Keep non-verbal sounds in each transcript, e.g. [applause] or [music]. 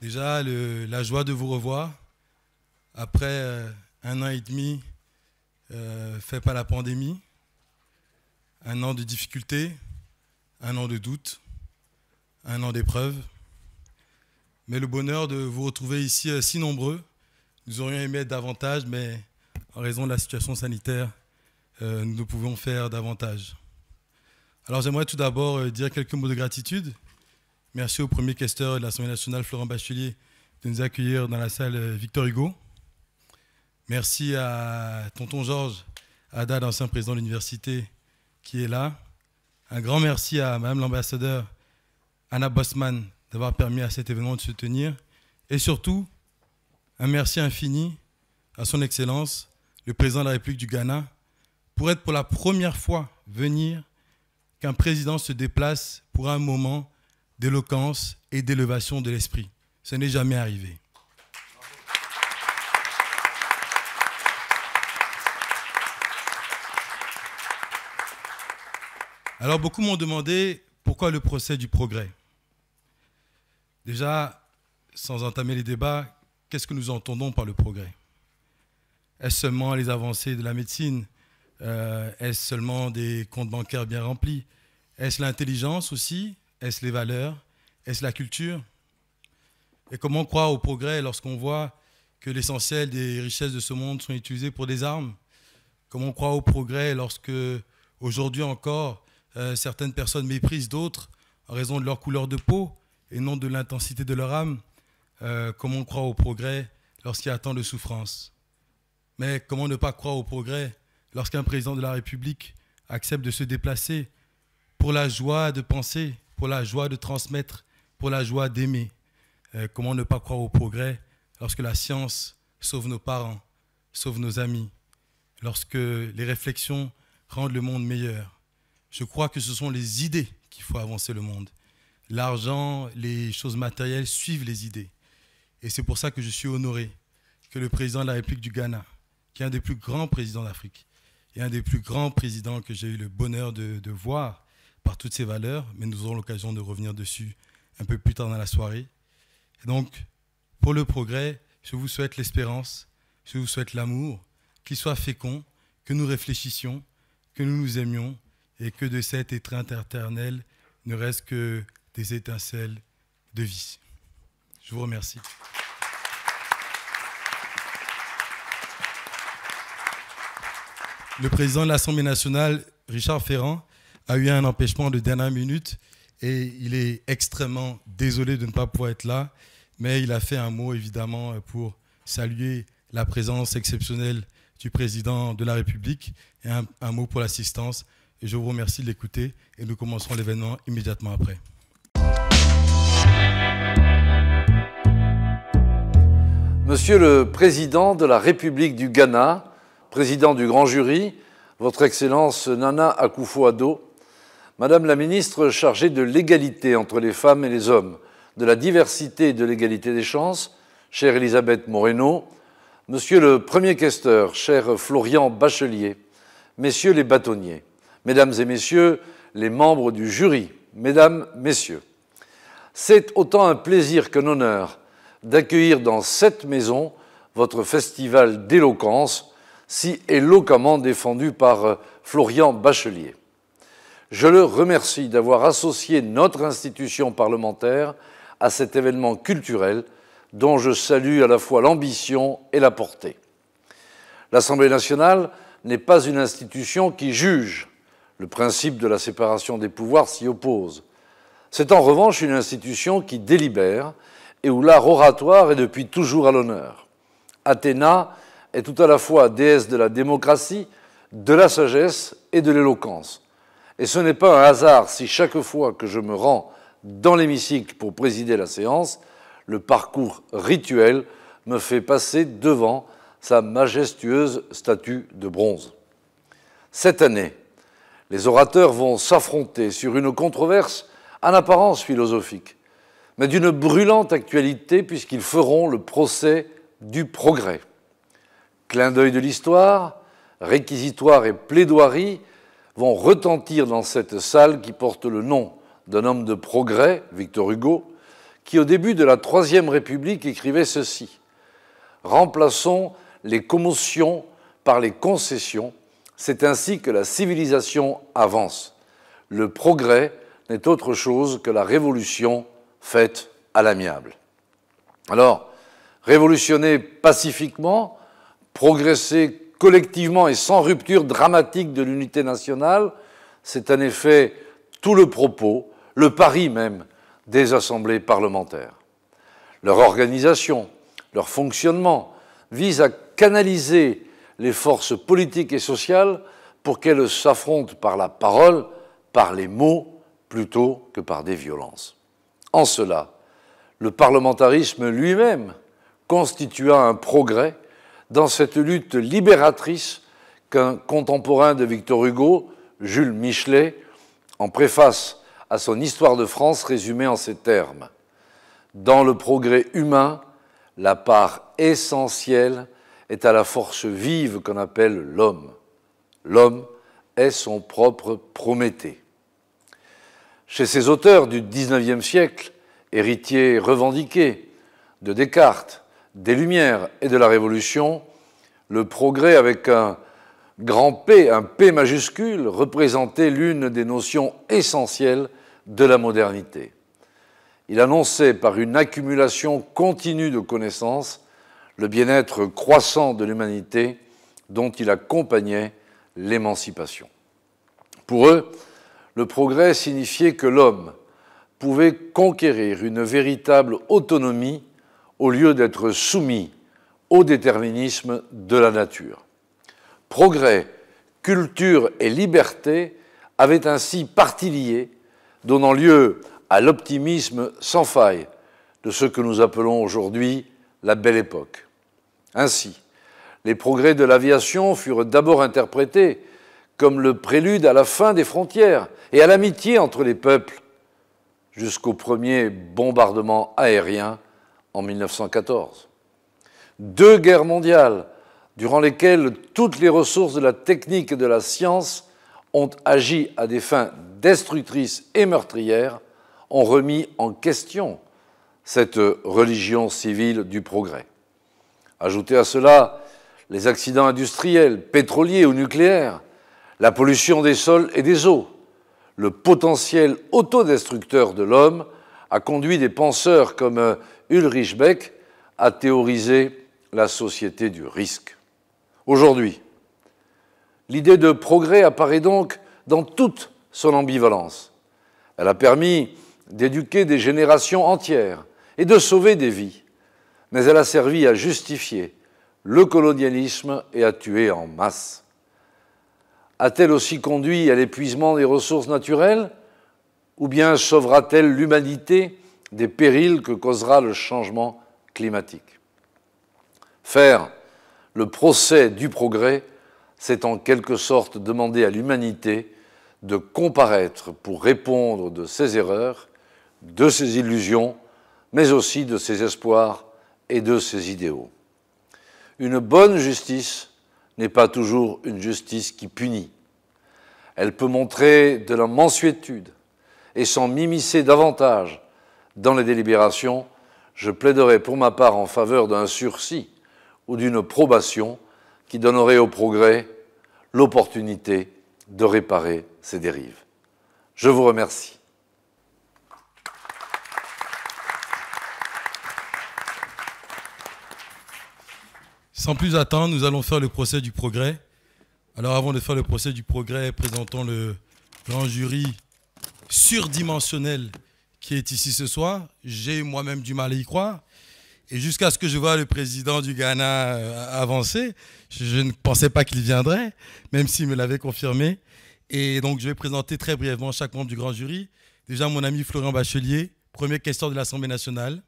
Déjà, la joie de vous revoir après euh, un an et demi euh, fait par la pandémie, un an de difficultés, un an de doutes, un an d'épreuves. Mais le bonheur de vous retrouver ici euh, si nombreux, nous aurions aimé davantage, mais en raison de la situation sanitaire, nous ne pouvons faire davantage. Alors j'aimerais tout d'abord dire quelques mots de gratitude Merci au premier questeur de l'Assemblée nationale, Florent Bachelier, de nous accueillir dans la salle Victor Hugo. Merci à tonton Georges Haddad, ancien président de l'université, qui est là. Un grand merci à Madame l'ambassadeur Anna Bosman d'avoir permis à cet événement de se tenir. Et surtout, un merci infini à Son Excellence, le président de la République du Ghana, pour être pour la première fois venir qu'un président se déplace pour un moment d'éloquence et d'élévation de l'esprit. Ce n'est jamais arrivé. Alors beaucoup m'ont demandé pourquoi le procès du progrès. Déjà, sans entamer les débats, qu'est-ce que nous entendons par le progrès Est-ce seulement les avancées de la médecine euh, Est-ce seulement des comptes bancaires bien remplis Est-ce l'intelligence aussi est-ce les valeurs Est-ce la culture Et comment croire au progrès lorsqu'on voit que l'essentiel des richesses de ce monde sont utilisées pour des armes Comment croire au progrès lorsque, aujourd'hui encore, euh, certaines personnes méprisent d'autres en raison de leur couleur de peau et non de l'intensité de leur âme euh, Comment croire au progrès lorsqu'il y a tant de souffrances Mais comment ne pas croire au progrès lorsqu'un président de la République accepte de se déplacer pour la joie de penser pour la joie de transmettre, pour la joie d'aimer. Euh, comment ne pas croire au progrès lorsque la science sauve nos parents, sauve nos amis, lorsque les réflexions rendent le monde meilleur. Je crois que ce sont les idées qu'il faut avancer le monde. L'argent, les choses matérielles suivent les idées. Et c'est pour ça que je suis honoré que le président de la République du Ghana, qui est un des plus grands présidents d'Afrique, et un des plus grands présidents que j'ai eu le bonheur de voir, par toutes ces valeurs, mais nous aurons l'occasion de revenir dessus un peu plus tard dans la soirée. donc, pour le progrès, je vous souhaite l'espérance, je vous souhaite l'amour, qu'il soit fécond, que nous réfléchissions, que nous nous aimions et que de cette étreinte éternelle ne reste que des étincelles de vie. Je vous remercie. Le président de l'Assemblée nationale, Richard Ferrand, a eu un empêchement de dernière minute et il est extrêmement désolé de ne pas pouvoir être là, mais il a fait un mot évidemment pour saluer la présence exceptionnelle du président de la République et un, mot pour l'assistance. Et je vous remercie de l'écouter et nous commencerons l'événement immédiatement après. Monsieur le Président de la République du Ghana, Président du Grand Jury, Votre Excellence Nana Akufo-Addo, Madame la ministre chargée de l'égalité entre les femmes et les hommes, de la diversité et de l'égalité des chances, chère Elisabeth Moreno, Monsieur le Premier questeur, cher Florian Bachelier, Messieurs les bâtonniers, Mesdames et Messieurs les membres du jury, Mesdames, Messieurs, c'est autant un plaisir qu'un honneur d'accueillir dans cette maison votre festival d'éloquence, si éloquemment défendu par Florian Bachelier. Je le remercie d'avoir associé notre institution parlementaire à cet événement culturel dont je salue à la fois l'ambition et la portée. L'Assemblée nationale n'est pas une institution qui juge. Le principe de la séparation des pouvoirs s'y oppose. C'est en revanche une institution qui délibère et où l'art oratoire est depuis toujours à l'honneur. Athéna est tout à la fois déesse de la démocratie, de la sagesse et de l'éloquence. Et ce n'est pas un hasard si chaque fois que je me rends dans l'hémicycle pour présider la séance, le parcours rituel me fait passer devant sa majestueuse statue de bronze. Cette année, les orateurs vont s'affronter sur une controverse en apparence philosophique, mais d'une brûlante actualité puisqu'ils feront le procès du progrès. Clin d'œil de l'histoire, réquisitoire et plaidoirie vont retentir dans cette salle qui porte le nom d'un homme de progrès, Victor Hugo, qui au début de la Troisième République écrivait ceci. Remplaçons les commotions par les concessions, c'est ainsi que la civilisation avance. Le progrès n'est autre chose que la révolution faite à l'amiable. Alors, révolutionner pacifiquement, progresser collectivement et sans rupture dramatique de l'unité nationale, c'est en effet tout le propos, le pari même des assemblées parlementaires. Leur organisation, leur fonctionnement vise à canaliser les forces politiques et sociales pour qu'elles s'affrontent par la parole, par les mots, plutôt que par des violences. En cela, le parlementarisme lui-même constitua un progrès dans cette lutte libératrice qu'un contemporain de Victor Hugo, Jules Michelet, en préface à son Histoire de France, résumait en ces termes. Dans le progrès humain, la part essentielle est à la force vive qu'on appelle l'homme. L'homme est son propre Prométhée. Chez ces auteurs du XIXe siècle, héritiers revendiqués de Descartes, des Lumières et de la Révolution, le progrès avec un grand P, un P majuscule, représentait l'une des notions essentielles de la modernité. Il annonçait par une accumulation continue de connaissances le bien-être croissant de l'humanité dont il accompagnait l'émancipation. Pour eux, le progrès signifiait que l'homme pouvait conquérir une véritable autonomie au lieu d'être soumis au déterminisme de la nature. Progrès, culture et liberté avaient ainsi partie liée, donnant lieu à l'optimisme sans faille de ce que nous appelons aujourd'hui la belle époque. Ainsi, les progrès de l'aviation furent d'abord interprétés comme le prélude à la fin des frontières et à l'amitié entre les peuples, jusqu'au premier bombardement aérien en 1914. Deux guerres mondiales durant lesquelles toutes les ressources de la technique et de la science ont agi à des fins destructrices et meurtrières, ont remis en question cette religion civile du progrès. Ajoutez à cela les accidents industriels, pétroliers ou nucléaires, la pollution des sols et des eaux, le potentiel autodestructeur de l'homme a conduit des penseurs comme euh, Ulrich Beck a théorisé la société du risque. Aujourd'hui, l'idée de progrès apparaît donc dans toute son ambivalence. Elle a permis d'éduquer des générations entières et de sauver des vies, mais elle a servi à justifier le colonialisme et à tuer en masse. A-t-elle aussi conduit à l'épuisement des ressources naturelles Ou bien sauvera-t-elle l'humanité des périls que causera le changement climatique. Faire le procès du progrès, c'est en quelque sorte demander à l'humanité de comparaître pour répondre de ses erreurs, de ses illusions, mais aussi de ses espoirs et de ses idéaux. Une bonne justice n'est pas toujours une justice qui punit. Elle peut montrer de la mansuétude et s'en mimisser davantage dans les délibérations, je plaiderai pour ma part en faveur d'un sursis ou d'une probation qui donnerait au progrès l'opportunité de réparer ses dérives. Je vous remercie. Sans plus attendre, nous allons faire le procès du progrès. Alors avant de faire le procès du progrès, présentons le grand jury surdimensionnel qui est ici ce soir. J'ai moi-même du mal à y croire. Et jusqu'à ce que je vois le président du Ghana euh, avancer, je ne pensais pas qu'il viendrait, même s'il me l'avait confirmé. Et donc, je vais présenter très brièvement chaque membre du grand jury. Déjà, mon ami Florian Bachelier, premier question de l'Assemblée nationale.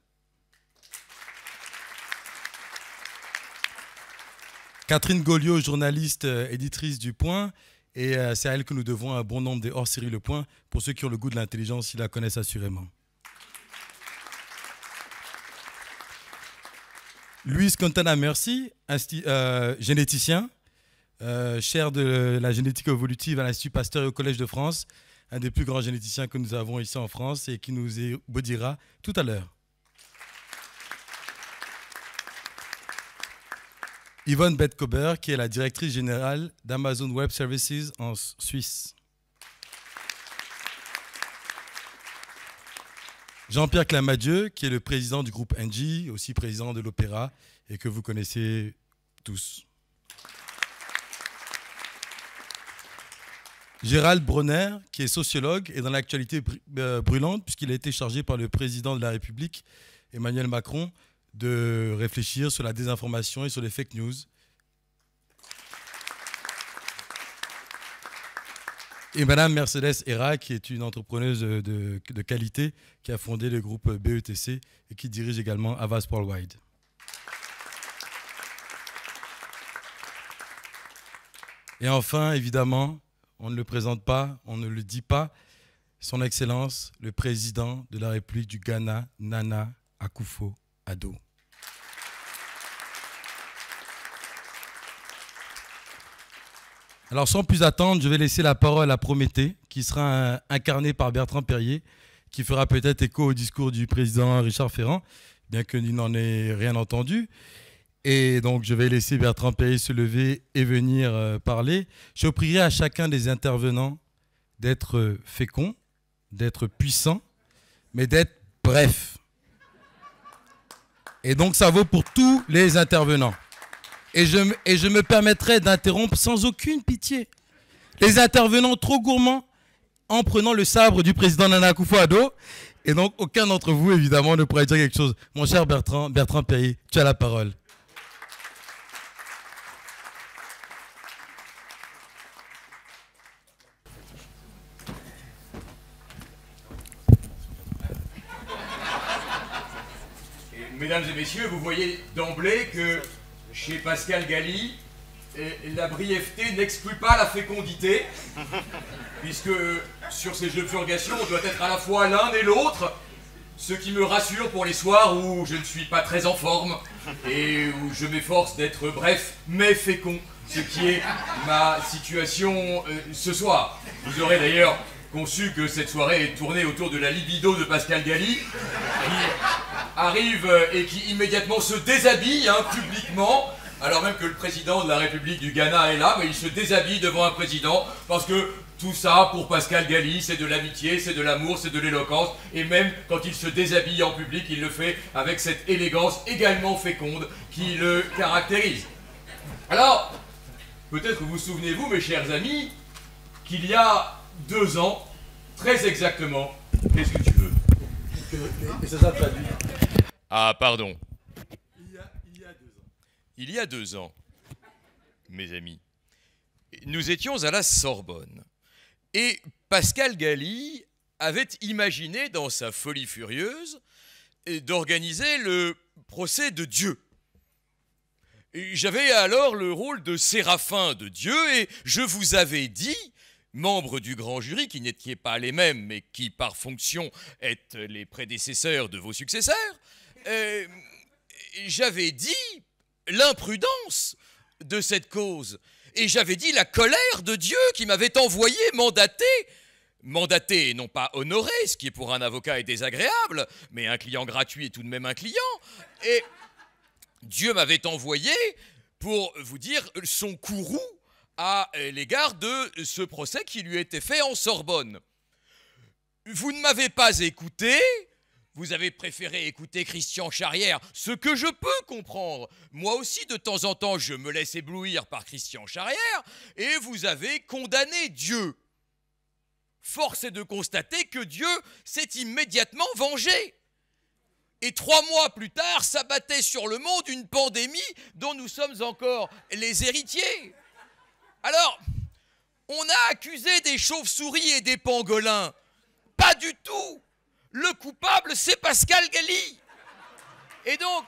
Catherine Goliot, journaliste, euh, éditrice du Point, et euh, c'est à elle que nous devons un bon nombre des hors-série Le Point. Pour ceux qui ont le goût de l'intelligence, ils la connaissent assurément. Louise contana Merci, euh, généticien, euh, chaire de la génétique évolutive à l'Institut Pasteur et au Collège de France, un des plus grands généticiens que nous avons ici en France et qui nous ébaudira tout à l'heure. Yvonne Betkober, qui est la directrice générale d'Amazon Web Services en Suisse. Jean-Pierre Clamadieu, qui est le président du groupe NG, aussi président de l'Opéra, et que vous connaissez tous. Gérald Bronner, qui est sociologue et dans l'actualité euh, brûlante, puisqu'il a été chargé par le président de la République, Emmanuel Macron, de réfléchir sur la désinformation et sur les fake news. Et Madame Mercedes Hera, qui est une entrepreneuse de, qualité, qui a fondé le groupe BETC et qui dirige également Avas Worldwide. Et enfin, évidemment, on ne le présente pas, on ne le dit pas, Son Excellence, le Président de la République du Ghana, Nana Akufo alors sans plus attendre, je vais laisser la parole à Prométhée, qui sera incarné par Bertrand Perrier, qui fera peut-être écho au discours du président Richard Ferrand, bien que nous n'en ait rien entendu. Et donc je vais laisser Bertrand Perrier se lever et venir euh, parler. Je prierai à chacun des intervenants d'être fécond, d'être puissant, mais d'être bref. Et donc ça vaut pour tous les intervenants. Et je, et je me permettrai d'interrompre sans aucune pitié les intervenants trop gourmands en prenant le sabre du président Nana Koufouado. Et donc aucun d'entre vous, évidemment, ne pourrait dire quelque chose. Mon cher Bertrand, Bertrand Perry, tu as la parole. mesdames et messieurs, vous voyez d'emblée que chez Pascal Galli, euh, la brièveté n'exclut pas la fécondité, puisque sur ces jeux de purgation, on doit être à la fois l'un et l'autre, ce qui me rassure pour les soirs où je ne suis pas très en forme et où je m'efforce d'être bref mais fécond, ce qui est ma situation euh, ce soir. Vous aurez d'ailleurs Conçu que cette soirée est tournée autour de la libido de Pascal Galli, arrive euh, et qui immédiatement se déshabille hein, publiquement, alors même que le président de la République du Ghana est là, mais il se déshabille devant un président, parce que tout ça, pour Pascal Galli, c'est de l'amitié, c'est de l'amour, c'est de l'éloquence. Et même quand il se déshabille en public, il le fait avec cette élégance également féconde qui le caractérise. Alors, peut-être vous vous souvenez-vous, mes chers amis, qu'il y a deux ans, très exactement, qu'est-ce que tu veux Ah, pardon. Il y, a, il y a deux ans. Il y a deux ans, mes amis, nous étions à la Sorbonne. Et Pascal Galli avait imaginé, dans sa folie furieuse, d'organiser le procès de Dieu. J'avais alors le rôle de séraphin de Dieu et je vous avais dit membres du grand jury, qui n'étiez pas les mêmes, mais qui par fonction êtes les prédécesseurs de vos successeurs, euh, j'avais dit l'imprudence de cette cause. Et j'avais dit la colère de Dieu qui m'avait envoyé mandater, mandater et non pas honorer, ce qui pour un avocat est désagréable, mais un client gratuit est tout de même un client. Et Dieu m'avait envoyé pour vous dire son courroux à euh, l'égard de ce procès qui lui était fait en Sorbonne. Vous ne m'avez pas écouté, vous avez préféré écouter Christian Charrière, ce que je peux comprendre. Moi aussi, de temps en temps, je me laisse éblouir par Christian Charrière, et vous avez condamné Dieu. Force est de constater que Dieu s'est immédiatement vengé. Et trois mois plus tard, s'abattait sur le monde une pandémie dont nous sommes encore les héritiers. Alors, on a accusé des chauves-souris et des pangolins. Pas du tout. Le coupable, c'est Pascal Galli. Et donc,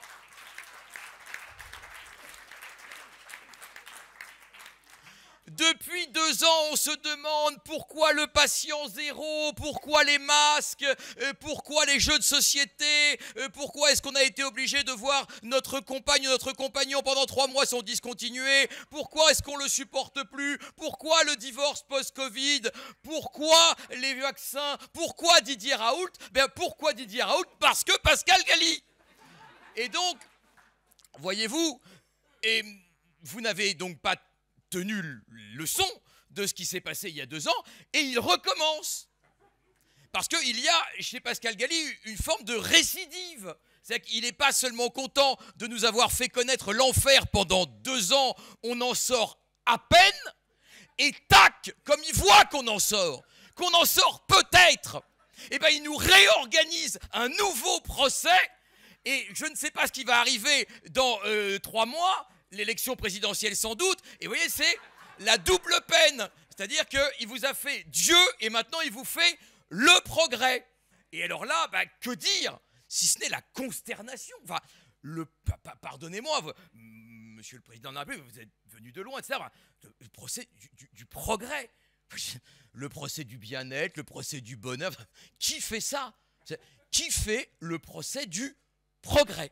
Depuis deux ans, on se demande pourquoi le patient zéro, pourquoi les masques, euh, pourquoi les jeux de société, euh, pourquoi est-ce qu'on a été obligé de voir notre compagne, notre compagnon pendant trois mois sans discontinuer, pourquoi est-ce qu'on le supporte plus, pourquoi le divorce post-Covid, pourquoi les vaccins, pourquoi Didier Raoult Ben pourquoi Didier Raoult Parce que Pascal Galli. Et donc, voyez-vous, et vous n'avez donc pas tenu leçon de ce qui s'est passé il y a deux ans et il recommence. Parce que il y a chez Pascal Galli une forme de récidive. C'est-à-dire qu'il n'est pas seulement content de nous avoir fait connaître l'enfer pendant deux ans, on en sort à peine, et tac, comme il voit qu'on en sort, qu'on en sort peut-être, et eh ben, il nous réorganise un nouveau procès. Et je ne sais pas ce qui va arriver dans euh, trois mois, l'élection présidentielle sans doute. Et vous voyez, c'est la double peine. C'est-à-dire qu'il vous a fait Dieu et maintenant il vous fait le progrès. Et alors là, bah, que dire si ce n'est la consternation Enfin, le, pardonnez-moi, monsieur le président de la République, vous êtes venu de loin, etc. Le procès du progrès, [laughs] le procès du bien-être, le procès du bonheur. Qui fait ça Qui fait le procès du progrès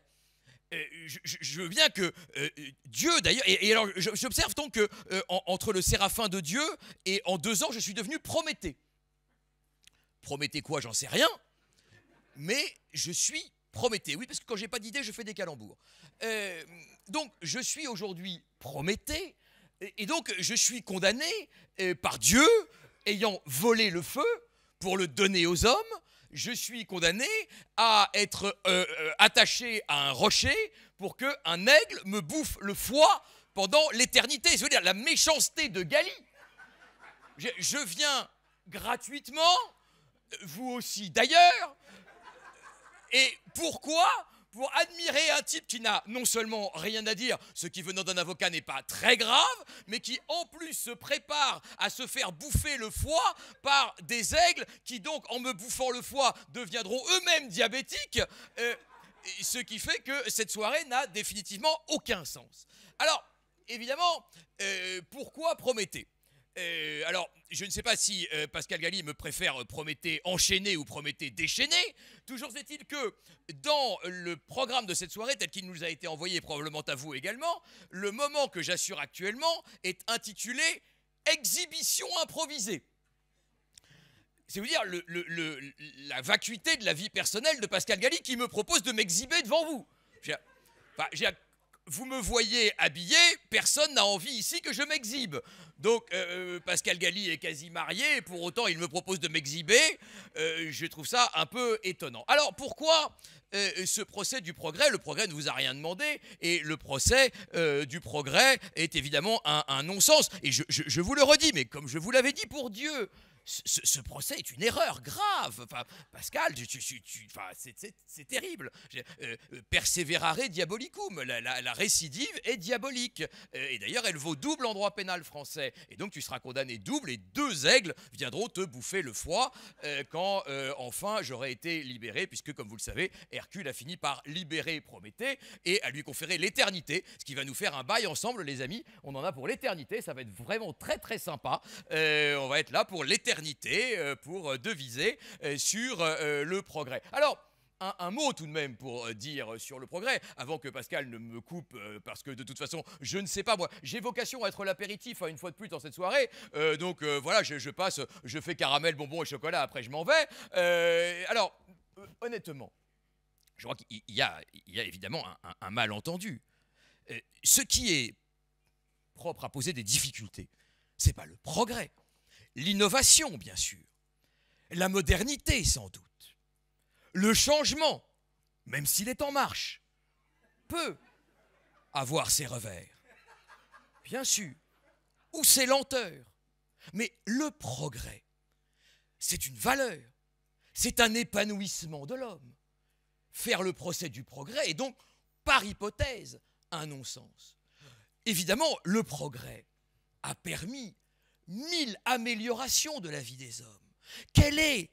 euh, je, veux bien que euh, Dieu, d'ailleurs, et, alors j'observe donc que euh, entre le séraphin de Dieu et en deux ans, je suis devenu Prométhée. Prométhée quoi, j'en sais rien, mais je suis Prométhée. Oui, parce que quand j'ai pas d'idée, je fais des calembours. donc, je suis aujourd'hui Prométhée, et, donc je suis condamné par Dieu, ayant volé le feu pour le donner aux hommes, je suis condamné à être euh, euh, attaché à un rocher pour qu'un aigle me bouffe le foie pendant l'éternité. Je veux dire, la méchanceté de Gali. je viens gratuitement, vous aussi d'ailleurs. Et pourquoi pour admirer un type qui n'a non seulement rien à dire, ce qui venant d'un avocat n'est pas très grave, mais qui en plus se prépare à se faire bouffer le foie par des aigles qui donc en me bouffant le foie deviendront eux-mêmes diabétiques, euh, ce qui fait que cette soirée n'a définitivement aucun sens. Alors, évidemment, euh, pourquoi Prométhée euh, alors, je ne sais pas si euh, Pascal Galli me préfère euh, Prométhée enchaîné ou Prométhée déchaîné. Toujours est-il que dans le programme de cette soirée, tel qu'il nous a été envoyé, probablement à vous également, le moment que j'assure actuellement est intitulé Exhibition improvisée. C'est à dire la vacuité de la vie personnelle de Pascal Galli qui me propose de m'exhiber devant vous. Enfin, vous me voyez habillé, personne n'a envie ici que je m'exhibe. Donc euh, euh, Pascal Galli est quasi marié, pour autant il me propose de m'exhiber. Euh, je trouve ça un peu étonnant. Alors pourquoi ce procès du progrès Le progrès ne vous a rien demandé, et le procès du progrès est évidemment un, non-sens. Et je, vous le redis, mais comme je vous l'avais dit pour Dieu, ce, procès est une erreur grave. Enfin, Pascal, tu, tu, c'est terrible. Euh, euh, perseverare diabolicum. La, récidive est diabolique. Euh, et d'ailleurs, elle vaut double en droit pénal français. Et donc, tu seras condamné double et deux aigles viendront te bouffer le foie quand enfin j'aurai été libéré, puisque, comme vous le savez, Hercule a fini par libérer Prométhée et à lui conférer l'éternité, ce qui va nous faire un bail ensemble, les amis. On en a pour l'éternité. Ça va être vraiment très, très sympa. on va être là pour l'éternité euh, pour euh, deviser euh, sur le progrès. Alors, un, mot tout de même pour dire sur le progrès, avant que Pascal ne me coupe, parce que de toute façon, je ne sais pas, moi, j'ai vocation à être l'apéritif hein, une fois de plus dans cette soirée, donc voilà, je, passe, je fais caramel, bonbon et chocolat, après je m'en vais. alors, honnêtement, je crois qu'il y, a évidemment un, un malentendu. ce qui est propre à poser des difficultés, c'est pas le progrès. L'innovation, bien sûr. La modernité, sans doute. Le changement, même s'il est en marche, peut avoir ses revers. Bien sûr. Ou ses lenteurs. Mais le progrès, c'est une valeur. C'est un épanouissement de l'homme. Faire le procès du progrès est donc, par hypothèse, un non-sens. Évidemment, le progrès a permis mille améliorations de la vie des hommes. Quel est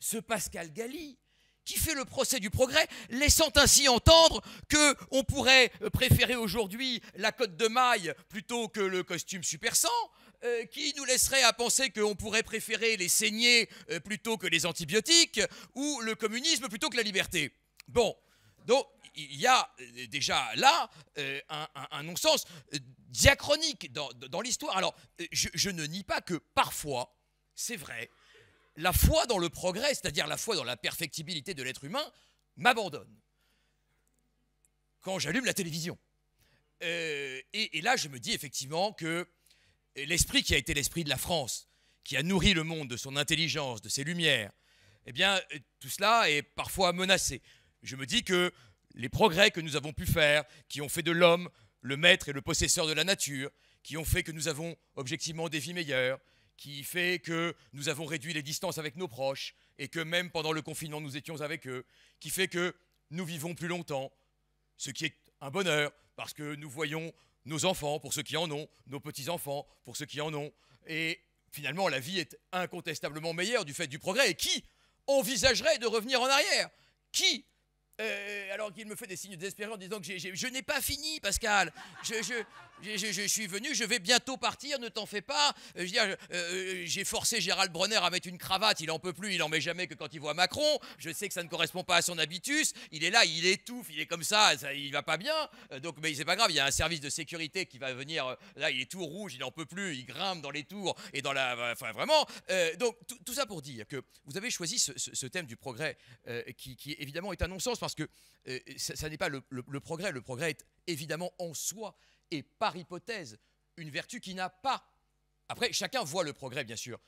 ce Pascal Galli qui fait le procès du progrès, laissant ainsi entendre que on pourrait préférer aujourd'hui la cote de maille plutôt que le costume super euh, qui nous laisserait à penser qu'on pourrait préférer les saignées euh, plutôt que les antibiotiques ou le communisme plutôt que la liberté. Bon, donc il y a déjà là euh, un non-sens diachronique dans, dans l'histoire. Alors, euh, je, ne nie pas que parfois, c'est vrai, la foi dans le progrès, c'est-à-dire la foi dans la perfectibilité de l'être humain, m'abandonne quand j'allume la télévision. Euh, et, et, là, je me dis effectivement que l'esprit qui a été l'esprit de la France, qui a nourri le monde de son intelligence, de ses lumières, eh bien, euh, tout cela est parfois menacé. Je me dis que les progrès que nous avons pu faire, qui ont fait de l'homme le maître et le possesseur de la nature, qui ont fait que nous avons objectivement des vies meilleures, qui fait que nous avons réduit les distances avec nos proches, et que même pendant le confinement nous étions avec eux, qui fait que nous vivons plus longtemps, ce qui est un bonheur, parce que nous voyons nos enfants, pour ceux qui en ont, nos petits-enfants, pour ceux qui en ont, et finalement la vie est incontestablement meilleure du fait du progrès, et qui envisagerait de revenir en arrière Qui euh, alors qu'il me fait des signes désespérés en disant que je n'ai pas fini, Pascal. Je, je, je, suis venu, je vais bientôt partir, ne t'en fais pas. Euh, euh, j'ai forcé Gérald Brenner à mettre une cravate, il en peut plus, il en met jamais que quand il voit Macron. Je sais que ça ne correspond pas à son habitus. Il est là, il étouffe, il est comme ça, ça il va pas bien. Euh, donc, mais c'est pas grave, il y a un service de sécurité qui va venir. Là, il est tout rouge, il n'en peut plus, il grimpe dans les tours et dans la. Enfin, vraiment. donc, tout ça pour dire que vous avez choisi ce, thème du progrès qui, évidemment, est un non-sens parce que ça, n'est pas le progrès. Le progrès est évidemment en soi par hypothèse, une vertu qui n'a pas. Après, chacun voit le progrès, bien sûr,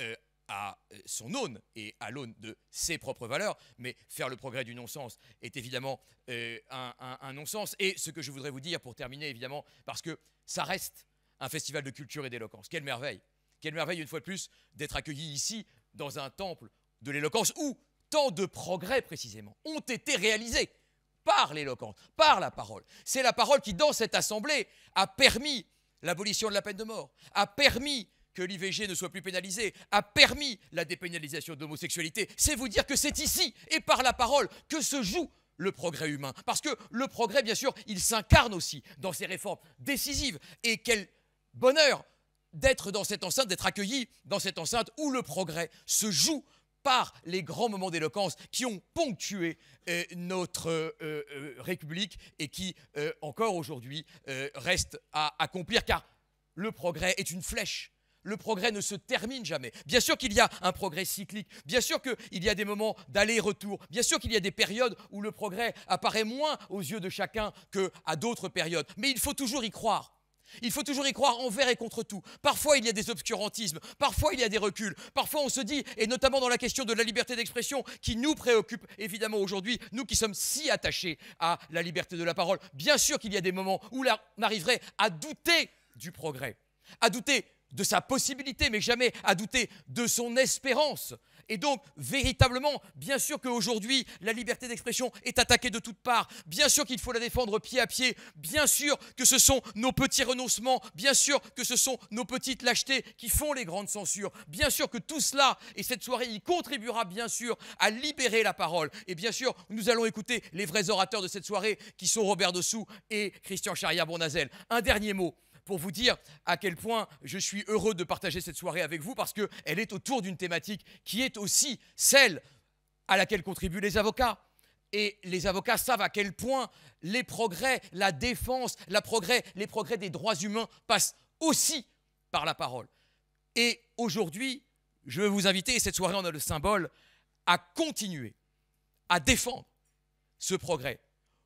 euh, à euh, son aune et à l'aune de ses propres valeurs, mais faire le progrès du non-sens est évidemment euh, un, un non-sens. Et ce que je voudrais vous dire pour terminer, évidemment, parce que ça reste un festival de culture et d'éloquence. Quelle merveille Quelle merveille, une fois de plus, d'être accueilli ici, dans un temple de l'éloquence, où tant de progrès, précisément, ont été réalisés par l'éloquence, par la parole. C'est la parole qui, dans cette assemblée, a permis l'abolition de la peine de mort, a permis que l'IVG ne soit plus pénalisée, a permis la dépénalisation de l'homosexualité. C'est vous dire que c'est ici et par la parole que se joue le progrès humain. Parce que le progrès, bien sûr, il s'incarne aussi dans ces réformes décisives. Et quel bonheur d'être dans cette enceinte, d'être accueilli dans cette enceinte où le progrès se joue par les grands moments d'éloquence qui ont ponctué euh, notre euh, euh, République et qui, encore aujourd'hui, restent à accomplir, car le progrès est une flèche. Le progrès ne se termine jamais. Bien sûr qu'il y a un progrès cyclique, bien sûr qu'il y a des moments d'aller-retour, bien sûr qu'il y a des périodes où le progrès apparaît moins aux yeux de chacun qu'à d'autres périodes, mais il faut toujours y croire. Il faut toujours y croire envers et contre tout. Parfois, il y a des obscurantismes, parfois, il y a des reculs, parfois, on se dit, et notamment dans la question de la liberté d'expression qui nous préoccupe évidemment aujourd'hui, nous qui sommes si attachés à la liberté de la parole, bien sûr qu'il y a des moments où on arriverait à douter du progrès, à douter de sa possibilité, mais jamais à douter de son espérance, et donc, véritablement, bien sûr qu'aujourd'hui, la liberté d'expression est attaquée de toutes parts. Bien sûr qu'il faut la défendre pied à pied. Bien sûr que ce sont nos petits renoncements. Bien sûr que ce sont nos petites lâchetés qui font les grandes censures. Bien sûr que tout cela et cette soirée y contribuera, bien sûr, à libérer la parole. Et bien sûr, nous allons écouter les vrais orateurs de cette soirée qui sont Robert Dessous et Christian Charia-Bournazel. Un dernier mot pour vous dire à quel point je suis heureux de partager cette soirée avec vous parce qu'elle est autour d'une thématique qui est aussi celle à laquelle contribuent les avocats. Et les avocats savent à quel point les progrès, la défense, la progrès, les progrès des droits humains passent aussi par la parole. Et aujourd'hui, je veux vous inviter, et cette soirée en a le symbole, à continuer à défendre ce progrès.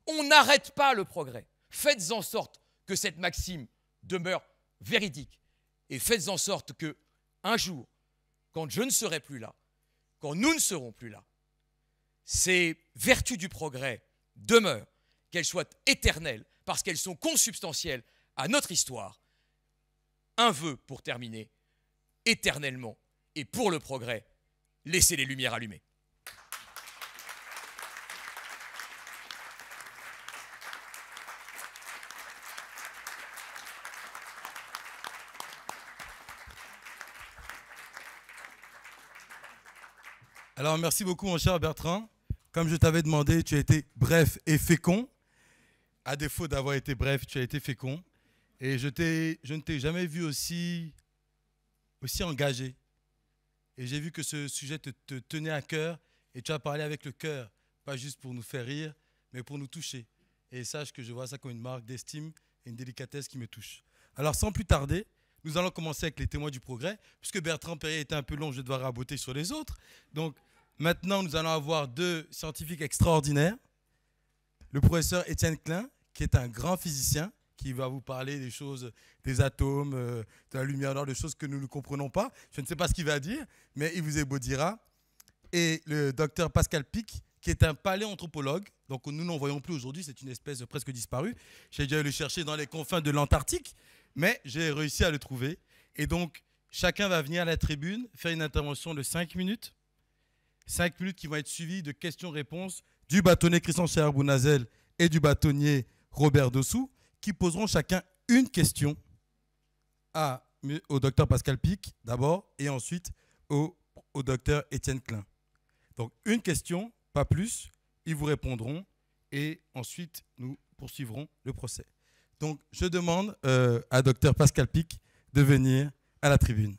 On n'arrête pas le progrès. Faites en sorte que cette maxime demeure véridique. Et faites en sorte que, un jour, quand je ne serai plus là, quand nous ne serons plus là, ces vertus du progrès demeurent, qu'elles soient éternelles, parce qu'elles sont consubstantielles à notre histoire. Un vœu pour terminer, éternellement, et pour le progrès, laissez les lumières allumées. Alors, merci beaucoup, mon cher Bertrand. Comme je t'avais demandé, tu as été bref et fécond. À défaut d'avoir été bref, tu as été fécond. Et je, je ne t'ai jamais vu aussi, aussi engagé. Et j'ai vu que ce sujet te, te tenait à cœur et tu as parlé avec le cœur, pas juste pour nous faire rire, mais pour nous toucher. Et sache que je vois ça comme une marque d'estime et une délicatesse qui me touche. Alors, sans plus tarder, nous allons commencer avec les témoins du progrès, puisque Bertrand Perrier était un peu long, je dois raboter sur les autres. Donc maintenant, nous allons avoir deux scientifiques extraordinaires. Le professeur Étienne Klein, qui est un grand physicien, qui va vous parler des choses, des atomes, euh, de la lumière noire, des choses que nous ne comprenons pas. Je ne sais pas ce qu'il va dire, mais il vous ébaudira. Et le docteur Pascal Pic, qui est un paléanthropologue, donc nous n'en voyons plus aujourd'hui, c'est une espèce presque disparue. J'ai déjà le chercher dans les confins de l'Antarctique. Mais j'ai réussi à le trouver. Et donc, chacun va venir à la tribune, faire une intervention de 5 minutes. 5 minutes qui vont être suivies de questions-réponses du bâtonnier Christian Cher et du bâtonnier Robert Dossou, qui poseront chacun une question au docteur Pascal Pic d'abord, et ensuite au, au docteur Étienne Klein. Donc une question, pas plus, ils vous répondront, et ensuite nous poursuivrons le procès. Donc, je demande euh, à Dr Pascal Pic de venir à la tribune.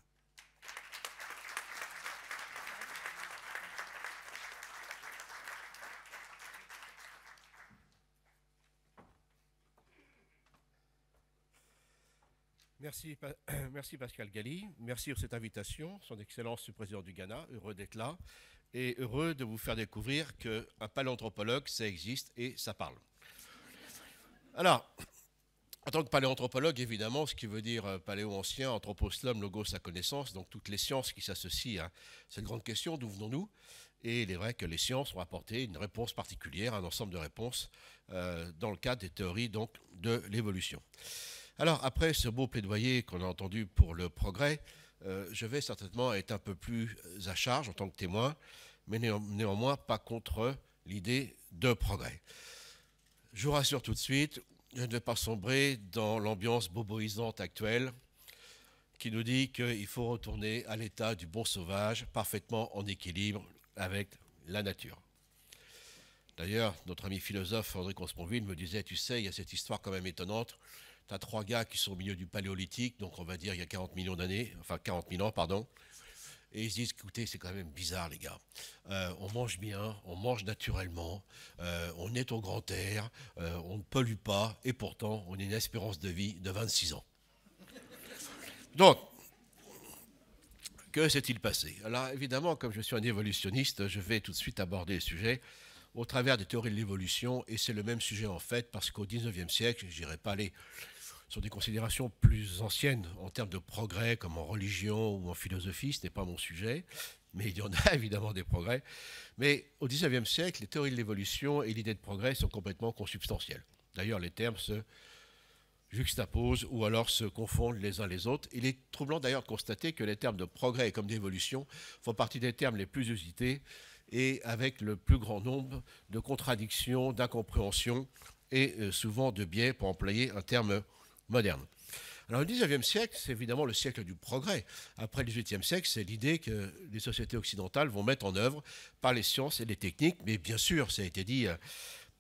Merci, [clears throat] merci Pascal Gali. merci pour cette invitation, son Excellence le Président du Ghana, heureux d'être là et heureux de vous faire découvrir qu'un paléanthropologue, ça existe et ça parle. Alors, en tant que paléanthropologue, évidemment, ce qui veut dire euh, paléo-ancien, anthroposlum, logos, sa connaissance, donc toutes les sciences qui s'associent à cette grande question, d'où venons-nous Et il est vrai que les sciences ont apporté une réponse particulière, un ensemble de réponses, euh, dans le cadre des théories donc, de l'évolution. Alors, après ce beau plaidoyer qu'on a entendu pour le progrès, euh, je vais certainement être un peu plus à charge en tant que témoin, mais néanmoins pas contre l'idée de progrès. Je vous rassure tout de suite, je ne vais pas sombrer dans l'ambiance boboisante actuelle qui nous dit qu'il faut retourner à l'état du bon sauvage, parfaitement en équilibre avec la nature. D'ailleurs, notre ami philosophe André Consponville me disait, tu sais, il y a cette histoire quand même étonnante, tu as trois gars qui sont au milieu du paléolithique, donc on va dire il y a 40 millions d'années, enfin 40 000 ans, pardon, et ils se disent, écoutez, c'est quand même bizarre, les gars. Euh, on mange bien, on mange naturellement, euh, on est au grand air, euh, on ne pollue pas, et pourtant, on a une espérance de vie de 26 ans. Donc, que s'est-il passé Alors, évidemment, comme je suis un évolutionniste, je vais tout de suite aborder le sujet au travers des théories de l'évolution, et c'est le même sujet en fait, parce qu'au 19e siècle, je n'irai pas aller sur des considérations plus anciennes en termes de progrès, comme en religion ou en philosophie, ce n'est pas mon sujet, mais il y en a [laughs] évidemment des progrès. Mais au XIXe siècle, les théories de l'évolution et l'idée de progrès sont complètement consubstantielles. D'ailleurs, les termes se juxtaposent ou alors se confondent les uns les autres. Il est troublant d'ailleurs de constater que les termes de progrès comme d'évolution font partie des termes les plus usités et avec le plus grand nombre de contradictions, d'incompréhensions et euh, souvent de biais, pour employer un terme moderne. Alors le 19e siècle, c'est évidemment le siècle du progrès. Après le 18e siècle, c'est l'idée que les sociétés occidentales vont mettre en œuvre par les sciences et les techniques, mais bien sûr, ça a été dit euh,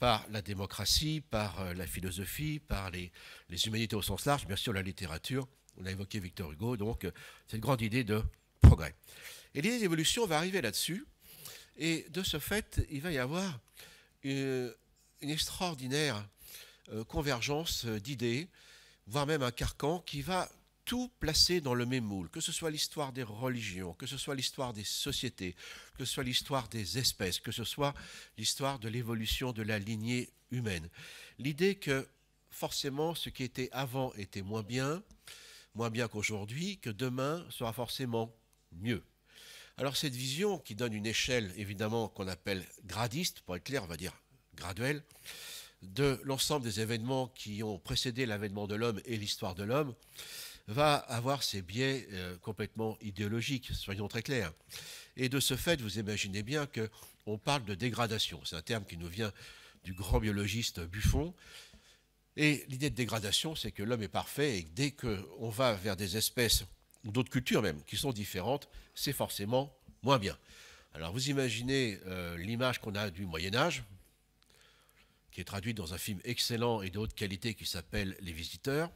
par la démocratie, par euh, la philosophie, par les, les humanités au sens large, bien sûr la littérature, on a évoqué Victor Hugo, donc euh, cette grande idée de progrès. Et l'idée d'évolution va arriver là-dessus, et de ce fait, il va y avoir une, une extraordinaire convergence d'idées, voire même un carcan qui va tout placer dans le même moule, que ce soit l'histoire des religions, que ce soit l'histoire des sociétés, que ce soit l'histoire des espèces, que ce soit l'histoire de l'évolution de la lignée humaine. L'idée que forcément ce qui était avant était moins bien, moins bien qu'aujourd'hui, que demain sera forcément mieux. Alors cette vision qui donne une échelle évidemment qu'on appelle gradiste, pour être clair on va dire graduelle, de l'ensemble des événements qui ont précédé l'avènement de l'homme et l'histoire de l'homme va avoir ses biais euh, complètement idéologiques, soyons très clairs. Et de ce fait, vous imaginez bien qu'on parle de dégradation. C'est un terme qui nous vient du grand biologiste Buffon. Et l'idée de dégradation, c'est que l'homme est parfait et dès qu'on va vers des espèces ou d'autres cultures même qui sont différentes, c'est forcément moins bien. Alors vous imaginez euh, l'image qu'on a du Moyen Âge, qui est traduite dans un film excellent et de haute qualité qui s'appelle Les Visiteurs.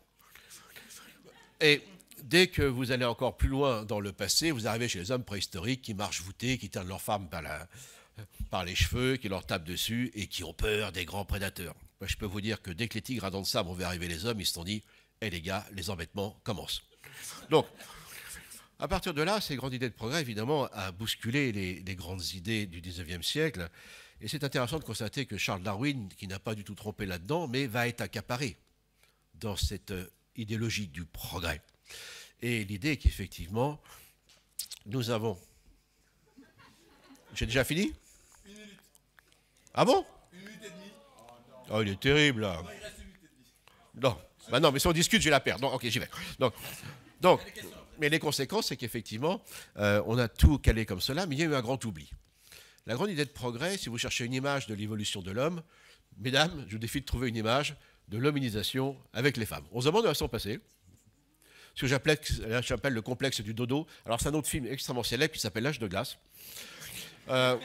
Et dès que vous allez encore plus loin dans le passé, vous arrivez chez les hommes préhistoriques qui marchent voûtés, qui tiennent leurs femmes par, par les cheveux, qui leur tapent dessus et qui ont peur des grands prédateurs. Moi, je peux vous dire que dès que les tigres à dents de sabre ont vu arriver les hommes, ils se sont dit Eh les gars, les embêtements commencent. Donc, à partir de là, ces grandes idées de progrès, évidemment, à bousculé les, les grandes idées du 19e siècle. Et c'est intéressant de constater que Charles Darwin, qui n'a pas du tout trompé là-dedans, mais va être accaparé dans cette euh, idéologie du progrès. Et l'idée est qu'effectivement, nous avons... J'ai déjà fini Une minute. Ah bon Une minute et demie. Oh, il est terrible. Là. Bah non, mais si on discute, j'ai la perds. ok, j'y vais. Donc, mais les conséquences, c'est qu'effectivement, euh, on a tout calé comme cela, mais il y a eu un grand oubli. La grande idée de progrès, si vous cherchez une image de l'évolution de l'homme, mesdames, je vous défie de trouver une image de l'hominisation avec les femmes. On se demande où s'en sont Ce que j'appelle le complexe du dodo. Alors, c'est un autre film extrêmement célèbre qui s'appelle L'âge de glace. Euh,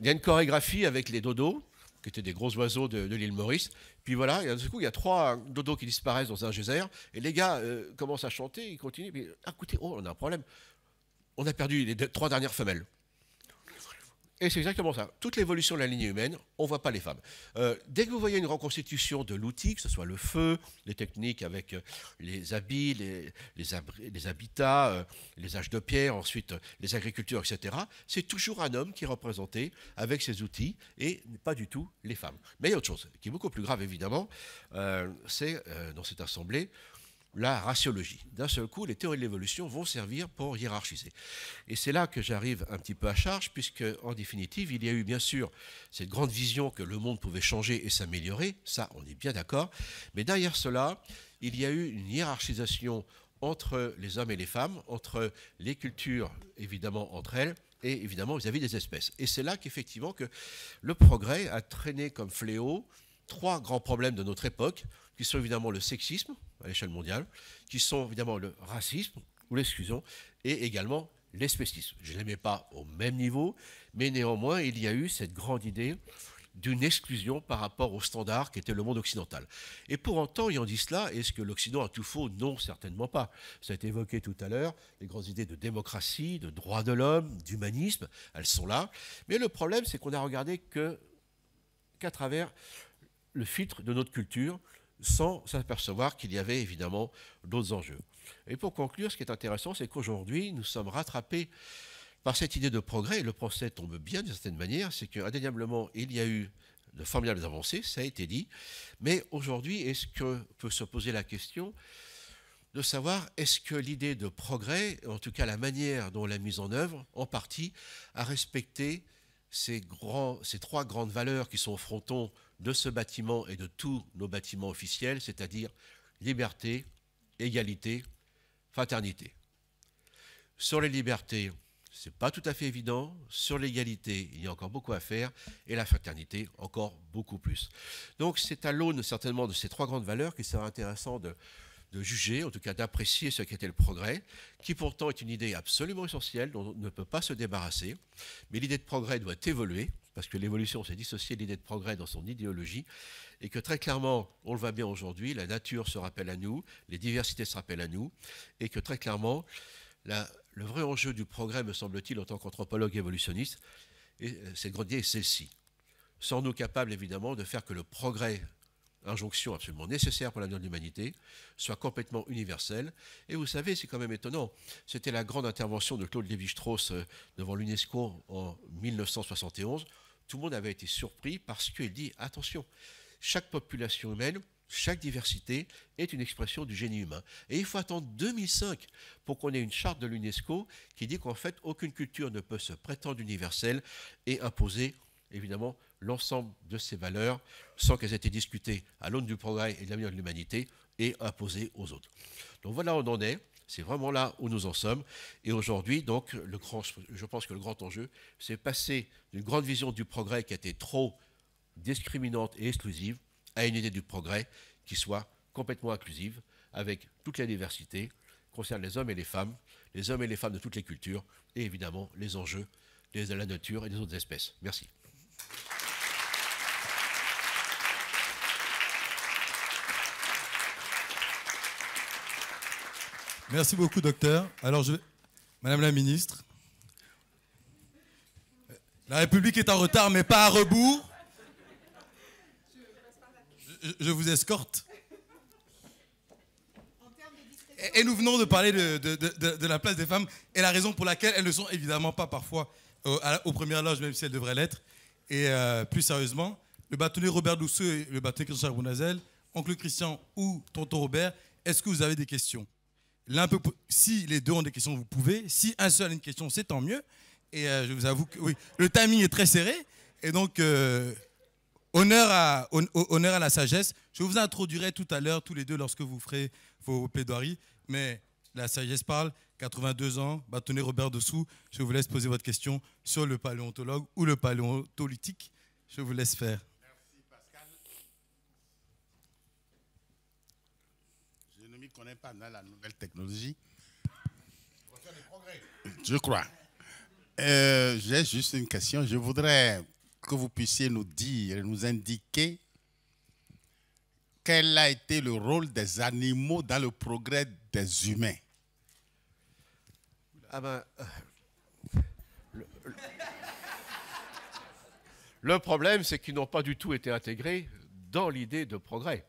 il y a une chorégraphie avec les dodos, qui étaient des gros oiseaux de, l'île Maurice. Puis voilà, et coup, il y a trois dodos qui disparaissent dans un geyser. Et les gars euh, commencent à chanter, ils continuent. Puis, écoutez, oh, on a un problème. On a perdu les trois dernières femelles. Et c'est exactement ça. Toute l'évolution de la lignée humaine, on ne voit pas les femmes. Euh, dès que vous voyez une reconstitution de l'outil, que ce soit le feu, les techniques avec euh, les habits, les, habitats, euh, les âges de pierre, ensuite les agricultures, etc., c'est toujours un homme qui est représenté avec ses outils et pas du tout les femmes. Mais il y a autre chose qui est beaucoup plus grave, évidemment, c'est dans cette assemblée, la raciologie. D'un seul coup, les théories de l'évolution vont servir pour hiérarchiser. Et c'est là que j'arrive un petit peu à charge, puisque en définitive, il y a eu bien sûr cette grande vision que le monde pouvait changer et s'améliorer, ça on est bien d'accord, mais derrière cela, il y a eu une hiérarchisation entre les hommes et les femmes, entre les cultures, évidemment, entre elles, et évidemment vis-à-vis -vis des espèces. Et c'est là qu'effectivement que le progrès a traîné comme fléau trois grands problèmes de notre époque, qui sont évidemment le sexisme à l'échelle mondiale, qui sont évidemment le racisme, ou l'exclusion, et également l'espécisme. Je ne les mets pas au même niveau, mais néanmoins, il y a eu cette grande idée d'une exclusion par rapport aux standards qu'était le monde occidental. Et pour autant, ayant dit cela, est-ce que l'Occident a tout faux Non, certainement pas. Ça a été évoqué tout à l'heure, les grandes idées de démocratie, de droit de l'homme, d'humanisme, elles sont là. Mais le problème, c'est qu'on a regardé que qu'à travers le filtre de notre culture sans s'apercevoir qu'il y avait évidemment d'autres enjeux. Et pour conclure, ce qui est intéressant, c'est qu'aujourd'hui, nous sommes rattrapés par cette idée de progrès, et le procès tombe bien d'une certaine manière, c'est qu'indéniablement, il y a eu de formidables avancées, ça a été dit, mais aujourd'hui, est-ce que peut se poser la question de savoir est-ce que l'idée de progrès, en tout cas la manière dont la mise en œuvre, en partie, a respecté ces, ces trois grandes valeurs qui sont au fronton, de ce bâtiment et de tous nos bâtiments officiels, c'est-à-dire liberté, égalité, fraternité. Sur les libertés, ce n'est pas tout à fait évident. Sur l'égalité, il y a encore beaucoup à faire. Et la fraternité, encore beaucoup plus. Donc c'est à l'aune certainement de ces trois grandes valeurs qu'il sera intéressant de, de juger, en tout cas d'apprécier ce qu'était le progrès, qui pourtant est une idée absolument essentielle dont on ne peut pas se débarrasser. Mais l'idée de progrès doit évoluer parce que l'évolution s'est dissociée de l'idée de progrès dans son idéologie, et que très clairement, on le voit bien aujourd'hui, la nature se rappelle à nous, les diversités se rappellent à nous, et que très clairement, le vrai enjeu du progrès, me semble-t-il, en tant qu'anthropologue évolutionniste, euh, c'est de celle-ci. Sans nous capables, évidemment, de faire que le progrès injonction absolument nécessaire pour l'avenir de l'humanité, soit complètement universel. Et vous savez, c'est quand même étonnant, c'était la grande intervention de Claude Lévi-Strauss euh, devant l'UNESCO en 1971 tout le monde avait été surpris parce qu'il dit, attention, chaque population humaine, chaque diversité est une expression du génie humain. Et il faut attendre 2005 pour qu'on ait une charte de l'UNESCO qui dit qu'en fait, aucune culture ne peut se prétendre universelle et imposer, évidemment, l'ensemble de ses valeurs sans qu'elles aient été discutées à l'aune du progrès et de l'avenir de l'humanité et imposées aux autres. Donc voilà où on en est. C'est vraiment là où nous en sommes. Et aujourd'hui, donc, je pense que le grand enjeu, c'est passer d'une grande vision du progrès qui a été trop discriminante et exclusive à une idée du progrès qui soit complètement inclusive, avec toute la diversité, concerne les hommes et les femmes, les hommes et les femmes de toutes les cultures, et évidemment les enjeux de la nature et des autres espèces. Merci. Merci beaucoup, docteur. Alors, je Madame la ministre, la République est en retard, mais pas à rebours. Je, vous escorte. Et, nous venons de parler de, la place des femmes et la raison pour laquelle elles ne sont évidemment pas parfois euh, aux, premières loges, même si elles devraient l'être. Et euh, plus sérieusement, le bâtonnier Robert Douceux et le bâtonnier Christian Charbonnazel, oncle Christian ou tonton Robert, est-ce que vous avez des questions L'un si les deux ont des questions, vous pouvez. Si un seul a une question, c'est tant mieux. Et euh, je vous avoue que oui, le timing est très serré. Et donc, euh, honneur, à, honneur à la sagesse. Je vous introduirai tout à l'heure, tous les deux, lorsque vous ferez vos plaidoiries. Mais la sagesse parle. 82 ans, bâtonnet Robert Dessous. Je vous laisse poser votre question sur le paléontologue ou le paléontolithique. Je vous laisse faire. n'est pas dans la nouvelle technologie. Je crois. Euh, j'ai juste une question. Je voudrais que vous puissiez nous dire, nous indiquer quel a été le rôle des animaux dans le progrès des humains. Ah ben, euh, le problème, c'est qu'ils n'ont pas du tout été intégrés dans l'idée de progrès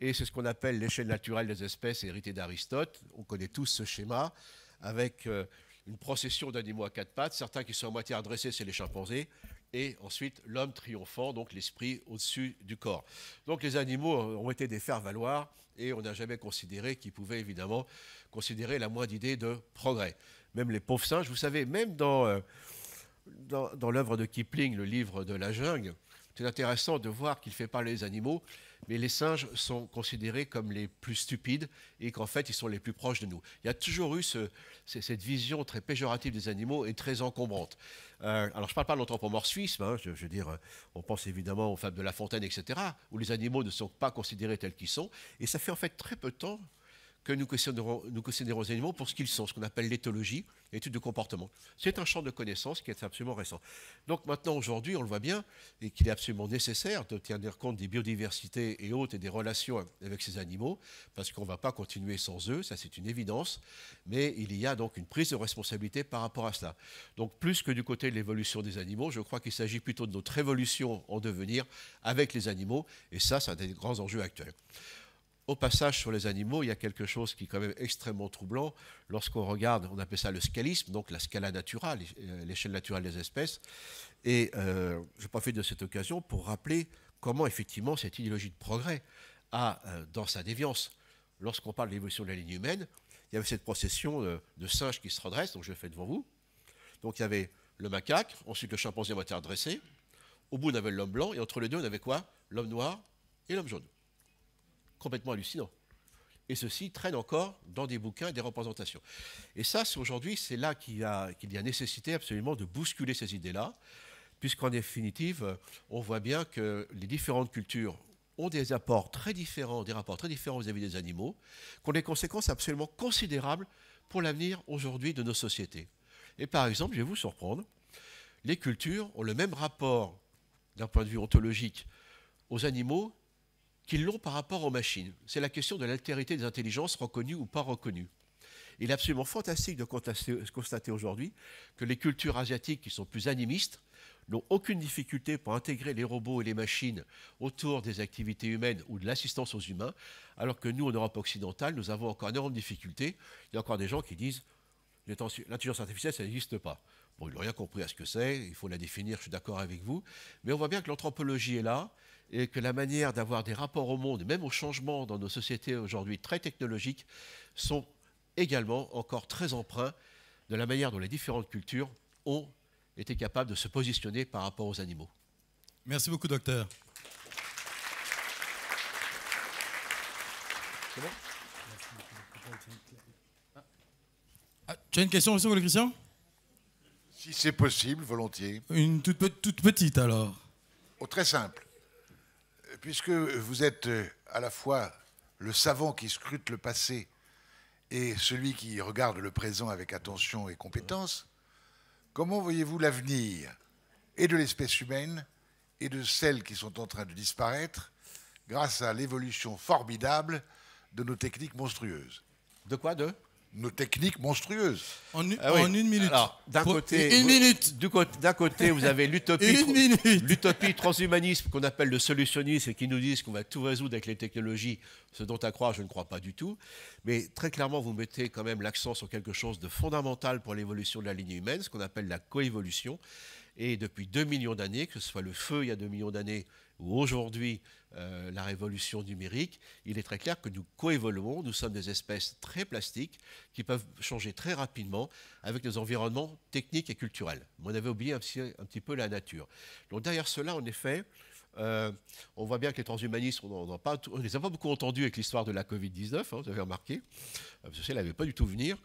et c'est ce qu'on appelle l'échelle naturelle des espèces héritée d'Aristote. On connaît tous ce schéma avec euh, une procession d'animaux à quatre pattes, certains qui sont à moitié adressés, c'est les chimpanzés, et ensuite l'homme triomphant, donc l'esprit au-dessus du corps. Donc les animaux ont été des faire-valoir et on n'a jamais considéré qu'ils pouvaient évidemment considérer la moindre idée de progrès. Même les pauvres singes, vous savez, même dans, euh, dans, dans l'œuvre de Kipling, le livre de la jungle, c'est intéressant de voir qu'il fait parler les animaux mais les singes sont considérés comme les plus stupides et qu'en fait, ils sont les plus proches de nous. Il y a toujours eu cette vision très péjorative des animaux et très encombrante. Euh, alors, je ne parle pas de hein, je, je, veux dire, euh, on pense évidemment aux fables de La Fontaine, etc., où les animaux ne sont pas considérés tels qu'ils sont, et ça fait en fait très peu de temps, que nous considérons, nous considérons les animaux pour ce qu'ils sont, ce qu'on appelle l'éthologie, l'étude de comportement. C'est un champ de connaissances qui est absolument récent. Donc maintenant, aujourd'hui, on le voit bien, et qu'il est absolument nécessaire de tenir compte des biodiversités et autres et des relations avec ces animaux, parce qu'on ne va pas continuer sans eux, ça c'est une évidence, mais il y a donc une prise de responsabilité par rapport à cela. Donc plus que du côté de l'évolution des animaux, je crois qu'il s'agit plutôt de notre évolution en devenir avec les animaux, et ça, c'est un des grands enjeux actuels. Au passage, sur les animaux, il y a quelque chose qui est quand même extrêmement troublant. Lorsqu'on regarde, on appelle ça le scalisme, donc la scala naturelle, euh, l'échelle naturelle des espèces. Et euh, je profite de cette occasion pour rappeler comment effectivement cette idéologie de progrès a, euh, dans sa déviance, lorsqu'on parle de l'évolution de la ligne humaine, il y avait cette procession de, singes qui se redressent, donc je le fais devant vous. Donc il y avait le macaque, ensuite le chimpanzé à moitié redressé. Au bout, on avait l'homme blanc, et entre les deux, on avait quoi L'homme noir et l'homme jaune complètement hallucinant. Et ceci traîne encore dans des bouquins et des représentations. Et ça, aujourd'hui, c'est là qu'il y, a, nécessité absolument de bousculer ces idées-là, puisqu'en définitive, euh, on voit bien que les différentes cultures ont des apports très différents, des rapports très différents vis-à-vis -vis des animaux, qui ont des conséquences absolument considérables pour l'avenir aujourd'hui de nos sociétés. Et par exemple, je vais vous surprendre, les cultures ont le même rapport d'un point de vue ontologique aux animaux qu'ils l'ont par rapport aux machines. C'est la question de l'altérité des intelligences reconnues ou pas reconnues. Il est absolument fantastique de constater aujourd'hui que les cultures asiatiques qui sont plus animistes n'ont aucune difficulté pour intégrer les robots et les machines autour des activités humaines ou de l'assistance aux humains, alors que nous, en Europe occidentale, nous avons encore énorme difficulté. Il y a encore des gens qui disent l'intelligence artificielle, ça n'existe pas. Bon, ils n'ont rien compris à ce que c'est, il faut la définir, je suis d'accord avec vous. Mais on voit bien que l'anthropologie est là, et que la manière d'avoir des rapports au monde, et même au changement dans nos sociétés aujourd'hui très technologiques, sont également encore très emprunts de la manière dont les différentes cultures ont été capables de se positionner par rapport aux animaux. Merci beaucoup, docteur. Ah, tu as une question, monsieur Christian Si c'est possible, volontiers. Une toute, petite alors. Oh, très simple puisque vous êtes euh, à la fois le savant qui scrute le passé et celui qui regarde le présent avec attention et compétence, comment voyez-vous l'avenir et de l'espèce humaine et de celles qui sont en train de disparaître grâce à l'évolution formidable de nos techniques monstrueuses De quoi De nos techniques monstrueuses. En, ah une minute. d'un côté, vous, minute. Du côté, d'un côté, vous avez l'utopie, l'utopie transhumaniste qu'on appelle le solutionnisme et qui nous disent qu'on va tout résoudre avec les technologies, ce dont à croire, je ne crois pas du tout. Mais très clairement, vous mettez quand même l'accent sur quelque chose de fondamental pour l'évolution de la lignée humaine, ce qu'on appelle la coévolution. Et depuis 2 millions d'années, que ce soit le feu il y a 2 millions d'années ou aujourd'hui euh, la révolution numérique, il est très clair que nous coévoluons, nous sommes des espèces très plastiques qui peuvent changer très rapidement avec nos environnements techniques et culturels. on avait oublié un petit, peu la nature. Donc derrière cela, en effet, euh, on voit bien que les transhumanistes, on ne les a pas beaucoup entendus avec l'histoire de la Covid-19, hein, vous avez remarqué, euh, parce qu'elle n'avait pas du tout venir,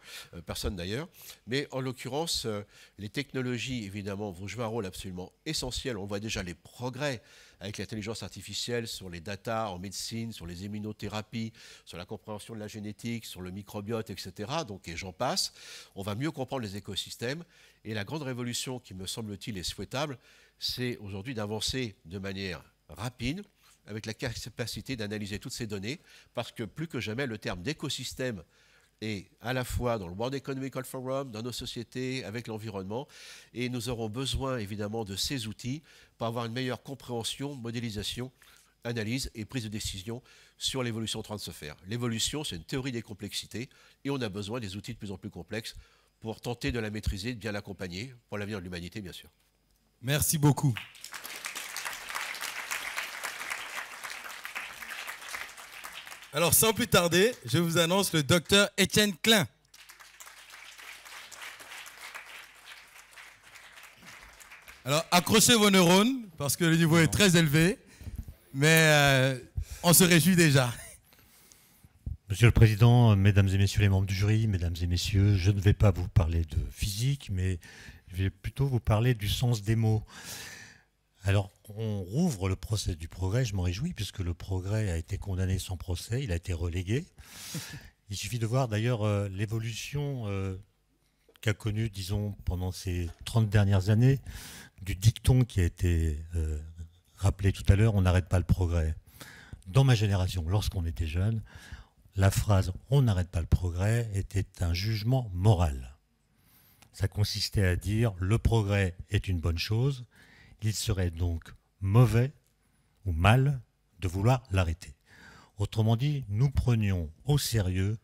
personne d'ailleurs. Mais en l'occurrence, les technologies, évidemment, vont jouer un rôle absolument essentiel. On voit déjà les progrès avec l'intelligence artificielle sur les data en médecine, sur les immunothérapies, sur la compréhension de la génétique, sur le microbiote, etc. Donc, et j'en passe, on va mieux comprendre les écosystèmes. Et la grande révolution qui, me semble-t-il, est souhaitable, c'est aujourd'hui d'avancer de manière rapide avec la capacité d'analyser toutes ces données, parce que plus que jamais, le terme d'écosystème et à la fois dans le World Economic Forum, dans nos sociétés, avec l'environnement. Et nous aurons besoin évidemment de ces outils pour avoir une meilleure compréhension, modélisation, analyse et prise de décision sur l'évolution en train de se faire. L'évolution, c'est une théorie des complexités et on a besoin des outils de plus en plus complexes pour tenter de la maîtriser, de bien l'accompagner, pour l'avenir de l'humanité bien sûr. Merci beaucoup. Alors, sans plus tarder, je vous annonce le docteur Étienne Klein. Alors, accrochez vos neurones, parce que le niveau est très élevé, mais euh, on se réjouit déjà. Monsieur le Président, Mesdames et Messieurs les membres du jury, Mesdames et Messieurs, je ne vais pas vous parler de physique, mais je vais plutôt vous parler du sens des mots. Alors, on rouvre le procès du progrès, je m'en réjouis, puisque le progrès a été condamné sans procès, il a été relégué. [laughs] Il suffit de voir d'ailleurs euh, l'évolution euh, qu'a connue, disons, pendant ces 30 dernières années, du dicton qui a été euh, rappelé tout à l'heure, on n'arrête pas le progrès. Dans ma génération, lorsqu'on était jeune, la phrase on n'arrête pas le progrès était un jugement moral. Ça consistait à dire le progrès est une bonne chose, il serait donc mauvais ou mal de vouloir l'arrêter. Autrement dit, nous prenions au sérieux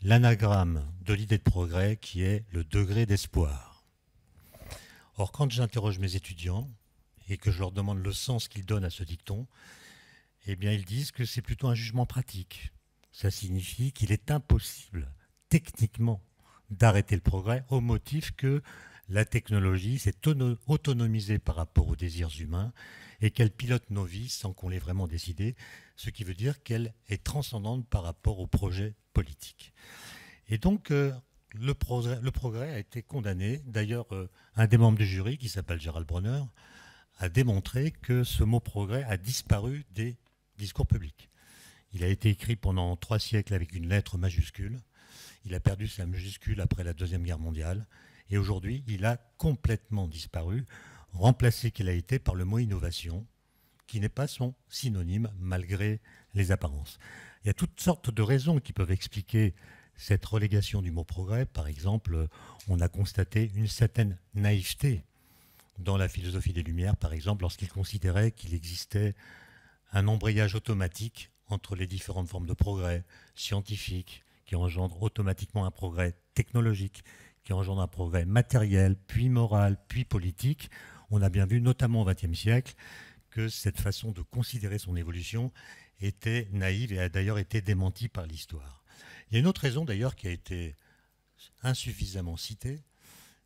l'anagramme de l'idée de progrès qui est le degré d'espoir. Or, quand j'interroge mes étudiants et que je leur demande le sens qu'ils donnent à ce dicton, eh bien, ils disent que c'est plutôt un jugement pratique. Ça signifie qu'il est impossible, techniquement, d'arrêter le progrès au motif que la technologie s'est autonomisée par rapport aux désirs humains et qu'elle pilote nos vies sans qu'on l'ait vraiment décidé, ce qui veut dire qu'elle est transcendante par rapport aux projets politiques. Et donc, euh, le, progrès, a été condamné. D'ailleurs, euh, un des membres du jury, qui s'appelle Gérald Bronner, a démontré que ce mot progrès a disparu des discours publics. Il a été écrit pendant trois siècles avec une lettre majuscule. Il a perdu sa majuscule après la Deuxième Guerre mondiale. Et aujourd'hui, il a complètement disparu, remplacé qu'il a été par le mot innovation, qui n'est pas son synonyme malgré les apparences. Il y a toutes sortes de raisons qui peuvent expliquer cette relégation du mot progrès. Par exemple, on a constaté une certaine naïveté dans la philosophie des Lumières, par exemple, lorsqu'il considérait qu'il existait un embrayage automatique entre les différentes formes de progrès scientifiques qui engendrent automatiquement un progrès technologique qui engendre un progrès matériel, puis moral, puis politique. On a bien vu, notamment au XXe siècle, que cette façon de considérer son évolution était naïve et a d'ailleurs été démentie par l'histoire. Il y a une autre raison d'ailleurs qui a été insuffisamment citée,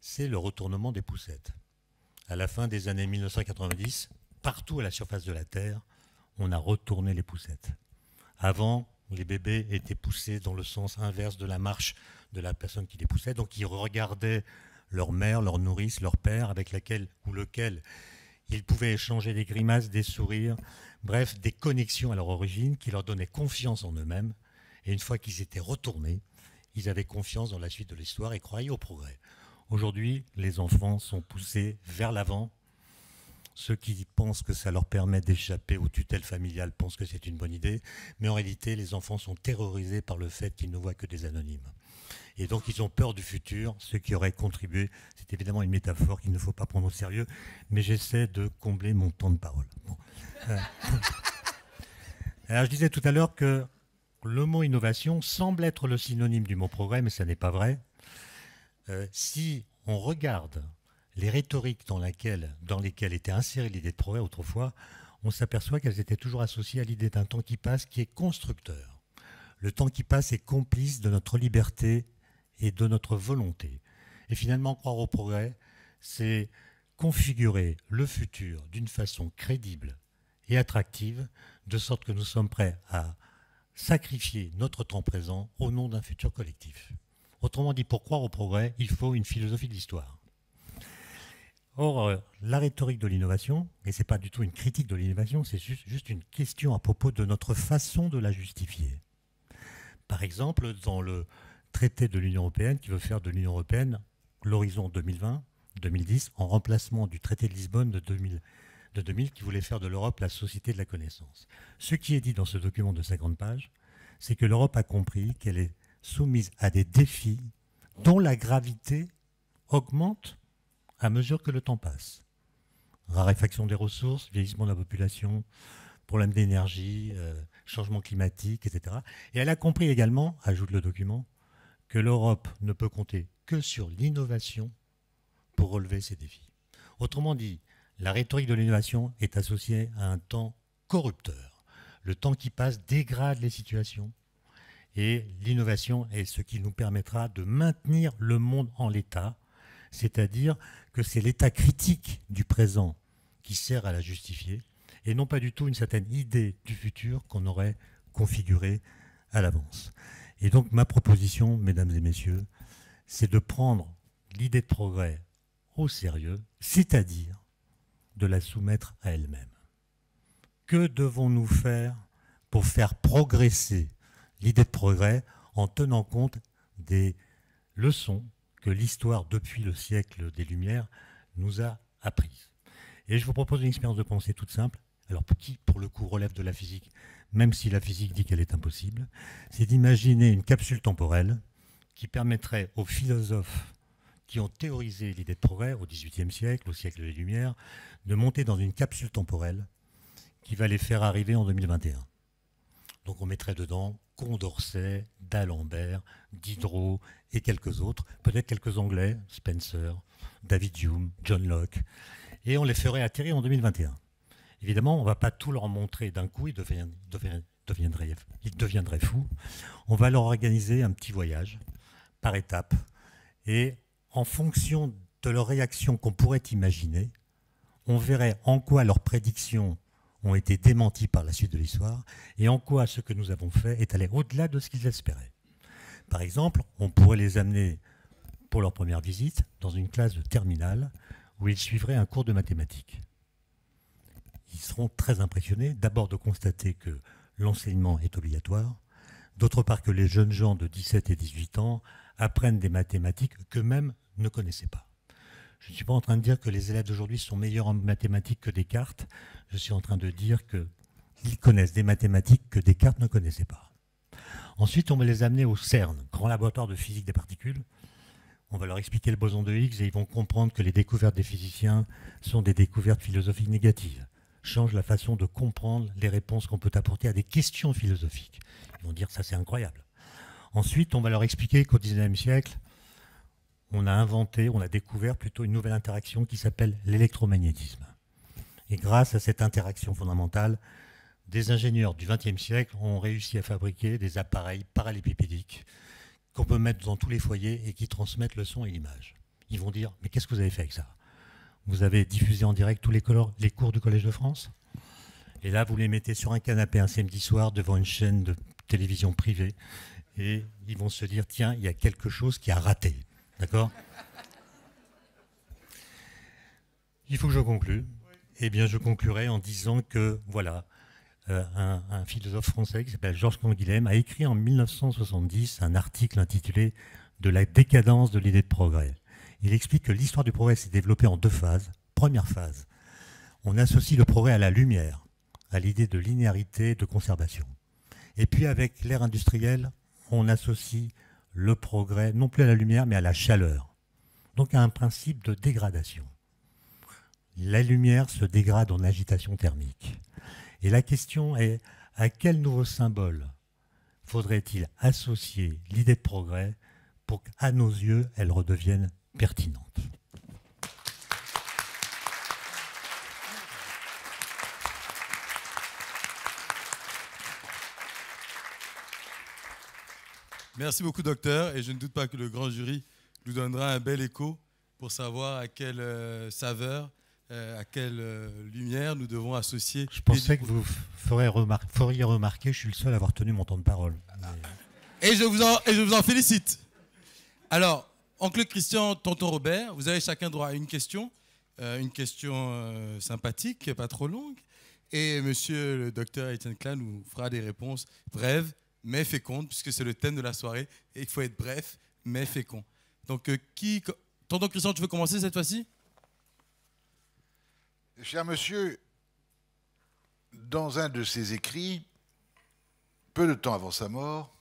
c'est le retournement des poussettes. À la fin des années 1990, partout à la surface de la Terre, on a retourné les poussettes. Avant, les bébés étaient poussés dans le sens inverse de la marche de la personne qui les poussait. Donc ils regardaient leur mère, leur nourrice, leur père, avec laquelle ou lequel ils pouvaient échanger des grimaces, des sourires, bref, des connexions à leur origine qui leur donnaient confiance en eux-mêmes. Et une fois qu'ils étaient retournés, ils avaient confiance dans la suite de l'histoire et croyaient au progrès. Aujourd'hui, les enfants sont poussés vers l'avant ceux qui pensent que ça leur permet d'échapper aux tutelles familiales pensent que c'est une bonne idée, mais en réalité, les enfants sont terrorisés par le fait qu'ils ne voient que des anonymes. Et donc, ils ont peur du futur, ce qui aurait contribué. C'est évidemment une métaphore qu'il ne faut pas prendre au sérieux, mais j'essaie de combler mon temps de parole. Euh, [laughs] alors, je disais tout à l'heure que le mot innovation semble être le synonyme du mot progrès, mais ça n'est pas vrai. Euh, si on regarde les rhétoriques dans, lesquelles était insérée l'idée de progrès autrefois, on s'aperçoit qu'elles étaient toujours associées à l'idée d'un temps qui passe qui est constructeur. Le temps qui passe est complice de notre liberté et de notre volonté. Et finalement, croire au progrès, c'est configurer le futur d'une façon crédible et attractive, de sorte que nous sommes prêts à sacrifier notre temps présent au nom d'un futur collectif. Autrement dit, pour croire au progrès, il faut une philosophie de l'histoire. Or, euh, la rhétorique de l'innovation, et ce n'est pas du tout une critique de l'innovation, c'est juste une question à propos de notre façon de la justifier. Par exemple, dans le traité de l'Union européenne qui veut faire de l'Union européenne l'horizon 2020-2010 en remplacement du traité de Lisbonne de 2000, 2000 qui voulait faire de l'Europe la société de la connaissance. Ce qui est dit dans ce document de 50 pages, c'est que l'Europe a compris qu'elle est soumise à des défis dont la gravité augmente à mesure que le temps passe. Raréfaction des ressources, vieillissement de la population, problème d'énergie, euh, changement climatique, etc. Et elle a compris également, ajoute le document, que l'Europe ne peut compter que sur l'innovation pour relever ces défis. Autrement dit, la rhétorique de l'innovation est associée à un temps corrupteur. Le temps qui passe dégrade les situations et l'innovation est ce qui nous permettra de maintenir le monde en l'état c'est-à-dire que c'est l'état critique du présent qui sert à la justifier, et non pas du tout une certaine idée du futur qu'on aurait configurée à l'avance. Et donc ma proposition, mesdames et messieurs, c'est de prendre l'idée de progrès au sérieux, c'est-à-dire de la soumettre à elle-même. Que devons-nous faire pour faire progresser l'idée de progrès en tenant compte des leçons que l'histoire depuis le siècle des Lumières nous a apprises. Et je vous propose une expérience de pensée toute simple, alors qui pour le coup relève de la physique, même si la physique dit qu'elle est impossible, c'est d'imaginer une capsule temporelle qui permettrait aux philosophes qui ont théorisé l'idée de progrès au XVIIIe siècle, au siècle des Lumières, de monter dans une capsule temporelle qui va les faire arriver en 2021. Donc on mettrait dedans Condorcet, d'Alembert, Diderot et quelques autres, peut-être quelques Anglais, Spencer, David Hume, John Locke, et on les ferait atterrir en 2021. Évidemment, on ne va pas tout leur montrer d'un coup, ils deviendraient, ils deviendraient fous. On va leur organiser un petit voyage par étapes, et en fonction de leur réaction qu'on pourrait imaginer, on verrait en quoi leurs prédictions ont été démentis par la suite de l'histoire et en quoi ce que nous avons fait est allé au-delà de ce qu'ils espéraient. Par exemple, on pourrait les amener pour leur première visite dans une classe de terminale où ils suivraient un cours de mathématiques. Ils seront très impressionnés d'abord de constater que l'enseignement est obligatoire, d'autre part que les jeunes gens de 17 et 18 ans apprennent des mathématiques qu'eux-mêmes ne connaissaient pas. Je ne suis pas en train de dire que les élèves d'aujourd'hui sont meilleurs en mathématiques que Descartes. Je suis en train de dire qu'ils connaissent des mathématiques que Descartes ne connaissait pas. Ensuite, on va les amener au CERN, grand laboratoire de physique des particules. On va leur expliquer le boson de Higgs et ils vont comprendre que les découvertes des physiciens sont des découvertes philosophiques négatives. Change la façon de comprendre les réponses qu'on peut apporter à des questions philosophiques. Ils vont dire ça c'est incroyable. Ensuite, on va leur expliquer qu'au XIXe siècle, on a inventé, on a découvert plutôt une nouvelle interaction qui s'appelle l'électromagnétisme. Et grâce à cette interaction fondamentale, des ingénieurs du XXe siècle ont réussi à fabriquer des appareils parallépipédiques qu'on peut mettre dans tous les foyers et qui transmettent le son et l'image. Ils vont dire, mais qu'est-ce que vous avez fait avec ça Vous avez diffusé en direct tous les, les cours du Collège de France Et là, vous les mettez sur un canapé un samedi soir devant une chaîne de télévision privée et ils vont se dire, tiens, il y a quelque chose qui a raté D'accord Il faut que je conclue. Eh bien, je conclurai en disant que, voilà, euh, un, philosophe français qui s'appelle Georges Canguilhem a écrit en 1970 un article intitulé De la décadence de l'idée de progrès. Il explique que l'histoire du progrès s'est développée en deux phases. Première phase, on associe le progrès à la lumière, à l'idée de linéarité, de conservation. Et puis avec l'ère industrielle, on associe le progrès, non plus à la lumière, mais à la chaleur. Donc à un principe de dégradation. La lumière se dégrade en agitation thermique. Et la question est, à quel nouveau symbole faudrait-il associer l'idée de progrès pour qu'à nos yeux, elle redevienne pertinente Merci beaucoup, docteur. Et je ne doute pas que le grand jury nous donnera un bel écho pour savoir à quelle euh, saveur, euh, à quelle euh, lumière nous devons associer. Je pensais que vous feriez remarquer, je suis le seul à avoir tenu mon temps de parole. Et, je vous en, je vous en félicite. Alors, oncle Christian, tonton Robert, vous avez chacun droit à une question, une question sympathique, pas trop longue. Et monsieur le docteur Etienne Klein nous fera des réponses brèves mais féconde, puisque c'est le thème de la soirée, et il faut être bref, mais fécond. Donc, euh, qui. Tonton Christian, tu veux commencer cette fois-ci Cher monsieur, dans un de ses écrits, peu de temps avant sa mort,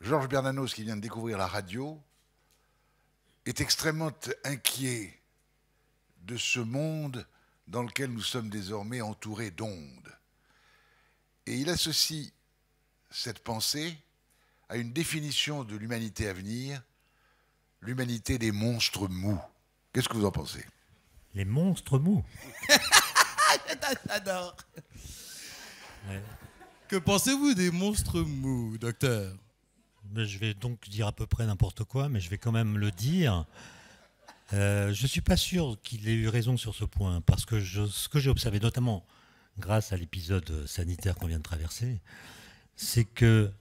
Georges Bernanos, qui vient de découvrir la radio, est extrêmement inquiet de ce monde dans lequel nous sommes désormais entourés d'ondes. Et il associe cette pensée à une définition de l'humanité à venir, l'humanité des monstres mous. Qu'est-ce que vous en pensez Les monstres mous [laughs] J'adore Que pensez-vous des monstres mous, docteur Je vais donc dire à peu près n'importe quoi, mais je vais quand même le dire. Euh, je ne suis pas sûr qu'il ait eu raison sur ce point, parce que ce que j'ai observé, notamment grâce à l'épisode sanitaire qu'on vient de traverser, c'est que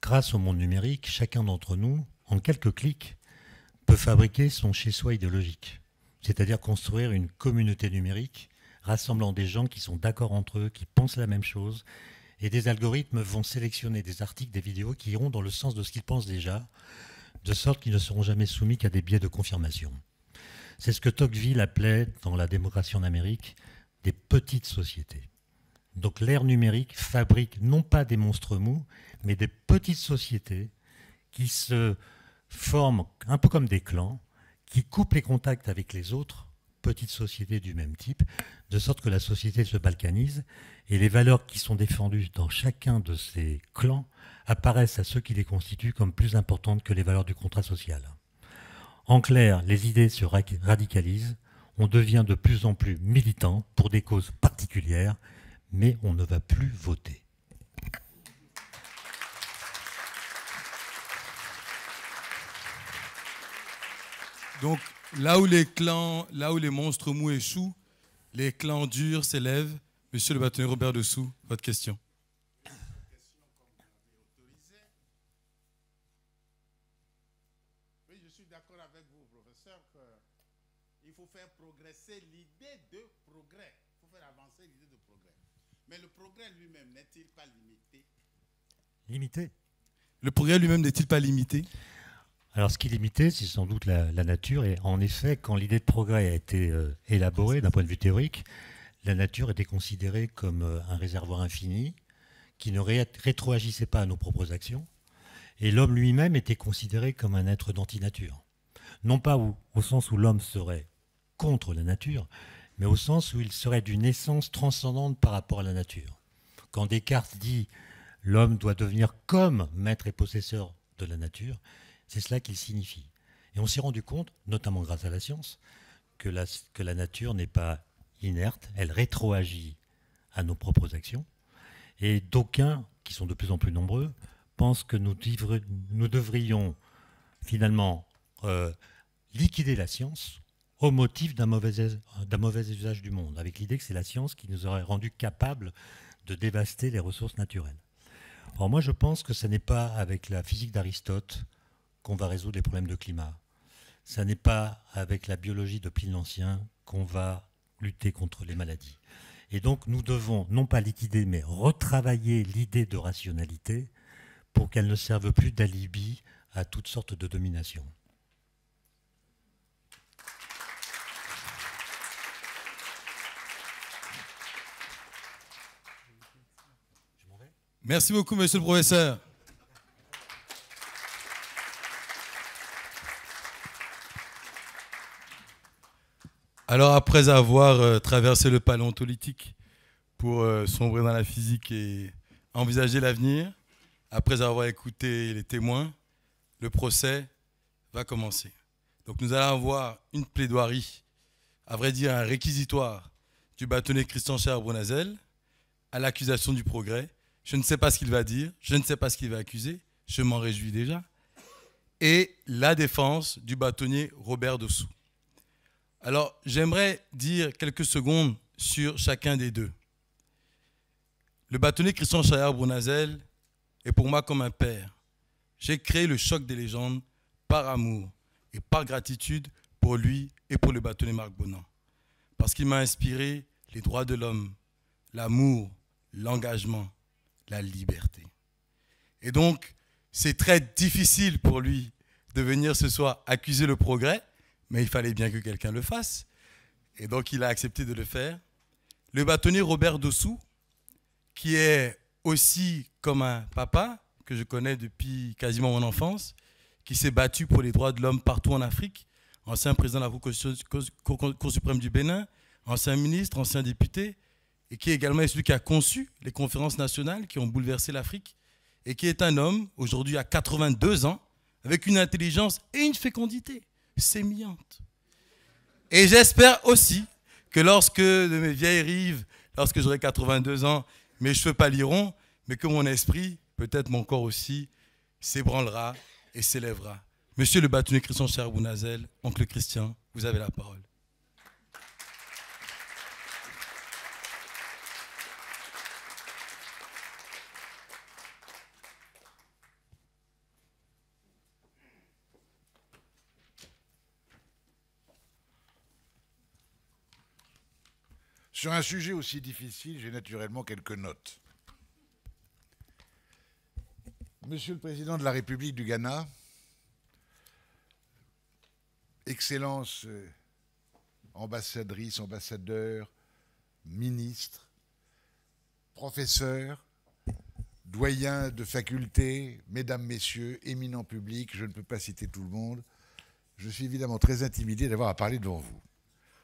grâce au monde numérique, chacun d'entre nous, en quelques clics, peut fabriquer son chez-soi idéologique, c'est-à-dire construire une communauté numérique rassemblant des gens qui sont d'accord entre eux, qui pensent la même chose, et des algorithmes vont sélectionner des articles, des vidéos qui iront dans le sens de ce qu'ils pensent déjà, de sorte qu'ils ne seront jamais soumis qu'à des biais de confirmation. C'est ce que Tocqueville appelait, dans La démocratie en Amérique, des petites sociétés. Donc l'ère numérique fabrique non pas des monstres mous, mais des petites sociétés qui se forment un peu comme des clans, qui coupent les contacts avec les autres petites sociétés du même type, de sorte que la société se balkanise et les valeurs qui sont défendues dans chacun de ces clans apparaissent à ceux qui les constituent comme plus importantes que les valeurs du contrat social. En clair, les idées se radicalisent, on devient de plus en plus militant pour des causes particulières mais on ne va plus voter. Donc là où les clans, là où les monstres mous échouent, les clans durs s'élèvent. Monsieur le bâtonnier Robert Dessous, votre question. Limité. Le progrès lui-même n'est-il pas limité alors, ce qui limitait, c'est sans doute la, nature. Et en effet, quand l'idée de progrès a été euh, élaborée d'un point de vue théorique, la nature était considérée comme euh, un réservoir infini qui ne rétroagissait pas à nos propres actions. Et l'homme lui-même était considéré comme un être d'antinature. Non pas au sens où l'homme serait contre la nature, mais au sens où il serait d'une essence transcendante par rapport à la nature. Quand Descartes dit l'homme doit devenir comme maître et possesseur de la nature, c'est cela qu'il signifie. Et on s'est rendu compte, notamment grâce à la science, que la, nature n'est pas inerte, elle rétroagit à nos propres actions. Et d'aucuns, qui sont de plus en plus nombreux, pensent que nous, devrions finalement euh, liquider la science au motif d'un mauvais, mauvais, usage du monde, avec l'idée que c'est la science qui nous aurait rendu capables de dévaster les ressources naturelles moi, je pense que ce n'est pas avec la physique d'Aristote qu'on va résoudre les problèmes de climat. Ce n'est pas avec la biologie de Pline l'Ancien qu'on va lutter contre les maladies. Et donc, nous devons non pas liquider, mais retravailler l'idée de rationalité pour qu'elle ne serve plus d'alibi à toutes sortes de dominations. Merci beaucoup, monsieur le professeur. Alors, après avoir euh, traversé le politique pour euh, sombrer dans la physique et envisager l'avenir, après avoir écouté les témoins, le procès va commencer. Donc, nous allons avoir une plaidoirie, à vrai dire un réquisitoire du bâtonnet Christian Charles Brunazel à l'accusation du progrès je ne sais pas ce qu'il va dire, je ne sais pas ce qu'il va accuser, je m'en réjouis déjà. Et la défense du bâtonnier Robert Dossou. Alors, j'aimerais dire quelques secondes sur chacun des deux. Le bâtonnier Christian Chaillard Brunazel est pour moi comme un père. J'ai créé le choc des légendes par amour et par gratitude pour lui et pour le bâtonnier Marc Bonan. Parce qu'il m'a inspiré les droits de l'homme, l'amour, l'engagement, la liberté. Et donc, c'est très difficile pour lui de venir ce soir accuser le progrès, mais il fallait bien que quelqu'un le fasse. Et donc, il a accepté de le faire. Le bâtonnier Robert Dossou, qui est aussi comme un papa que je connais depuis quasiment mon enfance, qui s'est battu pour les droits de l'homme partout en Afrique, ancien président de la Cour, suprême du Bénin, ancien ministre, ancien député, et qui est également celui qui a conçu les conférences nationales qui ont bouleversé l'Afrique, et qui est un homme, aujourd'hui à 82 ans, avec une intelligence et une fécondité sémillante. Et j'espère aussi que lorsque de mes vieilles rives, lorsque j'aurai 82 ans, mes cheveux pâliront, mais que mon esprit, peut-être mon corps aussi, s'ébranlera et s'élèvera. Monsieur le bâtonnier Christian Cherbounazel, oncle Christian, vous avez la parole. Sur un sujet aussi difficile, j'ai naturellement quelques notes. Monsieur le Président de la République du Ghana, Excellences, euh, ambassadrices, ambassadeurs, ministres, professeurs, doyens de facultés, mesdames, messieurs, éminents publics, je ne peux pas citer tout le monde, je suis évidemment très intimidé d'avoir à parler devant vous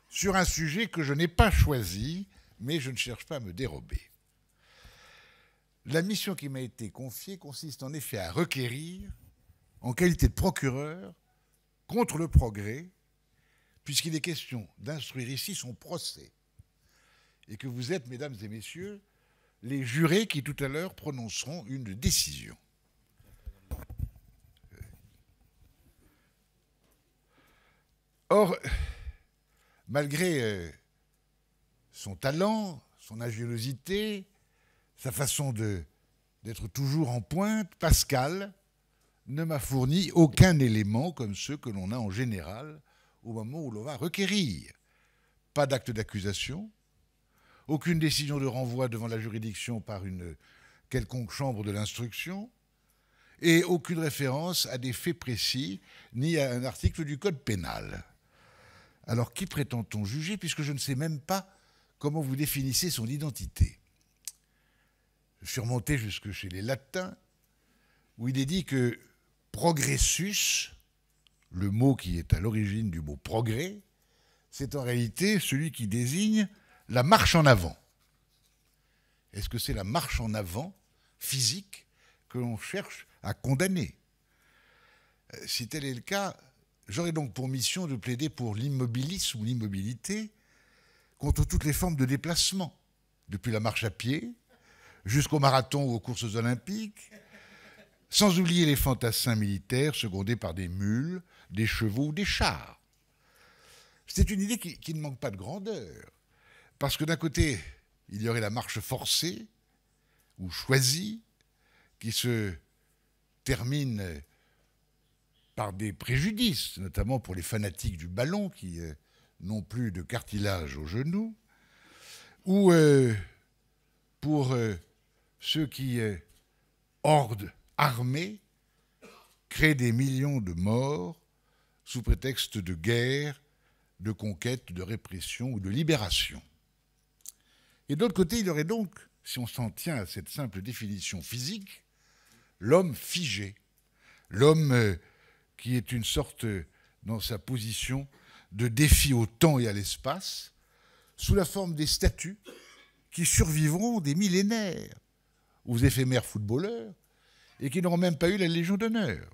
sur un sujet que je n'ai pas choisi, mais je ne cherche pas à me dérober. La mission qui m'a été confiée consiste en effet à requérir, en qualité de procureur, contre le progrès, puisqu'il est question d'instruire ici son procès, et que vous êtes, mesdames et messieurs, les jurés qui tout à l'heure prononceront une décision. Or, malgré euh, son talent, son ingéniosité, sa façon d'être toujours en pointe, Pascal ne m'a fourni aucun élément comme ceux que l'on a en général au moment où l'on va requérir. Pas d'acte d'accusation, aucune décision de renvoi devant la juridiction par une quelconque chambre de l'instruction, et aucune référence à des faits précis ni à un article du Code pénal. Alors qui prétend-on juger puisque je ne sais même pas comment vous définissez son identité Je suis remonté jusque chez les Latins, où il est dit que progressus, le mot qui est à l'origine du mot progrès, c'est en réalité celui qui désigne la marche en avant. Est-ce que c'est la marche en avant physique que l'on cherche à condamner euh, Si tel est le cas, J'aurais donc pour mission de plaider pour l'immobilisme ou l'immobilité contre toutes les formes de déplacement, depuis la marche à pied jusqu'au marathon ou aux courses olympiques, sans oublier les fantassins militaires secondés par des mules, des chevaux ou des chars. C'est une idée qui, qui, ne manque pas de grandeur, parce que d'un côté, il y aurait la marche forcée ou choisie, qui se termine par des préjudices, notamment pour les fanatiques du ballon qui euh, n'ont plus de cartilage au genou, ou euh, pour euh, ceux qui hordes armées, créent des millions de morts sous prétexte de guerre, de conquête, de répression ou de libération. Et d'autre côté, il y aurait donc, si on s'en tient à cette simple définition physique, l'homme figé, l'homme qui est une sorte, euh, dans sa position, de défi au temps et à l'espace, sous la forme des statues qui survivront des millénaires aux éphémères footballeurs et qui n'auront même pas eu la Légion d'honneur.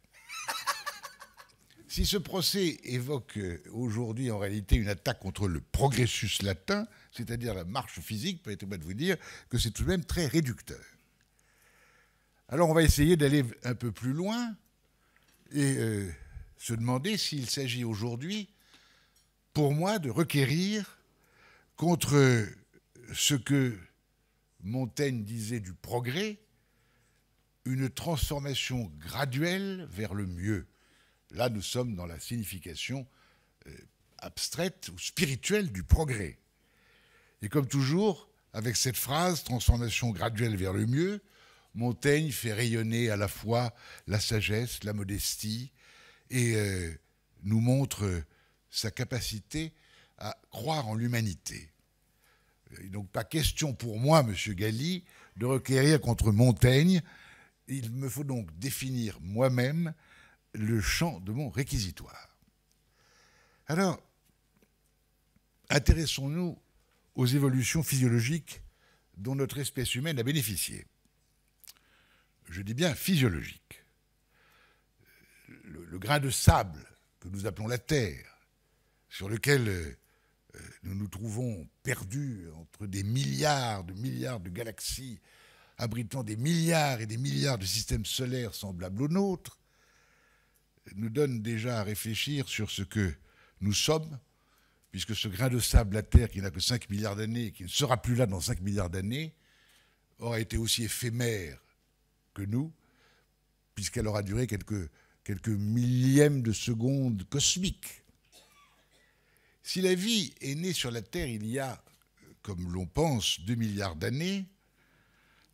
Si ce procès évoque euh, aujourd'hui en réalité une attaque contre le progressus latin, c'est-à-dire la marche physique, permettez-moi de vous dire que c'est tout de même très réducteur. Alors on va essayer d'aller un peu plus loin et euh, se demander s'il s'agit aujourd'hui, pour moi, de requérir contre ce que Montaigne disait du progrès, une transformation graduelle vers le mieux. Là, nous sommes dans la signification euh, abstraite ou spirituelle du progrès. Et comme toujours, avec cette phrase, transformation graduelle vers le mieux, Montaigne fait rayonner à la fois la sagesse, la modestie, et euh, nous montre euh, sa capacité à croire en l'humanité. Donc pas question pour moi, Monsieur Galli, de requérir contre Montaigne. Il me faut donc définir moi-même le champ de mon réquisitoire. Alors, intéressons-nous aux évolutions physiologiques dont notre espèce humaine a bénéficié je dis bien physiologique. Le, grain de sable que nous appelons la Terre, sur lequel euh, nous nous trouvons perdus entre des milliards de milliards de galaxies abritant des milliards et des milliards de systèmes solaires semblables aux nôtres, nous donne déjà à réfléchir sur ce que nous sommes, puisque ce grain de sable, la Terre, qui n'a que 5 milliards d'années, qui ne sera plus là dans 5 milliards d'années, aura été aussi éphémère que nous, puisqu'elle aura duré quelques, quelques millièmes de secondes cosmiques. Si la vie est née sur la Terre il y a, comme l'on pense, 2 milliards d'années,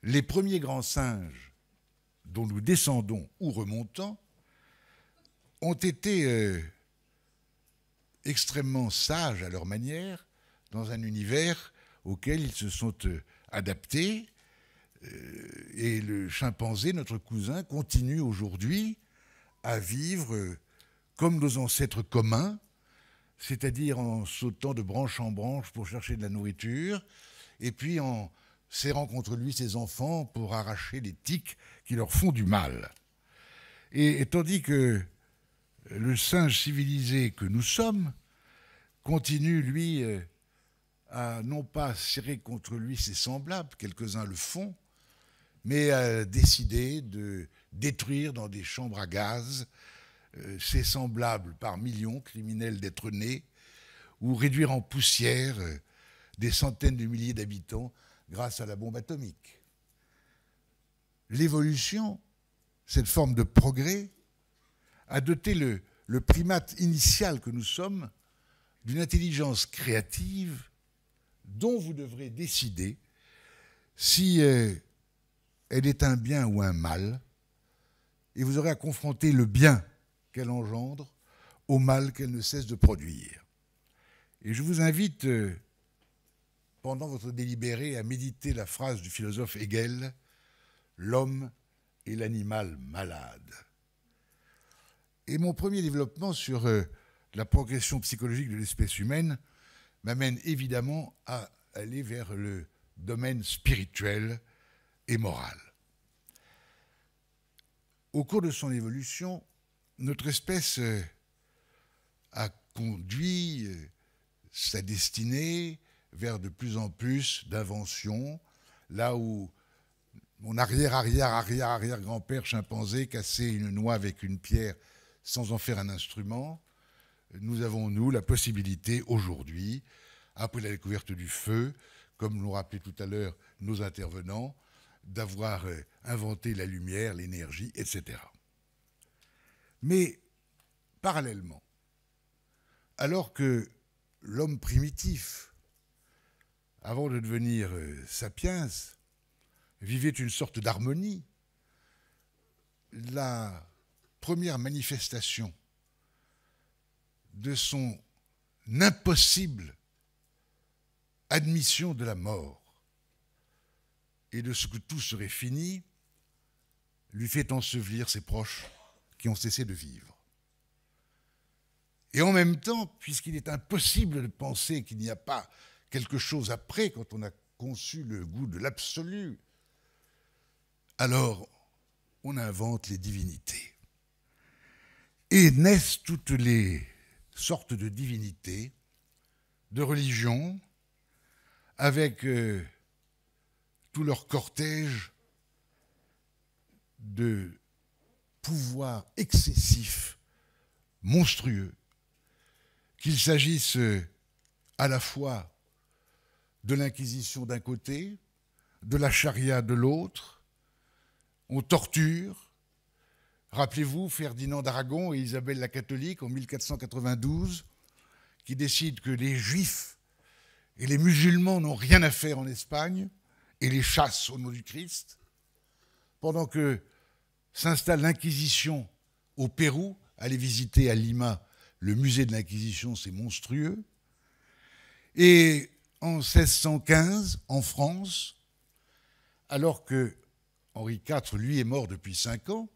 les premiers grands singes dont nous descendons ou remontons ont été euh, extrêmement sages à leur manière dans un univers auquel ils se sont euh, adaptés euh, et le chimpanzé, notre cousin, continue aujourd'hui à vivre comme nos ancêtres communs, c'est-à-dire en sautant de branche en branche pour chercher de la nourriture, et puis en serrant contre lui ses enfants pour arracher les tiques qui leur font du mal. Et, et tandis que le singe civilisé que nous sommes continue, lui, euh, à non pas serrer contre lui ses semblables, quelques-uns le font, mais a décidé de détruire dans des chambres à gaz ses euh, semblables par millions, criminels d'être nés, ou réduire en poussière euh, des centaines de milliers d'habitants grâce à la bombe atomique. L'évolution, cette forme de progrès, a doté le, le primate initial que nous sommes d'une intelligence créative dont vous devrez décider si euh, elle est un bien ou un mal, et vous aurez à confronter le bien qu'elle engendre au mal qu'elle ne cesse de produire. Et je vous invite, euh, pendant votre délibéré, à méditer la phrase du philosophe Hegel, L'homme est l'animal malade. Et mon premier développement sur euh, la progression psychologique de l'espèce humaine m'amène évidemment à aller vers le domaine spirituel et morale. Au cours de son évolution, notre espèce euh, a conduit euh, sa destinée vers de plus en plus d'inventions, là où mon arrière-arrière-arrière-arrière-grand-père chimpanzé cassait une noix avec une pierre sans en faire un instrument, nous avons, nous, la possibilité aujourd'hui, après la découverte du feu, comme l'ont rappelé tout à l'heure nos intervenants, d'avoir euh, inventé la lumière, l'énergie, etc. Mais parallèlement, alors que l'homme primitif, avant de devenir euh, sapiens, vivait une sorte d'harmonie, la première manifestation de son impossible admission de la mort et de ce que tout serait fini, lui fait ensevelir ses proches qui ont cessé de vivre. Et en même temps, puisqu'il est impossible de penser qu'il n'y a pas quelque chose après quand on a conçu le goût de l'absolu, alors on invente les divinités. Et naissent toutes les sortes de divinités, de religions, avec euh, tout leur cortège de pouvoir excessif, monstrueux, qu'il s'agisse euh, à la fois de l'Inquisition d'un côté, de la charia de l'autre, on torture. Rappelez-vous Ferdinand d'Aragon et Isabelle la catholique en 1492, qui décident que les juifs et les musulmans n'ont rien à faire en Espagne, et les chasse au nom du Christ, pendant que s'installe l'Inquisition au Pérou, allez visiter à Lima le musée de l'Inquisition, c'est monstrueux, et en 1615, en France, alors que Henri IV, lui, est mort depuis cinq ans,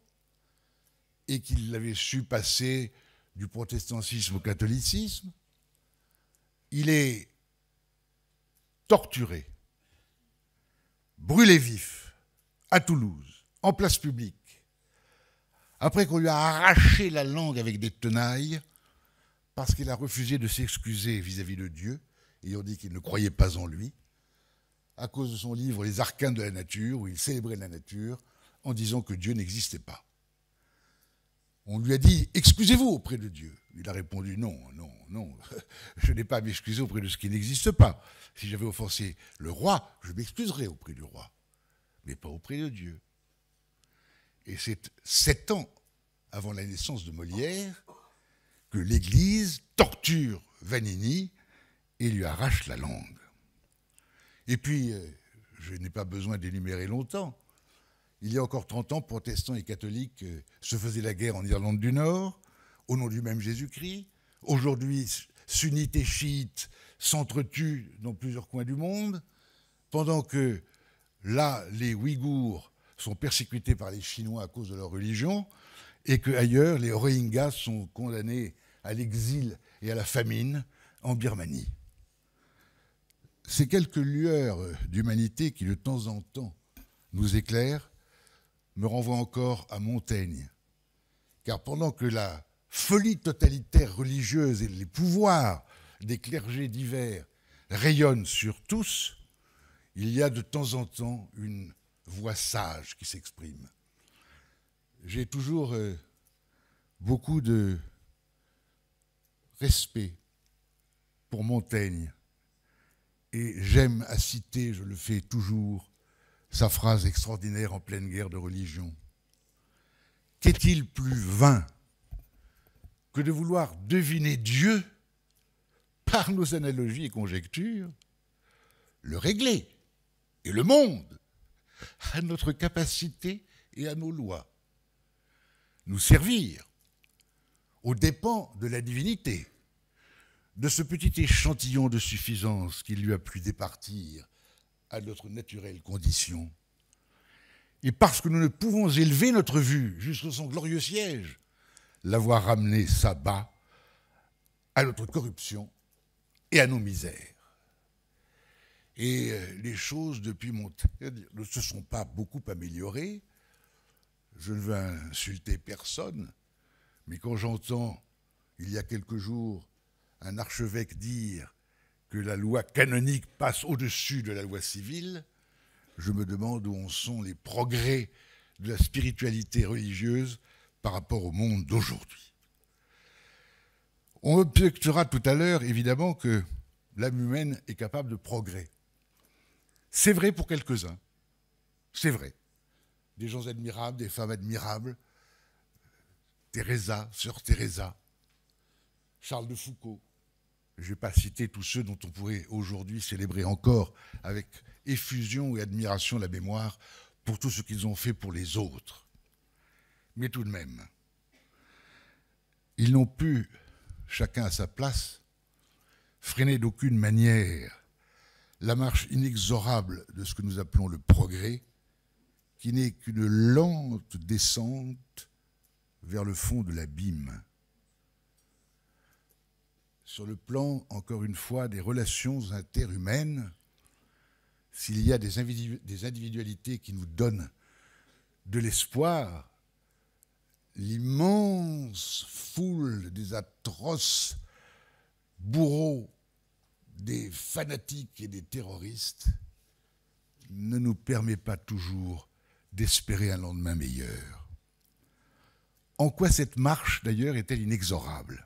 et qu'il avait su passer du protestantisme au catholicisme, il est torturé brûlé vif à Toulouse, en place publique, après qu'on lui a arraché la langue avec des tenailles, parce qu'il a refusé de s'excuser vis-à-vis de Dieu, ayant dit qu'il ne croyait pas en lui, à cause de son livre Les Arcanes de la Nature, où il célébrait la nature en disant que Dieu n'existait pas. On lui a dit Excusez-vous auprès de Dieu. Il a répondu non, non, non, [laughs] je n'ai pas à m'excuser auprès de ce qui n'existe pas. Si j'avais offensé le roi, je m'excuserais auprès du roi, mais pas auprès de Dieu. Et c'est sept ans avant la naissance de Molière que l'Église torture Vanini et lui arrache la langue. Et puis, euh, je n'ai pas besoin d'énumérer longtemps, il y a encore 30 ans, protestants et catholiques euh, se faisaient la guerre en Irlande du Nord au nom du même Jésus-Christ. Aujourd'hui, sunnites et chiites s'entretuent dans plusieurs coins du monde, pendant que là, les Ouïghours sont persécutés par les Chinois à cause de leur religion, et ailleurs, les Rohingyas sont condamnés à l'exil et à la famine en Birmanie. Ces quelques lueurs d'humanité qui de temps en temps nous éclairent me renvoient encore à Montaigne, car pendant que la folie totalitaire religieuse et les pouvoirs des clergés divers rayonnent sur tous, il y a de temps en temps une voix sage qui s'exprime. J'ai toujours euh, beaucoup de respect pour Montaigne et j'aime à citer, je le fais toujours, sa phrase extraordinaire en pleine guerre de religion. Qu'est-il plus vain que de vouloir deviner Dieu par nos analogies et conjectures, le régler et le monde à notre capacité et à nos lois, nous servir aux dépens de la divinité, de ce petit échantillon de suffisance qui lui a pu départir à notre naturelle condition. Et parce que nous ne pouvons élever notre vue jusqu'à son glorieux siège, l'avoir ramené ça bas à notre corruption et à nos misères. Et euh, les choses depuis mon temps ne se sont pas beaucoup améliorées. Je ne veux insulter personne, mais quand j'entends, il y a quelques jours, un archevêque dire que la loi canonique passe au-dessus de la loi civile, je me demande où en sont les progrès de la spiritualité religieuse par rapport au monde d'aujourd'hui. On objectera tout à l'heure, évidemment, que l'âme humaine est capable de progrès. C'est vrai pour quelques-uns, c'est vrai. Des gens admirables, des femmes admirables, Teresa, sœur Teresa, Charles de Foucault. Je ne vais pas citer tous ceux dont on pourrait aujourd'hui célébrer encore avec effusion et admiration la mémoire pour tout ce qu'ils ont fait pour les autres mais tout de même. Ils n'ont pu, chacun à sa place, freiner d'aucune manière la marche inexorable de ce que nous appelons le progrès, qui n'est qu'une lente descente vers le fond de l'abîme. Sur le plan, encore une fois, des relations interhumaines, s'il y a des, des individualités qui nous donnent de l'espoir, l'immense foule des atroces bourreaux, des fanatiques et des terroristes ne nous permet pas toujours d'espérer un lendemain meilleur. En quoi cette marche, d'ailleurs, est-elle inexorable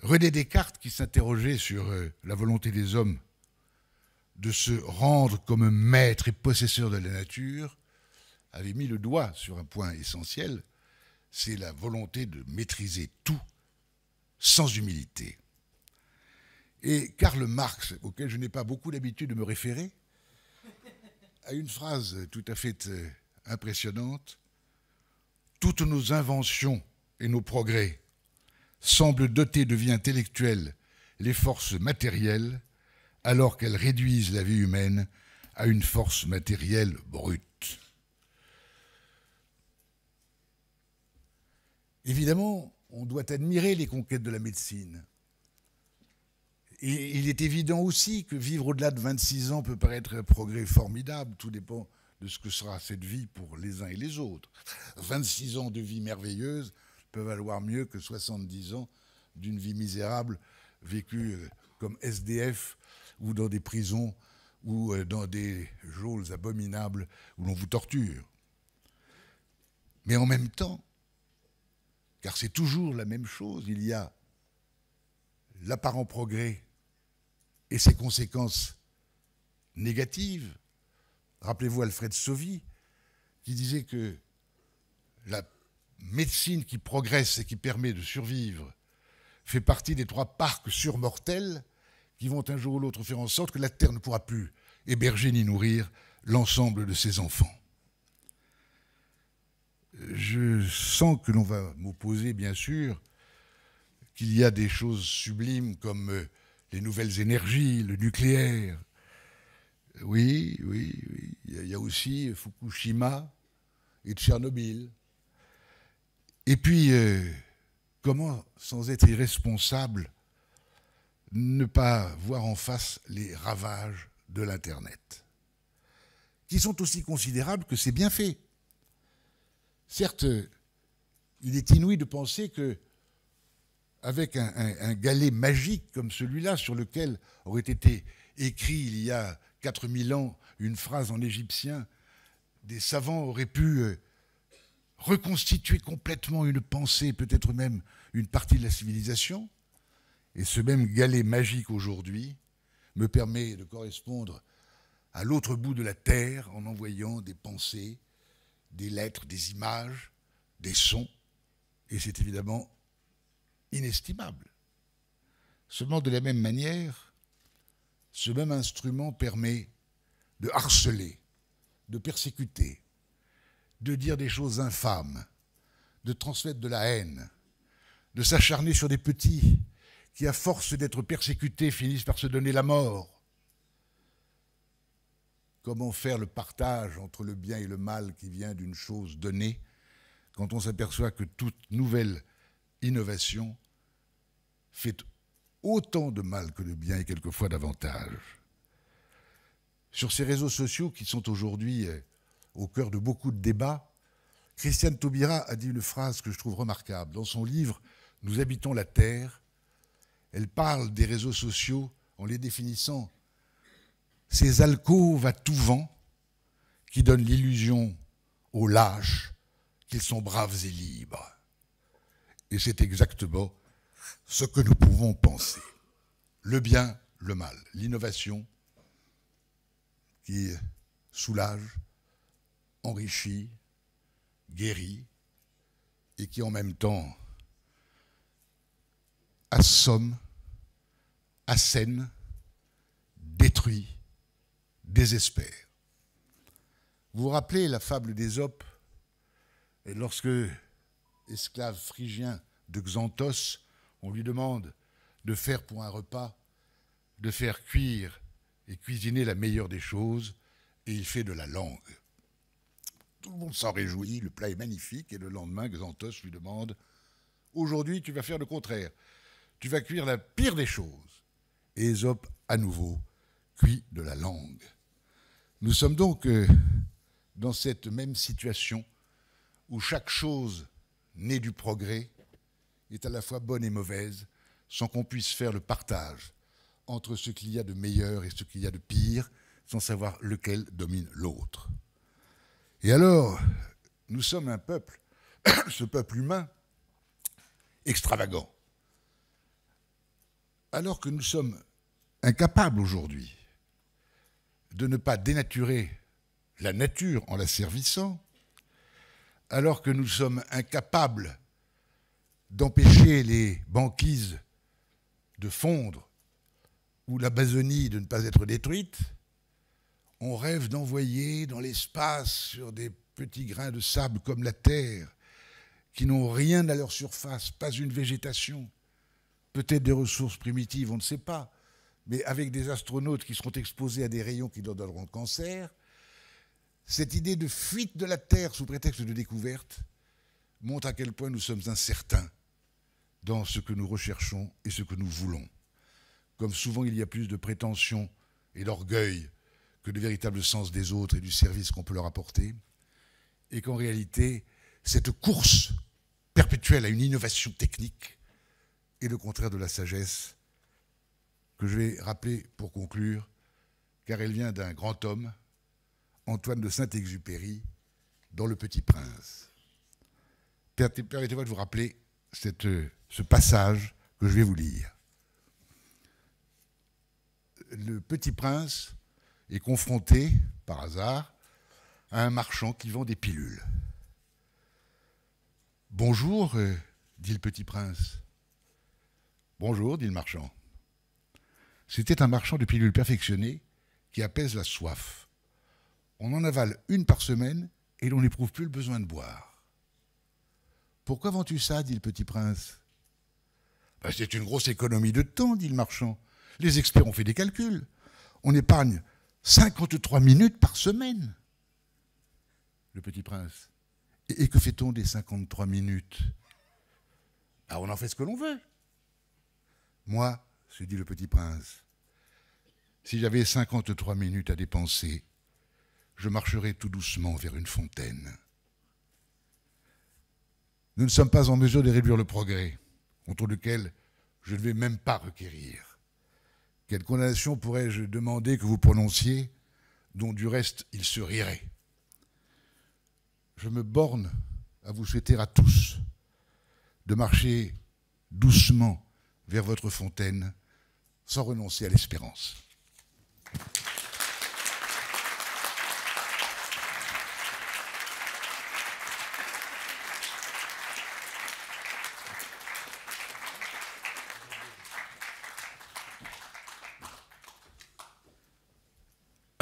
René Descartes, qui s'interrogeait sur euh, la volonté des hommes de se rendre comme maître et possesseur de la nature, avait mis le doigt sur un point essentiel, c'est la volonté de maîtriser tout sans humilité. Et Karl Marx, auquel je n'ai pas beaucoup l'habitude de me référer, a une phrase tout à fait euh, impressionnante. Toutes nos inventions et nos progrès semblent doter de vie intellectuelle les forces matérielles, alors qu'elles réduisent la vie humaine à une force matérielle brute. Évidemment, on doit admirer les conquêtes de la médecine. Et il est évident aussi que vivre au-delà de 26 ans peut paraître un progrès formidable, tout dépend de ce que sera cette vie pour les uns et les autres. 26 ans de vie merveilleuse peuvent valoir mieux que 70 ans d'une vie misérable vécue euh, comme SDF ou dans des prisons ou euh, dans des geôles abominables où l'on vous torture. Mais en même temps, car c'est toujours la même chose. Il y a l'apparent progrès et ses conséquences négatives. Rappelez-vous Alfred Sauvy, qui disait que la médecine qui progresse et qui permet de survivre fait partie des trois parcs surmortels qui vont un jour ou l'autre faire en sorte que la Terre ne pourra plus héberger ni nourrir l'ensemble de ses enfants je sens que l'on va m'opposer, bien sûr, qu'il y a des choses sublimes comme euh, les nouvelles énergies, le nucléaire. Oui, oui, oui. Il y a aussi Fukushima et Tchernobyl. Et puis, euh, comment, sans être irresponsable, ne pas voir en face les ravages de l'Internet, qui sont aussi considérables que c'est bien fait. Certes, il est inouï de penser que, avec un, un galet magique comme celui-là, sur lequel aurait été écrit il y a 4000 ans une phrase en égyptien, des savants auraient pu euh, reconstituer complètement une pensée, peut-être même une partie de la civilisation. Et ce même galet magique aujourd'hui me permet de correspondre à l'autre bout de la Terre en envoyant des pensées, des lettres, des images, des sons, et c'est évidemment inestimable. Seulement de la même manière, ce même instrument permet de harceler, de persécuter, de dire des choses infâmes, de transmettre de la haine, de s'acharner sur des petits qui, à force d'être persécutés, finissent par se donner la mort, Comment faire le partage entre le bien et le mal qui vient d'une chose donnée quand on s'aperçoit que toute nouvelle innovation fait autant de mal que de bien et quelquefois davantage. Sur ces réseaux sociaux qui sont aujourd'hui euh, au cœur de beaucoup de débats, Christiane Taubira a dit une phrase que je trouve remarquable. Dans son livre Nous habitons la Terre, elle parle des réseaux sociaux en les définissant ces alcôves à tout vent qui donnent l'illusion aux lâches qu'ils sont braves et libres. Et c'est exactement ce que nous pouvons penser. Le bien, le mal, l'innovation qui soulage, enrichit, guérit et qui en même temps assomme, assène, détruit désespère. Vous vous rappelez la fable d'Ésope Et lorsque, esclave phrygien de Xanthos, on lui demande de faire pour un repas, de faire cuire et cuisiner la meilleure des choses, et il fait de la langue. Tout le monde s'en réjouit, le plat est magnifique, et le lendemain, Xanthos lui demande Aujourd'hui, tu vas faire le contraire. Tu vas cuire la pire des choses. Et Ésope, à nouveau, cuit de la langue. Nous sommes donc euh, dans cette même situation où chaque chose née du progrès est à la fois bonne et mauvaise, sans qu'on puisse faire le partage entre ce qu'il y a de meilleur et ce qu'il y a de pire, sans savoir lequel domine l'autre. Et alors, nous sommes un peuple, [coughs] ce peuple humain, extravagant, alors que nous sommes incapables aujourd'hui de ne pas dénaturer la nature en la servissant, alors que nous sommes incapables d'empêcher les banquises de fondre ou la basonie de ne pas être détruite, on rêve d'envoyer dans l'espace sur des petits grains de sable comme la Terre, qui n'ont rien à leur surface, pas une végétation, peut-être des ressources primitives, on ne sait pas, mais avec des astronautes qui seront exposés à des rayons qui leur donneront le cancer, cette idée de fuite de la Terre sous prétexte de découverte montre à quel point nous sommes incertains dans ce que nous recherchons et ce que nous voulons. Comme souvent il y a plus de prétention et d'orgueil que de véritable sens des autres et du service qu'on peut leur apporter, et qu'en réalité, cette course perpétuelle à une innovation technique est le contraire de la sagesse je vais rappeler pour conclure, car elle vient d'un grand homme, Antoine de Saint-Exupéry, dans Le Petit Prince. Permettez-moi de vous rappeler euh, ce passage que je vais vous lire. Le Petit Prince est confronté, par hasard, à un marchand qui vend des pilules. Bonjour, euh, dit le Petit Prince. Bonjour, dit le marchand. C'était un marchand de pilules perfectionnées qui apaise la soif. On en avale une par semaine et l'on n'éprouve plus le besoin de boire. Pourquoi vends-tu ça dit le petit prince. Ben, c'est une grosse économie de temps, dit le marchand. Les experts ont fait des calculs. On épargne 53 minutes par semaine. Le petit prince. Et, que fait-on des 53 minutes ben, On en fait ce que l'on veut. Moi, se dit le petit prince, si j'avais 53 minutes à dépenser, je marcherais tout doucement vers une fontaine. Nous ne sommes pas en mesure de réduire le progrès, autour lequel je ne vais même pas requérir. Quelle condamnation pourrais-je demander que vous prononciez, dont du reste il se rirait Je me borne à vous souhaiter à tous de marcher doucement vers votre fontaine sans renoncer à l'espérance.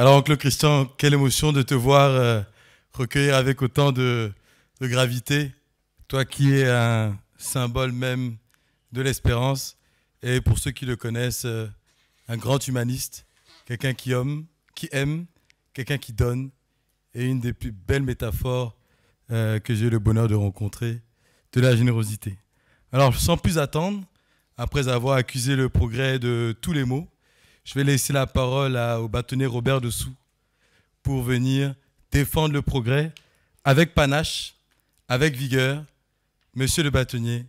Alors, oncle Christian, quelle émotion de te voir euh, recueillir avec autant de, gravité, toi qui es un symbole même de l'espérance, et pour ceux qui le connaissent, euh, un grand humaniste, quelqu'un qui aime, qui aime quelqu'un qui donne, et une des plus belles métaphores euh, que j'ai eu le bonheur de rencontrer, de la générosité. Alors, sans plus attendre, après avoir accusé le progrès de tous les maux, je vais laisser la parole au bâtonnier Robert Dessous pour venir défendre le progrès avec panache, avec vigueur. Monsieur le bâtonnier,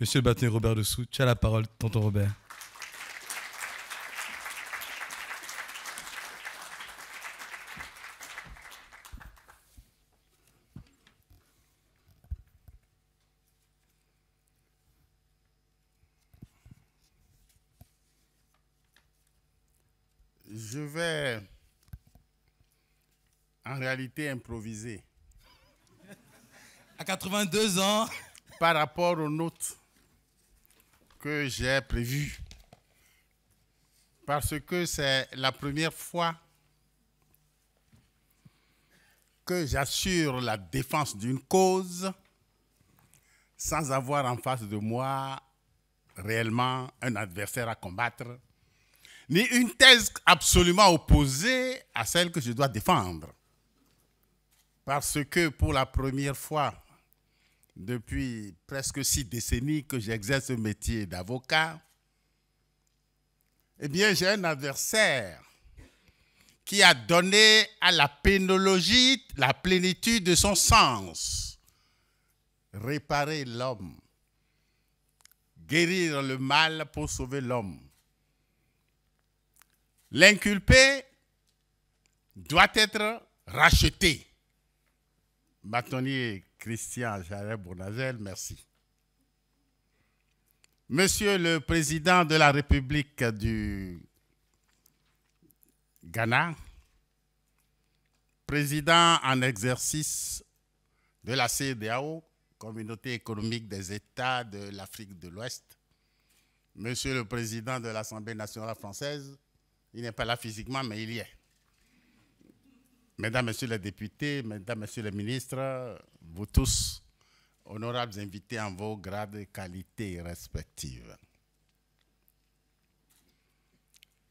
monsieur le bâtonnier Robert Dessous, tu as la parole, tonton Robert. en réalité improvisé. À 82 ans. Par rapport aux notes que j'ai prévues. Parce que c'est la première fois que j'assure la défense d'une cause sans avoir en face de moi réellement un adversaire à combattre ni une thèse absolument opposée à celle que je dois défendre. Parce que pour la première fois depuis presque six décennies que j'exerce ce métier d'avocat, eh bien j'ai un adversaire qui a donné à la pénologie la plénitude de son sens. Réparer l'homme, guérir le mal pour sauver l'homme L'inculpé doit être racheté. Bâtonnier Christian Jarret Bournazel, merci. Monsieur le Président de la République du Ghana, président en exercice de la CEDEAO, Communauté économique des États de l'Afrique de l'Ouest, Monsieur le Président de l'Assemblée nationale française, il n'est pas là physiquement, mais il y est. Mesdames, Messieurs les députés, Mesdames, Messieurs les ministres, vous tous, honorables invités en vos grades et qualités respectives.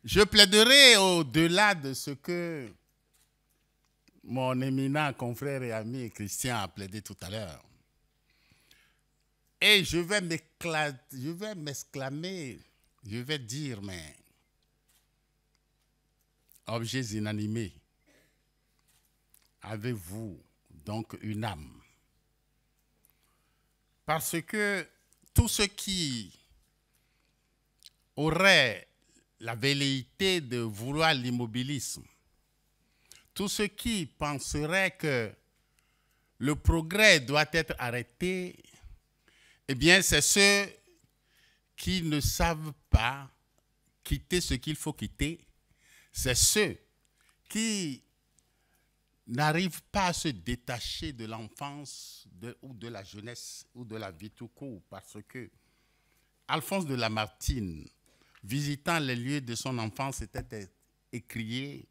Je plaiderai au-delà de ce que mon éminent confrère et ami Christian a plaidé tout à l'heure. Et je vais m'exclamer, je vais dire, mais objets inanimés, avez-vous donc une âme Parce que tout ce qui aurait la velléité de vouloir l'immobilisme, tout ce qui penserait que le progrès doit être arrêté, eh bien, c'est ceux qui ne savent pas quitter ce qu'il faut quitter c'est ceux qui n'arrivent pas à se détacher de l'enfance ou de la jeunesse ou de la vie tout court parce que Alphonse de Lamartine, visitant les lieux de son enfance, était écrié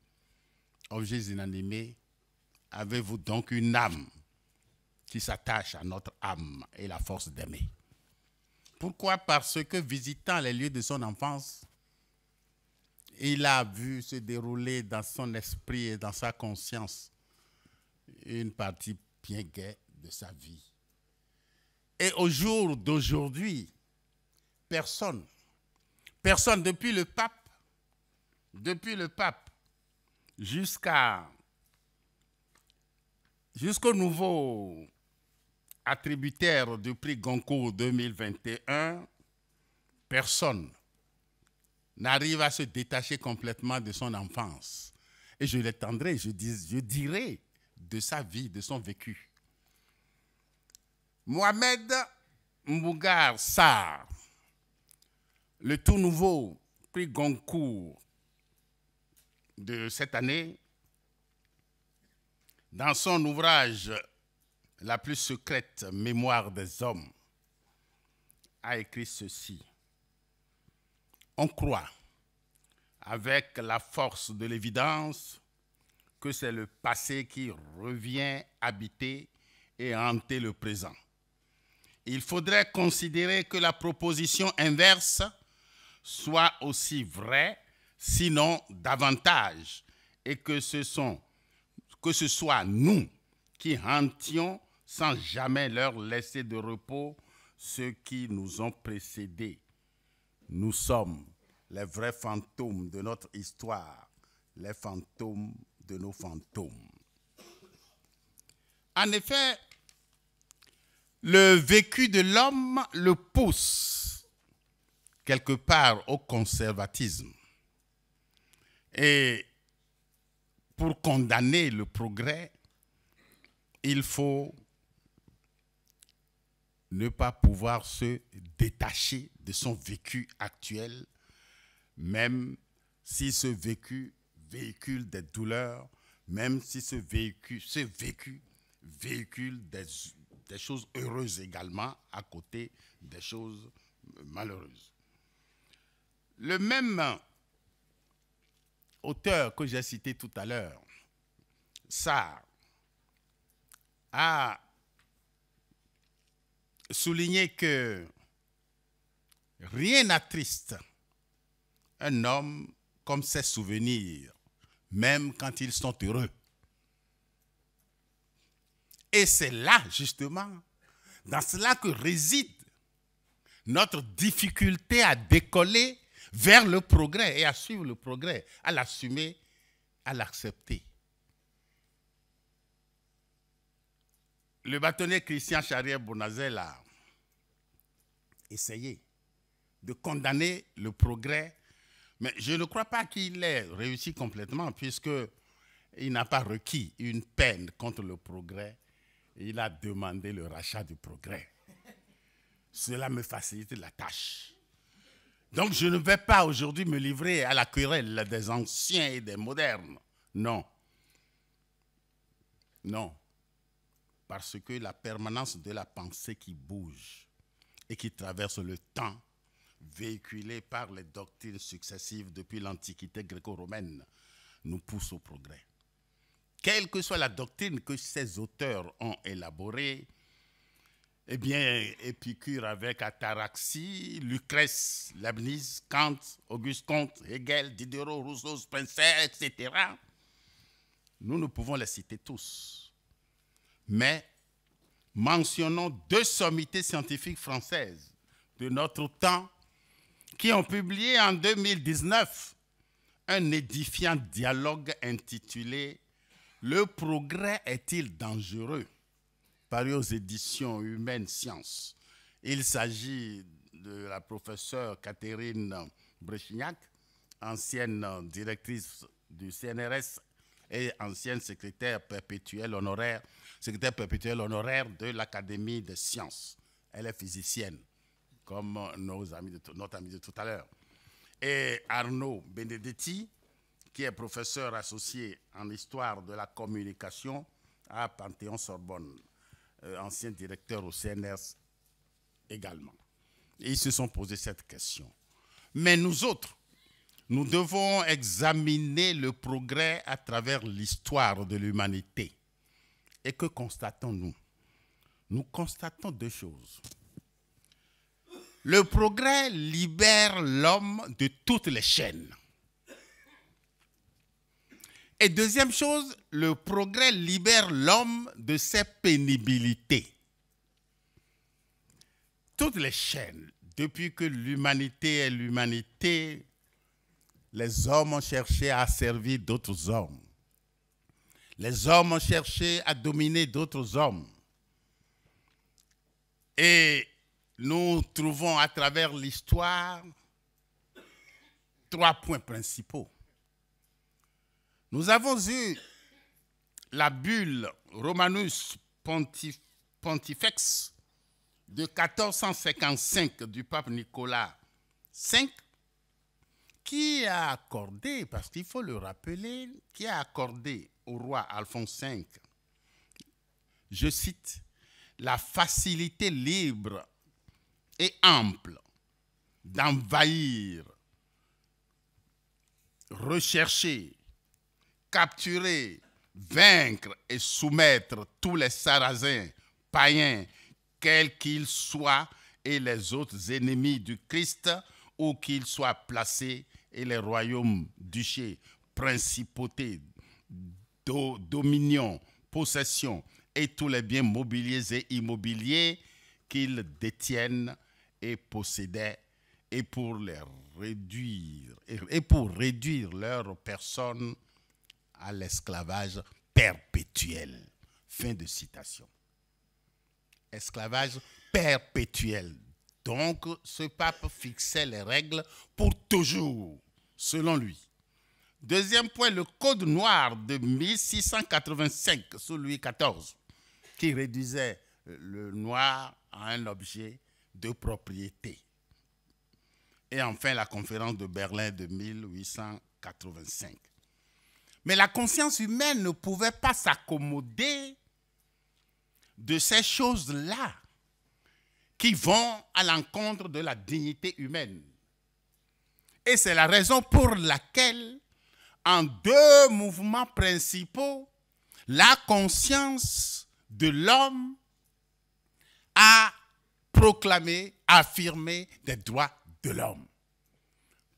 Objets inanimés, avez-vous donc une âme qui s'attache à notre âme et la force d'aimer Pourquoi Parce que visitant les lieux de son enfance, il a vu se dérouler dans son esprit et dans sa conscience une partie bien gaie de sa vie. Et au jour d'aujourd'hui, personne, personne depuis le pape, depuis le pape jusqu'à jusqu'au nouveau attributaire du prix Goncourt 2021, personne n'arrive à se détacher complètement de son enfance. Et je l'étendrai, je, je dirai de sa vie, de son vécu. Mohamed Mbougar Sarr, le tout nouveau prix Goncourt de cette année, dans son ouvrage La plus secrète mémoire des hommes, a écrit ceci on croit avec la force de l'évidence que c'est le passé qui revient habiter et hanter le présent. Il faudrait considérer que la proposition inverse soit aussi vraie, sinon davantage, et que ce, soit nous qui hantions sans jamais leur laisser de repos ceux qui nous ont précédés nous sommes les vrais fantômes de notre histoire, les fantômes de nos fantômes. En effet, le vécu de l'homme le pousse quelque part au conservatisme. Et pour condamner le progrès, il faut ne pas pouvoir se détacher de son vécu actuel, même si ce vécu véhicule des douleurs, même si ce vécu, ce vécu véhicule des, des choses heureuses également, à côté des choses malheureuses. Le même auteur que j'ai cité tout à l'heure, Sartre, a souligner que rien n'attriste un homme comme ses souvenirs, même quand ils sont heureux. Et c'est là, justement, dans cela que réside notre difficulté à décoller vers le progrès et à suivre le progrès, à l'assumer, à l'accepter. Le bâtonnier Christian Charrier Bonazel a Essayer de condamner le progrès, mais je ne crois pas qu'il ait réussi complètement, puisque il n'a pas requis une peine contre le progrès, il a demandé le rachat du progrès. Cela me facilite la tâche. Donc je ne vais pas aujourd'hui me livrer à la querelle des anciens et des modernes. Non. Non. Parce que la permanence de la pensée qui bouge et qui traverse le temps, véhiculé par les doctrines successives depuis l'Antiquité gréco-romaine, nous pousse au progrès. Quelle que soit la doctrine que ces auteurs ont élaborée, eh bien, Épicure avec Ataraxie, Lucrèce, Leibniz, Kant, Auguste Comte, Hegel, Diderot, Rousseau, Spencer, etc. Nous ne pouvons les citer tous. Mais mentionnons deux sommités scientifiques françaises de notre temps qui ont publié en 2019 un édifiant dialogue intitulé Le progrès est-il dangereux paru aux éditions Humaine Sciences. Il s'agit de la professeure Catherine Brechignac, ancienne directrice du CNRS et ancienne secrétaire perpétuelle honoraire secrétaire perpétuel honoraire de l'Académie des sciences. Elle est physicienne, comme nos amis de, notre ami de tout à l'heure. Et Arnaud Benedetti, qui est professeur associé en histoire de la communication à Panthéon-Sorbonne, euh, ancien directeur au CNRS également. ils se sont posés cette question. Mais nous autres, nous devons examiner le progrès à travers l'histoire de l'humanité. Et que constatons-nous Nous constatons deux choses. Le progrès libère l'homme de toutes les chaînes. Et deuxième chose, le progrès libère l'homme de ses pénibilités. Toutes les chaînes, depuis que l'humanité est l'humanité, les hommes ont cherché à servir d'autres hommes. Les hommes ont cherché à dominer d'autres hommes. Et nous trouvons à travers l'histoire trois points principaux. Nous avons eu la bulle Romanus Pontifex de 1455 du pape Nicolas V, qui a accordé, parce qu'il faut le rappeler, qui a accordé au roi Alphonse V, je cite, la facilité libre et ample d'envahir, rechercher, capturer, vaincre et soumettre tous les Sarrasins, païens, quels qu'ils soient, et les autres ennemis du Christ, où qu'ils soient placés, et les royaumes, duchés, principautés, dominion, possession et tous les biens mobiliers et immobiliers qu'ils détiennent et possédaient et pour les réduire et pour réduire leurs personnes à l'esclavage perpétuel. Fin de citation. Esclavage perpétuel. Donc ce pape fixait les règles pour toujours, selon lui. Deuxième point, le code noir de 1685 sous Louis XIV, qui réduisait le noir à un objet de propriété. Et enfin, la conférence de Berlin de 1885. Mais la conscience humaine ne pouvait pas s'accommoder de ces choses-là qui vont à l'encontre de la dignité humaine. Et c'est la raison pour laquelle en deux mouvements principaux la conscience de l'homme a proclamé, affirmé des droits de l'homme.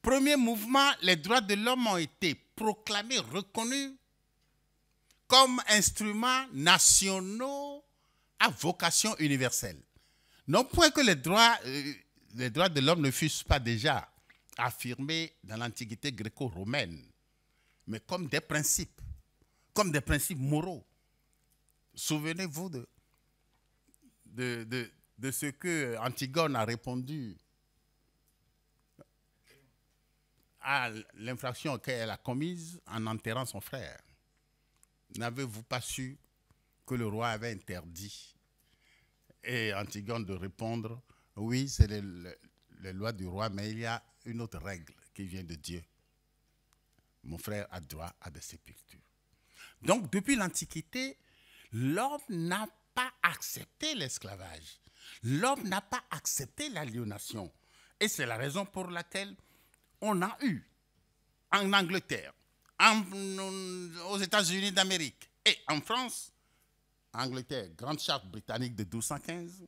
Premier mouvement, les droits de l'homme ont été proclamés, reconnus comme instruments nationaux à vocation universelle. Non point que les droits, euh, les droits de l'homme ne fussent pas déjà affirmés dans l'Antiquité gréco-romaine, mais comme des principes, comme des principes moraux. Souvenez-vous de, de, ce que Antigone a répondu à l'infraction qu'elle a commise en enterrant son frère. N'avez-vous pas su que le roi avait interdit Et Antigone de répondre, oui, c'est les lois du roi, mais il y a une autre règle qui vient de Dieu. Mon frère a droit à des sépultures. Donc, depuis l'Antiquité, l'homme n'a pas accepté l'esclavage. L'homme n'a pas accepté l'aliénation. Et c'est la raison pour laquelle on a eu en Angleterre, aux États-Unis d'Amérique et en France, Angleterre, Grande Charte britannique de 1215,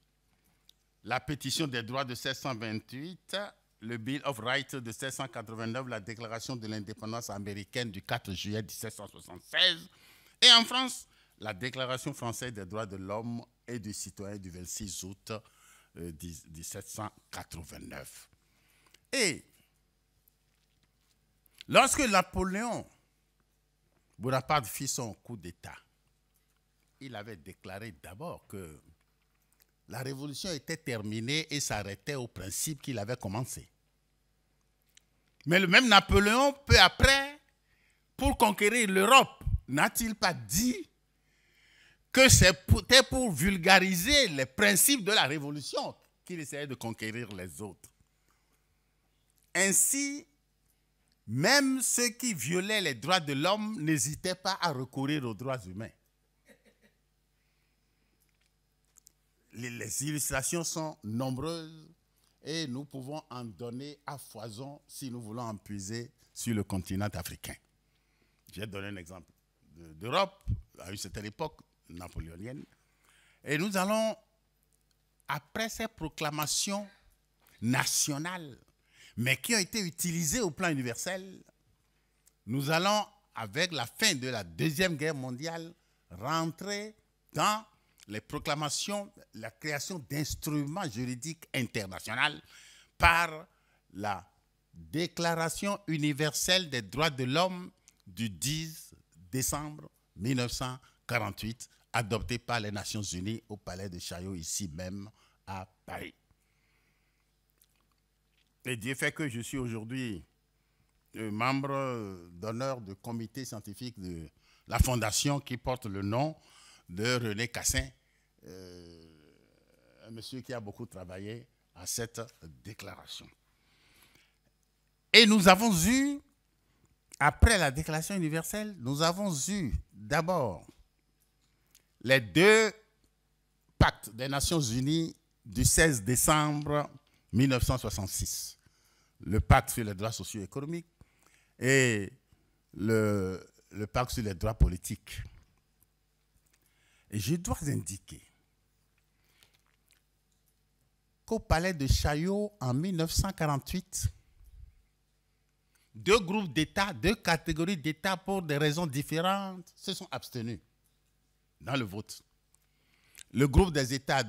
la pétition des droits de 1628 le Bill of Rights de 1789, la Déclaration de l'indépendance américaine du 4 juillet 1776, et en France, la Déclaration française des droits de l'homme et du citoyen du 26 août 1789. Euh, et lorsque Napoléon Bonaparte fit son coup d'État, il avait déclaré d'abord que la révolution était terminée et s'arrêtait au principe qu'il avait commencé. Mais le même Napoléon, peu après, pour conquérir l'Europe, n'a-t-il pas dit que c'était pour vulgariser les principes de la Révolution qu'il essayait de conquérir les autres Ainsi, même ceux qui violaient les droits de l'homme n'hésitaient pas à recourir aux droits humains. Les illustrations sont nombreuses et nous pouvons en donner à foison si nous voulons en puiser sur le continent africain. J'ai donné un exemple d'Europe, à une certaine époque napoléonienne. Et nous allons, après ces proclamations nationales, mais qui ont été utilisées au plan universel, nous allons, avec la fin de la Deuxième Guerre mondiale, rentrer dans les proclamations, la création d'instruments juridiques internationaux par la Déclaration universelle des droits de l'homme du 10 décembre 1948, adoptée par les Nations Unies au Palais de Chaillot, ici même à Paris. Et Dieu fait que je suis aujourd'hui euh, membre d'honneur du comité scientifique de la fondation qui porte le nom de René Cassin, euh, un monsieur qui a beaucoup travaillé à cette déclaration. Et nous avons eu, après la déclaration universelle, nous avons eu d'abord les deux pactes des Nations Unies du 16 décembre 1966. Le pacte sur les droits socio-économiques et le, le pacte sur les droits politiques je dois indiquer qu'au palais de Chaillot en 1948, deux groupes d'États, deux catégories d'États pour des raisons différentes se sont abstenus dans le vote. Le groupe des États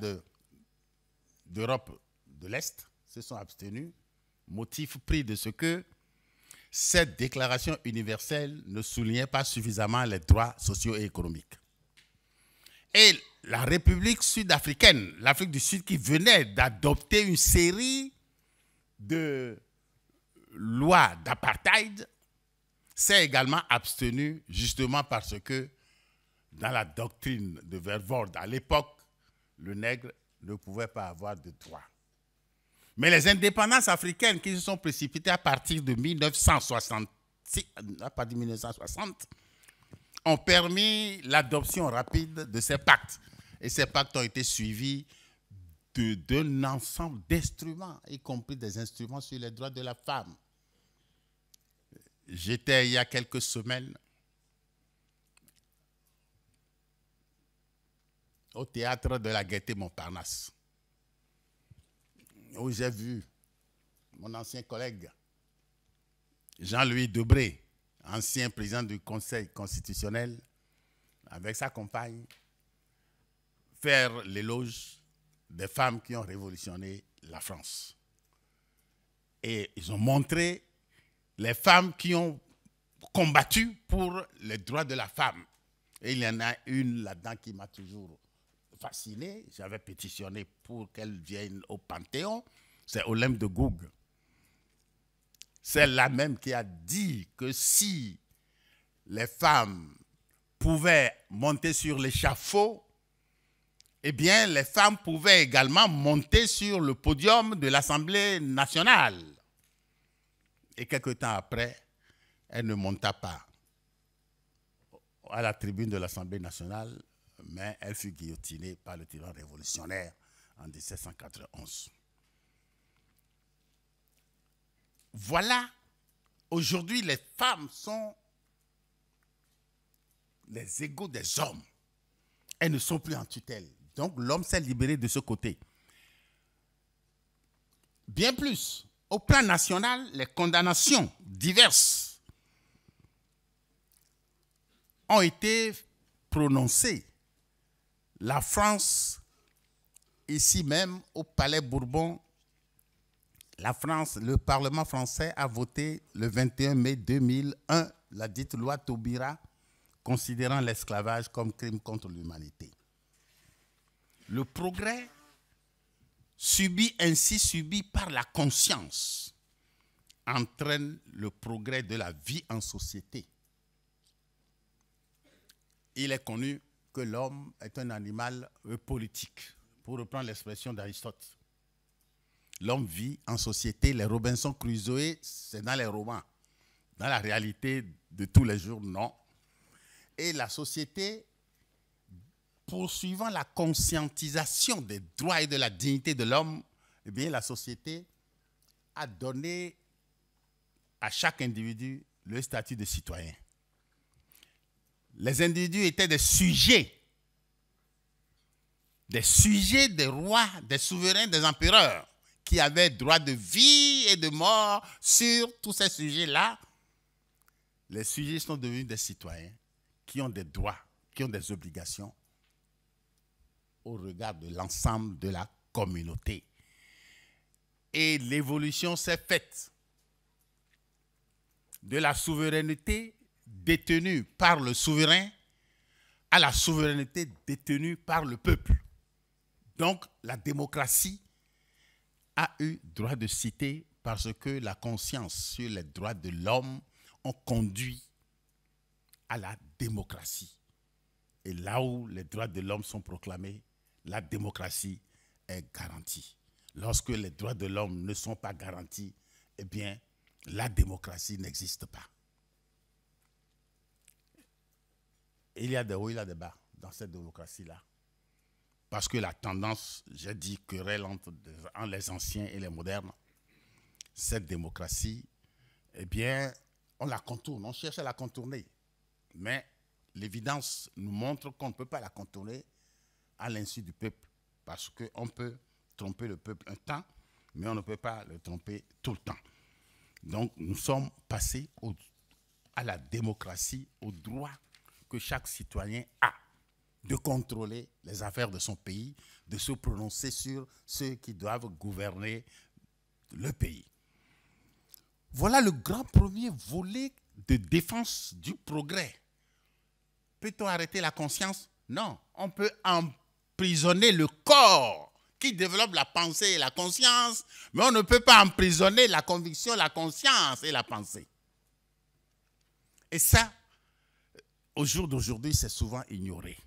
d'Europe de, de l'Est se sont abstenus, motif pris de ce que cette déclaration universelle ne soulignait pas suffisamment les droits sociaux et économiques. Et la République sud-africaine, l'Afrique du Sud qui venait d'adopter une série de lois d'apartheid, s'est également abstenue justement parce que dans la doctrine de Verwoerd à l'époque, le nègre ne pouvait pas avoir de droit. Mais les indépendances africaines qui se sont précipitées à partir de 1960, euh, à partir de 1960 ont permis l'adoption rapide de ces pactes. Et ces pactes ont été suivis d'un ensemble d'instruments, y compris des instruments sur les droits de la femme. J'étais il y a quelques semaines au théâtre de la Gaîté Montparnasse, où j'ai vu mon ancien collègue Jean-Louis Debré, ancien président du Conseil constitutionnel, avec sa compagne, faire l'éloge des femmes qui ont révolutionné la France. Et ils ont montré les femmes qui ont combattu pour les droits de la femme. Et il y en a une là-dedans qui m'a toujours fasciné. J'avais pétitionné pour qu'elle vienne au Panthéon. C'est Olympe de Gouges celle-là même qui a dit que si les femmes pouvaient monter sur l'échafaud, eh bien, les femmes pouvaient également monter sur le podium de l'Assemblée nationale. Et quelques temps après, elle ne monta pas à la tribune de l'Assemblée nationale, mais elle fut guillotinée par le tyran révolutionnaire en 1791. Voilà, aujourd'hui, les femmes sont les égaux des hommes. Elles ne sont plus en tutelle. Donc l'homme s'est libéré de ce côté. Bien plus, au plan national, les condamnations diverses ont été prononcées. La France, ici même, au Palais Bourbon, la France, le Parlement français a voté le 21 mai 2001 la dite loi Taubira considérant l'esclavage comme crime contre l'humanité. Le progrès subi ainsi subi par la conscience entraîne le progrès de la vie en société. Il est connu que l'homme est un animal politique, pour reprendre l'expression d'Aristote. L'homme vit en société. Les Robinson Crusoe, c'est dans les romans. Dans la réalité de tous les jours, non. Et la société, poursuivant la conscientisation des droits et de la dignité de l'homme, eh bien, la société a donné à chaque individu le statut de citoyen. Les individus étaient des sujets, des sujets des rois, des souverains, des empereurs qui avait droit de vie et de mort sur tous ces sujets-là, les sujets sont devenus des citoyens qui ont des droits, qui ont des obligations au regard de l'ensemble de la communauté. Et l'évolution s'est faite de la souveraineté détenue par le souverain à la souveraineté détenue par le peuple. Donc la démocratie a eu droit de citer parce que la conscience sur les droits de l'homme ont conduit à la démocratie. Et là où les droits de l'homme sont proclamés, la démocratie est garantie. Lorsque les droits de l'homme ne sont pas garantis, eh bien, la démocratie n'existe pas. Il y a des hauts, il a des bas dans cette démocratie-là parce que la tendance, j'ai dit, querelle entre, les anciens et les modernes, cette démocratie, eh bien, on la contourne, on cherche à la contourner. Mais l'évidence nous montre qu'on ne peut pas la contourner à l'insu du peuple, parce qu'on peut tromper le peuple un temps, mais on ne peut pas le tromper tout le temps. Donc nous sommes passés à la démocratie, au droit que chaque citoyen a de contrôler les affaires de son pays, de se prononcer sur ceux qui doivent gouverner le pays. Voilà le grand premier volet de défense du progrès. Peut-on arrêter la conscience Non, on peut emprisonner le corps qui développe la pensée et la conscience, mais on ne peut pas emprisonner la conviction, la conscience et la pensée. Et ça, au jour d'aujourd'hui, c'est souvent ignoré.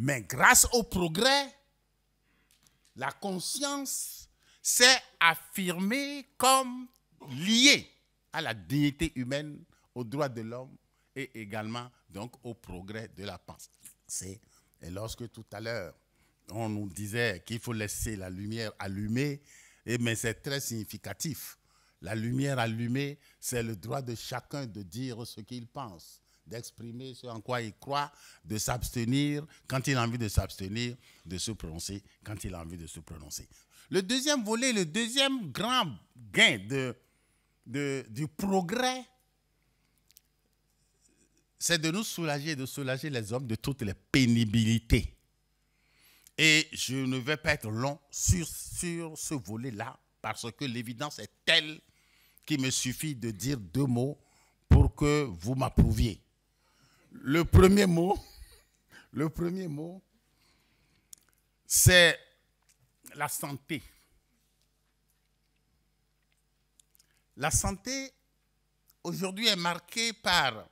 Mais grâce au progrès, la conscience s'est affirmée comme liée à la dignité humaine, aux droits de l'homme et également donc au progrès de la pensée. Et lorsque tout à l'heure on nous disait qu'il faut laisser la lumière allumée, et eh mais c'est très significatif. La lumière allumée, c'est le droit de chacun de dire ce qu'il pense d'exprimer ce en quoi il croit, de s'abstenir quand il a envie de s'abstenir, de se prononcer quand il a envie de se prononcer. Le deuxième volet, le deuxième grand gain de, du progrès, c'est de nous soulager, de soulager les hommes de toutes les pénibilités. Et je ne vais pas être long sur, sur ce volet-là, parce que l'évidence est telle qu'il me suffit de dire deux mots pour que vous m'approuviez le premier mot, le premier mot, c'est la santé. La santé aujourd'hui est marquée par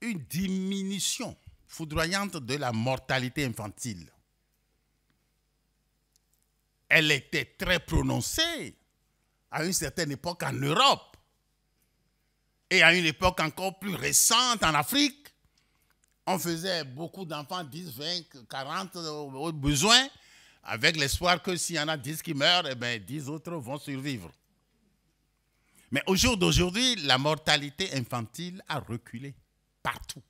une diminution foudroyante de la mortalité infantile. Elle était très prononcée à une certaine époque en Europe. Et à une époque encore plus récente en Afrique, on faisait beaucoup d'enfants, 10, 20, 40 au besoin, avec l'espoir que s'il y en a 10 qui meurent, 10 eh ben, autres vont survivre. Mais au jour d'aujourd'hui, la mortalité infantile a reculé partout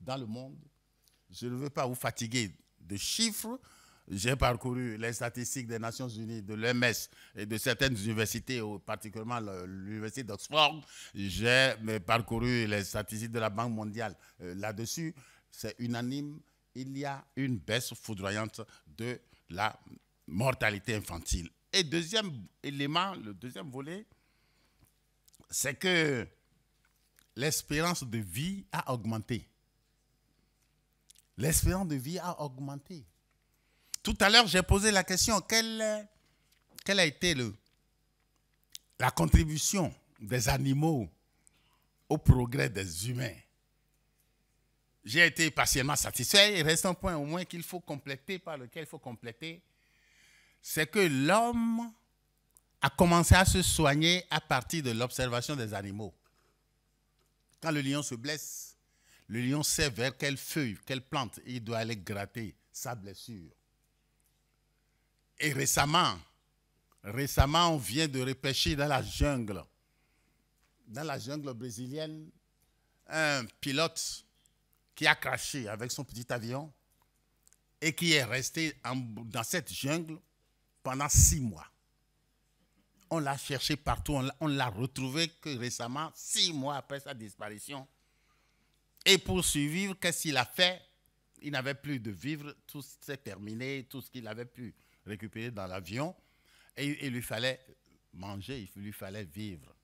dans le monde. Je ne veux pas vous fatiguer de chiffres, j'ai parcouru les statistiques des Nations Unies, de l'OMS et de certaines universités, particulièrement l'université d'Oxford. J'ai parcouru les statistiques de la Banque mondiale euh, là-dessus. C'est unanime, il y a une baisse foudroyante de la mortalité infantile. Et deuxième élément, le deuxième volet, c'est que l'espérance de vie a augmenté. L'espérance de vie a augmenté. Tout à l'heure, j'ai posé la question, quelle, a été le, la contribution des animaux au progrès des humains J'ai été partiellement satisfait. Il reste un point au moins qu'il faut compléter, par lequel il faut compléter. C'est que l'homme a commencé à se soigner à partir de l'observation des animaux. Quand le lion se blesse, le lion sait vers quelle feuille, quelle plante il doit aller gratter sa blessure. Et récemment, récemment, on vient de repêcher dans la jungle, dans la jungle brésilienne, un pilote qui a craché avec son petit avion et qui est resté dans cette jungle pendant six mois. On l'a cherché partout, on l'a retrouvé que récemment, six mois après sa disparition. Et pour survivre, qu'est-ce qu'il a fait Il n'avait plus de vivre, tout s'est terminé, tout ce qu'il avait pu récupéré dans l'avion et il lui fallait manger, il lui fallait vivre.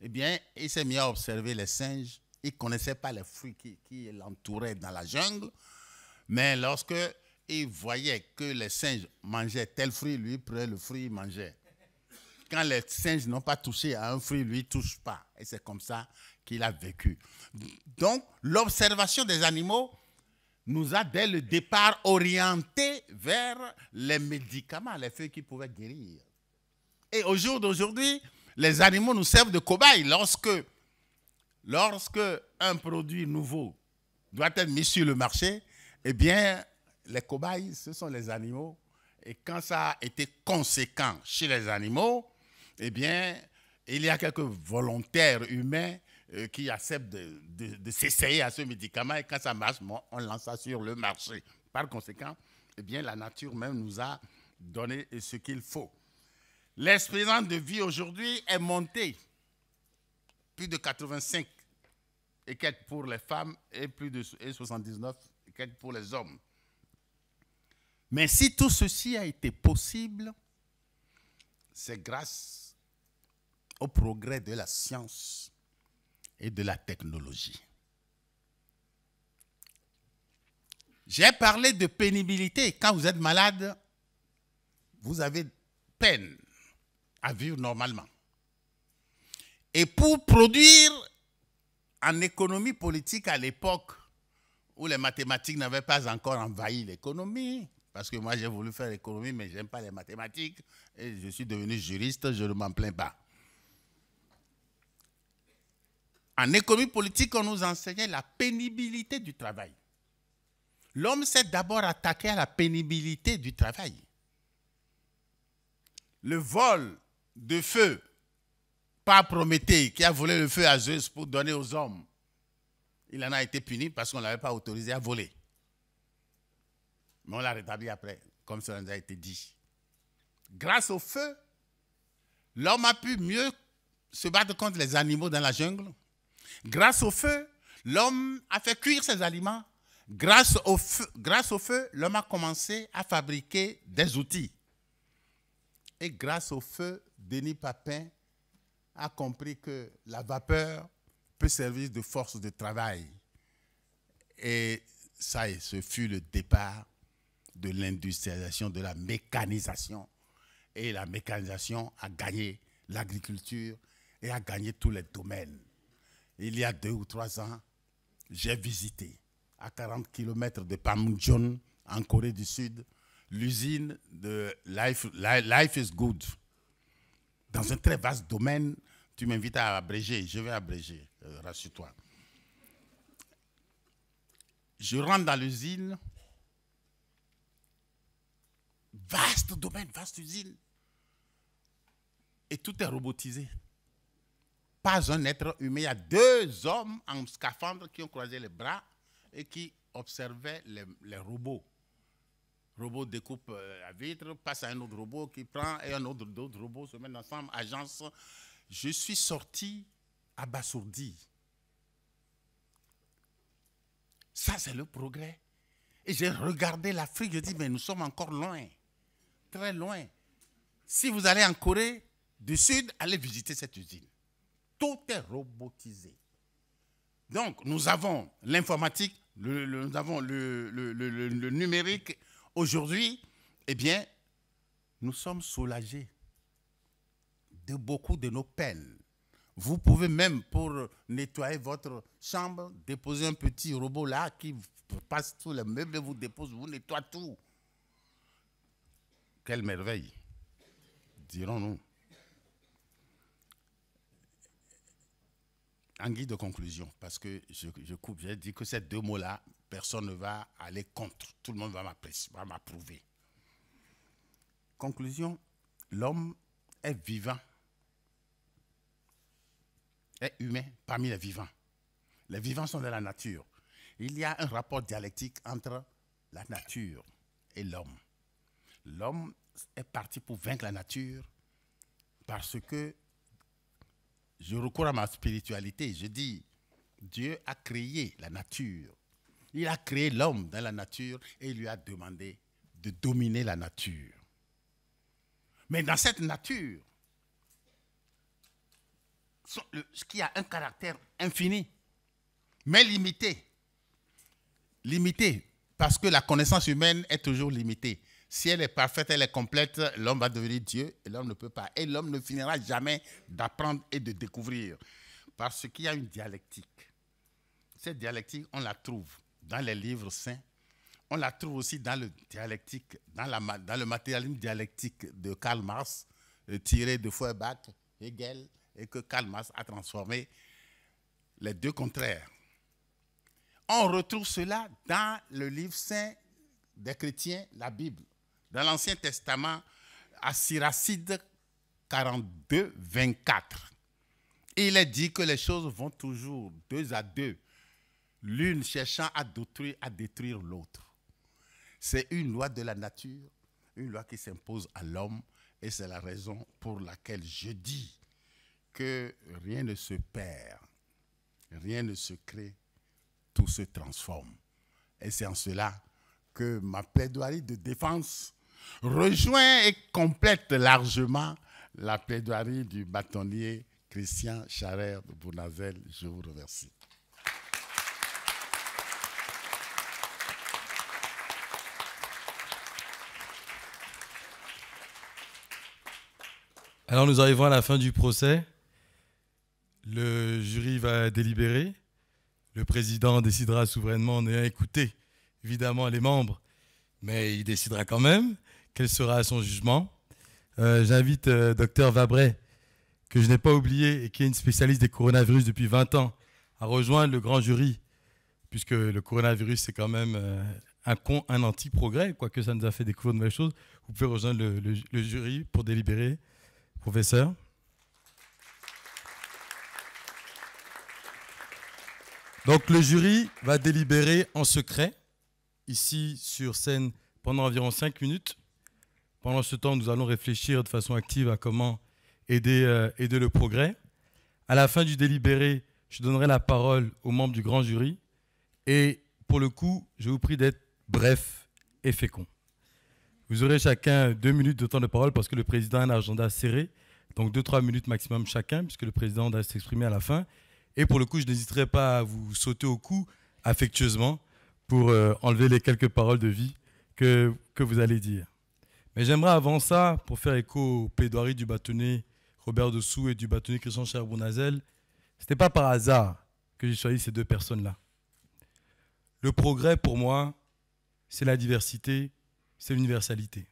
Eh bien, il s'est mis à observer les singes. Il ne connaissait pas les fruits qui, l'entouraient dans la jungle. Mais lorsque il voyait que les singes mangeaient tel fruit, lui prenait le fruit, il mangeait. Quand les singes n'ont pas touché à un fruit, lui ne touche pas. Et c'est comme ça qu'il a vécu. Donc, l'observation des animaux nous a dès le départ orientés vers les médicaments, les feuilles qui pouvaient guérir. Et au jour d'aujourd'hui, les animaux nous servent de cobayes. Lorsque, lorsque un produit nouveau doit être mis sur le marché, eh bien, les cobayes, ce sont les animaux. Et quand ça a été conséquent chez les animaux, eh bien, il y a quelques volontaires humains euh, qui acceptent de, s'essayer à ce médicament et quand ça marche, on lance ça sur le marché. Par conséquent, eh bien, la nature même nous a donné ce qu'il faut. L'espérance de vie aujourd'hui est montée. Plus de 85 et quelques pour les femmes et plus de 79 et quelques pour les hommes. Mais si tout ceci a été possible, c'est grâce au progrès de la science et de la technologie. J'ai parlé de pénibilité. Quand vous êtes malade, vous avez peine à vivre normalement. Et pour produire en économie politique à l'époque où les mathématiques n'avaient pas encore envahi l'économie, parce que moi j'ai voulu faire l'économie, mais j'aime pas les mathématiques, et je suis devenu juriste, je ne m'en plains pas. En économie politique, on nous enseignait la pénibilité du travail. L'homme s'est d'abord attaqué à la pénibilité du travail. Le vol de feu par Prométhée, qui a volé le feu à Zeus pour donner aux hommes, il en a été puni parce qu'on ne l'avait pas autorisé à voler. Mais on l'a rétabli après, comme cela nous a été dit. Grâce au feu, l'homme a pu mieux se battre contre les animaux dans la jungle Grâce au feu, l'homme a fait cuire ses aliments. Grâce au feu, l'homme a commencé à fabriquer des outils. Et grâce au feu, Denis Papin a compris que la vapeur peut servir de force de travail. Et ça, ce fut le départ de l'industrialisation, de la mécanisation. Et la mécanisation a gagné l'agriculture et a gagné tous les domaines il y a deux ou trois ans, j'ai visité à 40 km de Panmunjom, en Corée du Sud, l'usine de Life, Life is Good. Dans un très vaste domaine, tu m'invites à abréger, je vais abréger, euh, rassure-toi. Je rentre dans l'usine, vaste domaine, vaste usine, et tout est robotisé pas un être humain. Il y a deux hommes en scaphandre qui ont croisé les bras et qui observaient les, les robots. Le robot découpe la euh, vitre, passe à un autre robot qui prend et un autre, robot se met ensemble, agence. Je suis sorti abasourdi. Ça, c'est le progrès. Et j'ai regardé l'Afrique, je dis, mais nous sommes encore loin, très loin. Si vous allez en Corée du Sud, allez visiter cette usine tout est robotisé. Donc, nous avons l'informatique, nous avons le, numérique. Aujourd'hui, eh bien, nous sommes soulagés de beaucoup de nos peines. Vous pouvez même, pour nettoyer votre chambre, déposer un petit robot là qui passe tous les meubles, vous dépose, vous nettoie tout. Quelle merveille, dirons-nous. en guise de conclusion, parce que je, coupe, j'ai dit que ces deux mots-là, personne ne va aller contre, tout le monde va m'approuver. Conclusion, l'homme est vivant, est humain parmi les vivants. Les vivants sont de la nature. Il y a un rapport dialectique entre la nature et l'homme. L'homme est parti pour vaincre la nature parce que je recours à ma spiritualité. Je dis, Dieu a créé la nature. Il a créé l'homme dans la nature et il lui a demandé de dominer la nature. Mais dans cette nature, ce qui a un caractère infini, mais limité. Limité, parce que la connaissance humaine est toujours limitée. Si elle est parfaite, elle est complète, l'homme va devenir Dieu et l'homme ne peut pas. Et l'homme ne finira jamais d'apprendre et de découvrir. Parce qu'il y a une dialectique. Cette dialectique, on la trouve dans les livres saints. On la trouve aussi dans le dialectique, dans, le matérialisme dialectique de Karl Marx, euh, tiré de Feuerbach, Hegel, et que Karl Marx a transformé les deux contraires. On retrouve cela dans le livre saint des chrétiens, la Bible. Dans l'Ancien Testament, à Siracide 42, 24, il est dit que les choses vont toujours deux à deux, l'une cherchant à détruire, à détruire l'autre. C'est une loi de la nature, une loi qui s'impose à l'homme, et c'est la raison pour laquelle je dis que rien ne se perd, rien ne se crée, tout se transforme. Et c'est en cela que ma plaidoirie de défense rejoint et complète largement la plaidoirie du bâtonnier Christian Charer de Bournazel. Je vous remercie. Alors nous arrivons à la fin du procès. Le jury va délibérer. Le président décidera souverainement en ayant écouté évidemment les membres, mais il décidera quand même quel sera son jugement. Euh, j'invite euh, docteur Vabré, que je n'ai pas oublié et qui est une spécialiste des coronavirus depuis 20 ans, à rejoindre le grand jury, puisque le coronavirus, c'est quand même euh, un, con, un anti-progrès, quoique ça nous a fait découvrir de nouvelles choses. Vous pouvez rejoindre le, le jury pour délibérer, professeur. Donc le jury va délibérer en secret, ici sur scène, pendant environ 5 minutes. Pendant ce temps, nous allons réfléchir de façon active à comment euh, aider, le progrès. À la fin du délibéré, je donnerai la parole aux membres du grand jury. Et pour le coup, je vous prie d'être bref et fécond. Vous aurez chacun deux minutes de temps de parole parce que le président a un agenda serré. Donc deux, trois minutes maximum chacun, puisque le président doit s'exprimer à la fin. Et pour le coup, je n'hésiterai pas à vous sauter au cou affectueusement pour euh, enlever les quelques paroles de vie que vous allez dire. Mais j'aimerais avant ça, pour faire écho aux plaidoiries du bâtonnet Robert Dessous et du bâtonnier Christian Cherbournazel, ce n'était pas par hasard que j'ai choisi ces deux personnes-là. Le progrès, pour moi, c'est la diversité, c'est l'universalité.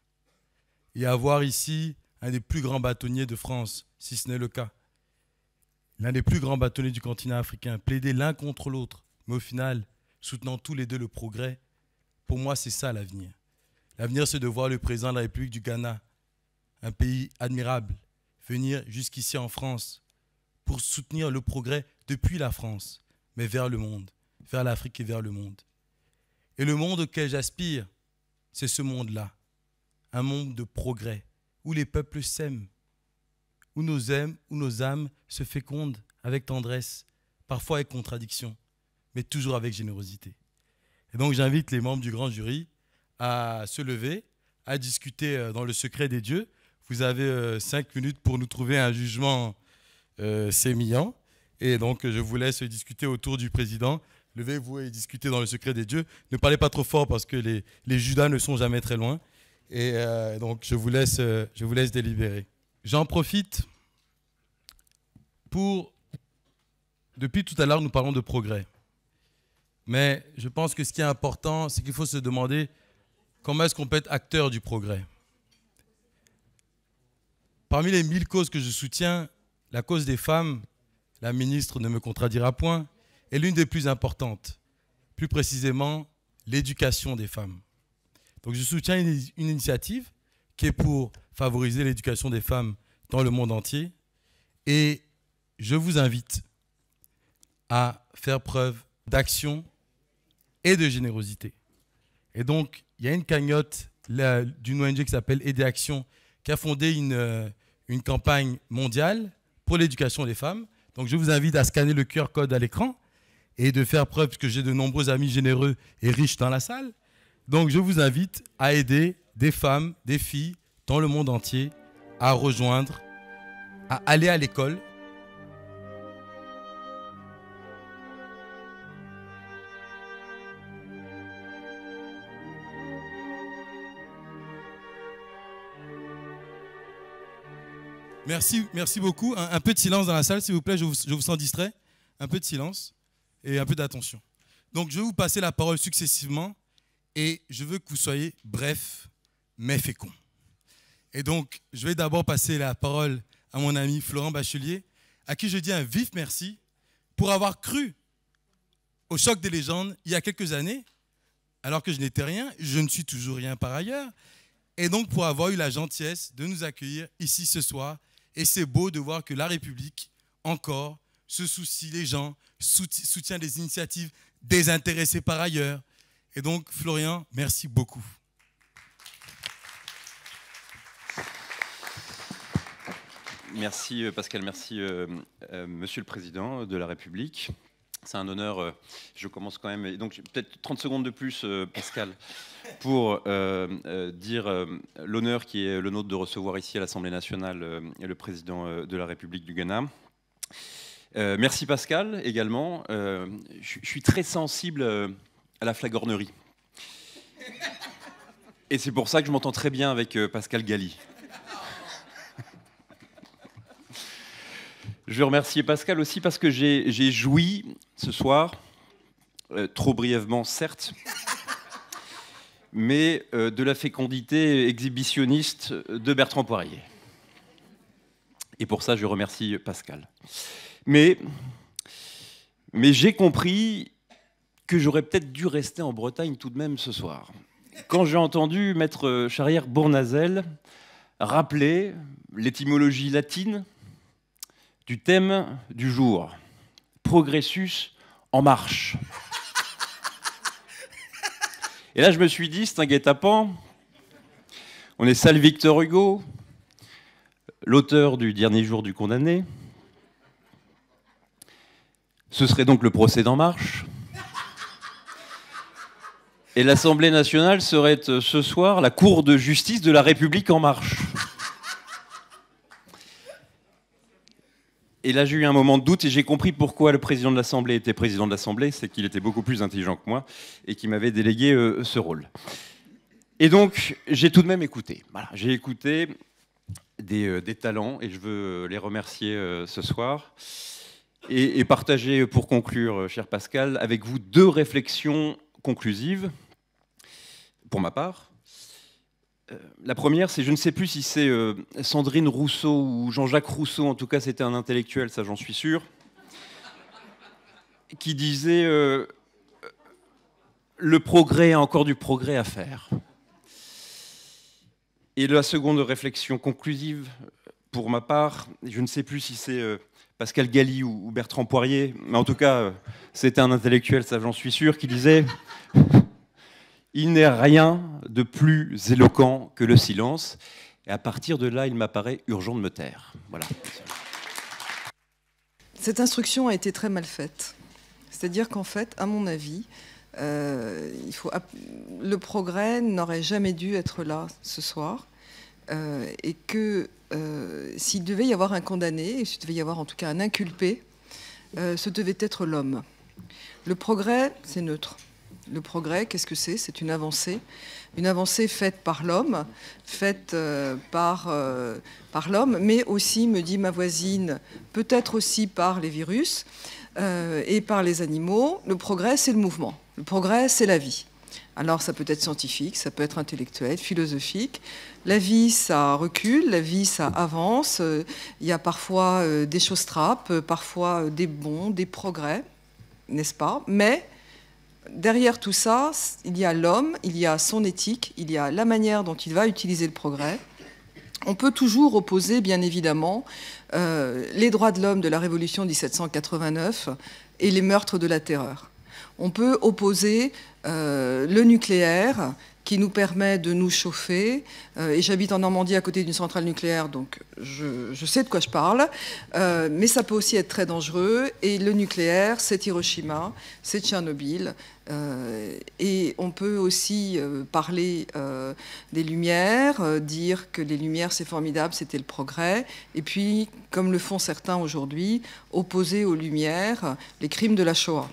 Et avoir ici un des plus grands bâtonniers de France, si ce n'est le cas, l'un des plus grands bâtonniers du continent africain, plaider l'un contre l'autre, mais au final, soutenant tous les deux le progrès, pour moi, c'est ça l'avenir. L'avenir, c'est de voir le président de la République du Ghana, un pays admirable, venir jusqu'ici en France pour soutenir le progrès depuis la France, mais vers le monde, vers l'Afrique et vers le monde. Et le monde auquel j'aspire, c'est ce monde-là, un monde de progrès, où les peuples s'aiment, où nos âmes, où nos âmes se fécondent avec tendresse, parfois avec contradiction, mais toujours avec générosité. Et donc j'invite les membres du grand jury à se lever, à discuter euh, dans le secret des dieux. Vous avez euh, cinq minutes pour nous trouver un jugement euh, sémillant. Et donc, je vous laisse discuter autour du président. Levez-vous et discutez dans le secret des dieux. Ne parlez pas trop fort parce que les, Judas ne sont jamais très loin. Et donc, je vous laisse, je vous laisse délibérer. J'en profite pour... Depuis tout à l'heure, nous parlons de progrès. Mais je pense que ce qui est important, c'est qu'il faut se demander Comment est-ce qu'on peut être acteur du progrès Parmi les mille causes que je soutiens, la cause des femmes, la ministre ne me contradira point, est l'une des plus importantes, plus précisément l'éducation des femmes. Donc je soutiens une, initiative qui est pour favoriser l'éducation des femmes dans le monde entier et je vous invite à faire preuve d'action et de générosité. Et donc, il y a une cagnotte d'une ONG qui s'appelle Aider Action, qui a fondé une, euh, une campagne mondiale pour l'éducation des femmes. Donc je vous invite à scanner le QR code à l'écran et de faire preuve, que j'ai de nombreux amis généreux et riches dans la salle. Donc je vous invite à aider des femmes, des filles dans le monde entier à rejoindre, à aller à l'école Merci, merci beaucoup. Un, peu de silence dans la salle, s'il vous plaît, je vous, sens distrait. Un peu de silence et un peu d'attention. Donc, je vais vous passer la parole successivement et je veux que vous soyez bref, mais féconds. Et donc, je vais d'abord passer la parole à mon ami Florent Bachelier, à qui je dis un vif merci pour avoir cru au choc des légendes il y a quelques années, alors que je n'étais rien, je ne suis toujours rien par ailleurs, et donc pour avoir eu la gentillesse de nous accueillir ici ce soir et c'est beau de voir que la République, encore, se soucie des gens, soutient des initiatives désintéressées par ailleurs. Et donc, Florian, merci beaucoup. Merci euh, Pascal, merci euh, euh, Monsieur le Président de la République. C'est un honneur. Euh, je commence quand même. Donc, peut-être 30 secondes de plus, euh, Pascal, pour euh, dire l'honneur qui est le nôtre de recevoir ici à l'Assemblée nationale le président de la République du Ghana. merci Pascal également. je suis très sensible à la flagornerie. Et c'est pour ça que je m'entends très bien avec Pascal Galli. Je remercie Pascal aussi parce que j'ai joui ce soir, euh, trop brièvement certes, mais euh, de la fécondité exhibitionniste de Bertrand Poirier. Et pour ça, je remercie Pascal. Mais, mais j'ai compris que j'aurais peut-être dû rester en Bretagne tout de même ce soir. Quand j'ai entendu maître Charrière Bournazel rappeler l'étymologie latine du thème du jour. Progressus en marche. Et là, je me suis dit, c'est un guet-apens. On est sale Victor Hugo, l'auteur du dernier jour du condamné. Ce serait donc le procès d'En Marche. Et l'Assemblée nationale serait euh, ce soir la Cour de justice de la République En Marche. Et là, j'ai eu un moment de doute et j'ai compris pourquoi le président de l'Assemblée était président de l'Assemblée, c'est qu'il était beaucoup plus intelligent que moi et qu'il m'avait délégué euh, ce rôle. Et donc, j'ai tout de même écouté. Voilà, j'ai écouté des, euh, talents et je veux euh, les remercier ce soir. et, partager, pour conclure, cher Pascal, avec vous deux réflexions conclusives, pour ma part. Euh, la première, c'est je ne sais plus si c'est euh, Sandrine Rousseau ou Jean-Jacques Rousseau, en tout cas c'était un intellectuel, ça j'en suis sûr, qui disait euh, Le progrès a encore du progrès à faire. Et la seconde réflexion conclusive, pour ma part, je ne sais plus si c'est Pascal Galli ou Bertrand Poirier, mais en tout cas c'était un intellectuel, ça j'en suis sûr, qui disait il n'est rien de plus éloquent que le silence. Et à partir de là, il m'apparaît urgent de me taire. Voilà. Cette instruction a été très mal faite. C'est-à-dire qu'en fait, à mon avis, euh, il faut, le progrès n'aurait jamais dû être là ce soir. Euh, et que euh, s'il devait y avoir un condamné, et s'il devait y avoir en tout cas un inculpé, ce devait être l'homme. Le progrès, c'est neutre le progrès, qu'est-ce que c'est C'est une avancée. Une avancée faite par l'homme, faite euh, par, euh, par l'homme, mais aussi, me dit ma voisine, peut-être aussi par les virus euh, et par les animaux. Le progrès, c'est le mouvement. Le progrès, c'est la vie. Alors ça peut être scientifique, ça peut être intellectuel, philosophique. La vie, ça recule, la vie, ça avance. Il y a parfois des choses trappes, parfois des bons, des progrès, n'est-ce pas Mais derrière tout ça, il y a l'homme, il y a son éthique, il y a la manière dont il va utiliser le progrès. On peut toujours opposer, bien évidemment, euh, les droits de l'homme de la Révolution 1789 et les meurtres de la terreur. On peut opposer euh, le nucléaire qui nous permet de nous chauffer. Euh, et j'habite en Normandie à côté d'une centrale nucléaire, donc je, sais de quoi je parle. Euh, mais ça peut aussi être très dangereux. Et le nucléaire, c'est Hiroshima, c'est Tchernobyl. Euh, et on peut aussi parler des Lumières, dire que les Lumières, c'est formidable, c'était le progrès. Et puis, comme le font certains aujourd'hui, opposer aux Lumières les crimes de la Shoah.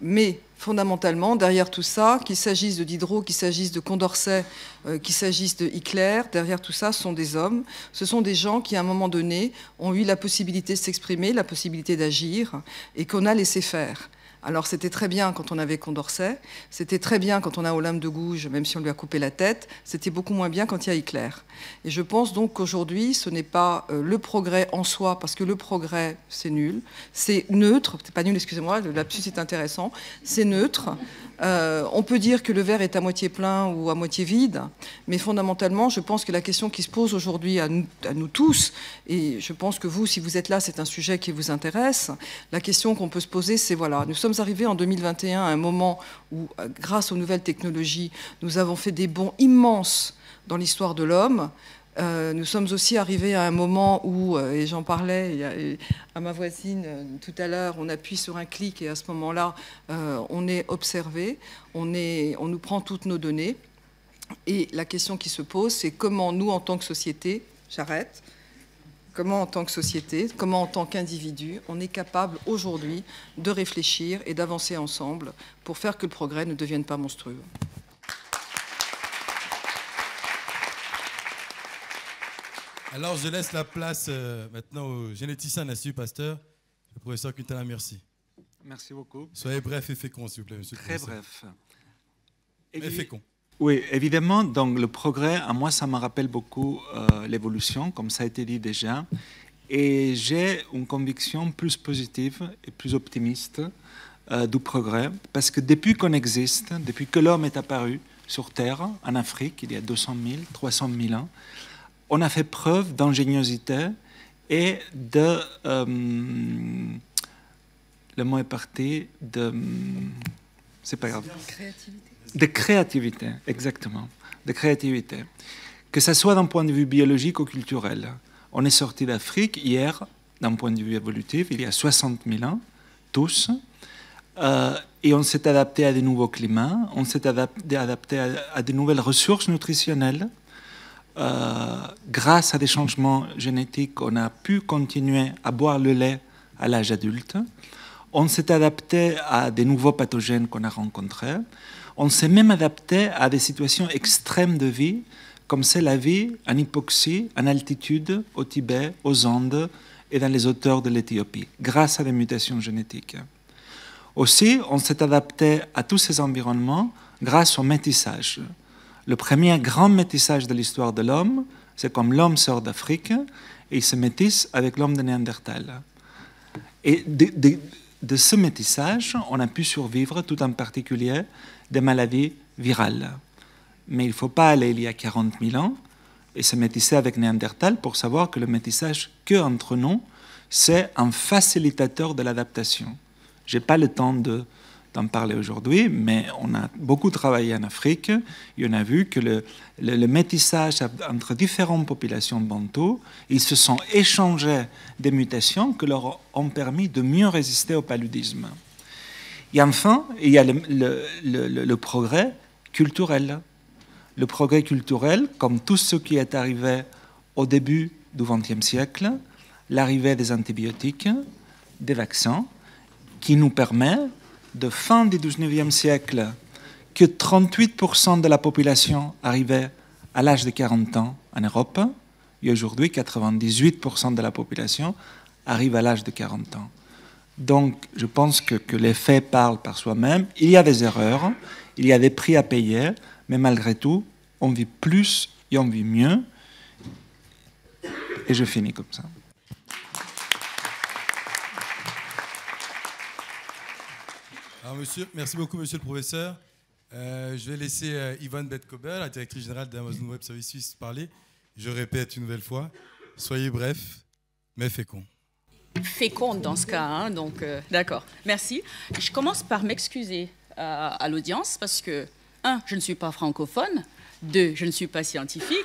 Mais fondamentalement, derrière tout ça, qu'il s'agisse de Diderot, qu'il s'agisse de Condorcet, euh, qu'il s'agisse de Hitler, derrière tout ça, ce sont des hommes, ce sont des gens qui, à un moment donné, ont eu la possibilité de s'exprimer, la possibilité d'agir, et qu'on a laissé faire. Alors c'était très bien quand on avait Condorcet, c'était très bien quand on a Olympe de Gouges, même si on lui a coupé la tête, c'était beaucoup moins bien quand il y a Hitler. Et je pense donc qu'aujourd'hui, ce n'est pas euh, le progrès en soi, parce que le progrès, c'est nul, c'est neutre, c'est pas nul, excusez-moi, le intéressant, c'est neutre. Euh, on peut dire que le verre est à moitié plein ou à moitié vide, mais fondamentalement, je pense que la question qui se pose aujourd'hui à, nous tous, et je pense que vous, si vous êtes là, c'est un sujet qui vous intéresse, la question qu'on peut se poser, c'est voilà, nous sommes arrivés en 2021 à un moment où, euh, grâce aux nouvelles technologies, nous avons fait des bons immenses dans l'histoire de l'homme. Euh, nous sommes aussi arrivés à un moment où, euh, et j'en parlais à, ma voisine euh, tout à l'heure, on appuie sur un clic et à ce moment-là, on est observé, on, on nous prend toutes nos données. Et la question qui se pose, c'est comment nous, en tant que société, j'arrête, comment en tant que société, comment en tant qu'individu, on est capable aujourd'hui de réfléchir et d'avancer ensemble pour faire que le progrès ne devienne pas monstrueux. Alors je laisse la place euh, maintenant au généticien Monsieur Pasteur, le professeur Quintana, merci. Merci beaucoup. Soyez bref et fécond, s'il vous plaît, monsieur Très bref. Et fécond. Oui, évidemment, donc le progrès, à moi, ça me rappelle beaucoup euh, l'évolution, comme ça a été dit déjà. Et j'ai une conviction plus positive et plus optimiste euh, du progrès, parce que depuis qu'on existe, depuis que l'homme est apparu sur Terre, en Afrique, il y a 200 000, 300 000 ans, on a fait preuve d'ingéniosité et de. Euh, le mot est parti de. C'est pas grave. Créativité. De créativité, exactement. De créativité. Que ce soit d'un point de vue biologique ou culturel. On est sorti d'Afrique hier, d'un point de vue évolutif, il y a 60 000 ans, tous. Euh, et on s'est adapté à des nouveaux climats, on s'est adapté, à, de nouvelles ressources nutritionnelles, euh, grâce à des changements génétiques, on a pu continuer à boire le lait à l'âge adulte. On s'est adapté à des nouveaux pathogènes qu'on a rencontrés. On s'est même adapté à des situations extrêmes de vie, comme c'est la vie en hypoxie, en altitude, au Tibet, aux Andes et dans les hauteurs de l'Éthiopie, grâce à des mutations génétiques. Aussi, on s'est adapté à tous ces environnements grâce au métissage. Le premier grand métissage de l'histoire de l'homme, c'est comme l'homme sort d'Afrique et il se métisse avec l'homme de Néandertal. Et de, ce métissage, on a pu survivre, tout en particulier, des maladies virales. Mais il ne faut pas aller il y a 40 000 ans et se métisser avec Néandertal pour savoir que le métissage que entre nous, c'est un facilitateur de l'adaptation. Je n'ai pas le temps de d'en parler aujourd'hui, mais on a beaucoup travaillé en Afrique et on a vu que le, métissage entre différentes populations bantoues, ils se sont échangés des mutations que leur ont permis de mieux résister au paludisme. Et enfin, il y a le, le progrès culturel. Le progrès culturel, comme tout ce qui est arrivé au début du XXe siècle, l'arrivée des antibiotiques, des vaccins, qui nous permet de fin du 19e siècle que 38% de la population arrivait à l'âge de 40 ans en Europe, et aujourd'hui 98% de la population arrive à l'âge de 40 ans. Donc je pense que, que les faits parlent par soi-même. Il y a des erreurs, il y a des prix à payer, mais malgré tout, on vit plus et on vit mieux. Et je finis comme ça. monsieur, merci beaucoup, monsieur le professeur. Euh, je vais laisser euh, Yvonne Betkober, la directrice générale d'Amazon Web Services, parler. Je répète une nouvelle fois, soyez bref, mais fécond. Fécond dans ce cas, hein, donc euh, d'accord. Merci. Je commence par m'excuser à l'audience parce que, un, je ne suis pas francophone, deux, je ne suis pas scientifique,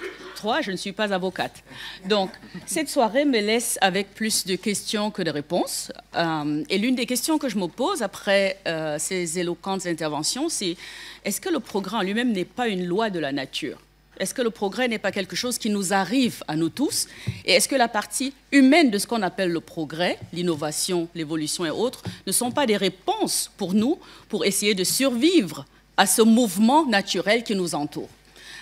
je ne suis pas avocate. Donc, cette soirée me laisse avec plus de questions que de réponses. Euh, et l'une des questions que je me pose après euh, ces éloquentes interventions, c'est est-ce que le progrès en lui-même n'est pas une loi de la nature est-ce que le progrès n'est pas quelque chose qui nous arrive à nous tous Et est-ce que la partie humaine de ce qu'on appelle le progrès, l'innovation, l'évolution et autres, ne sont pas des réponses pour nous pour essayer de survivre à ce mouvement naturel qui nous entoure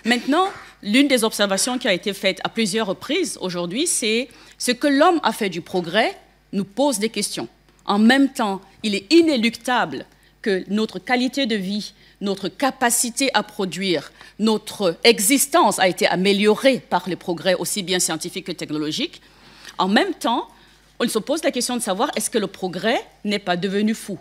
Maintenant, l'une des observations qui a été faite à plusieurs reprises aujourd'hui, c'est ce que l'homme a fait du progrès nous pose des questions. En même temps, il est inéluctable que notre qualité de vie, notre capacité à produire, notre existence a été améliorée par les progrès aussi bien scientifiques que technologiques. En même temps, on se pose la question de savoir est-ce que le progrès n'est pas devenu fou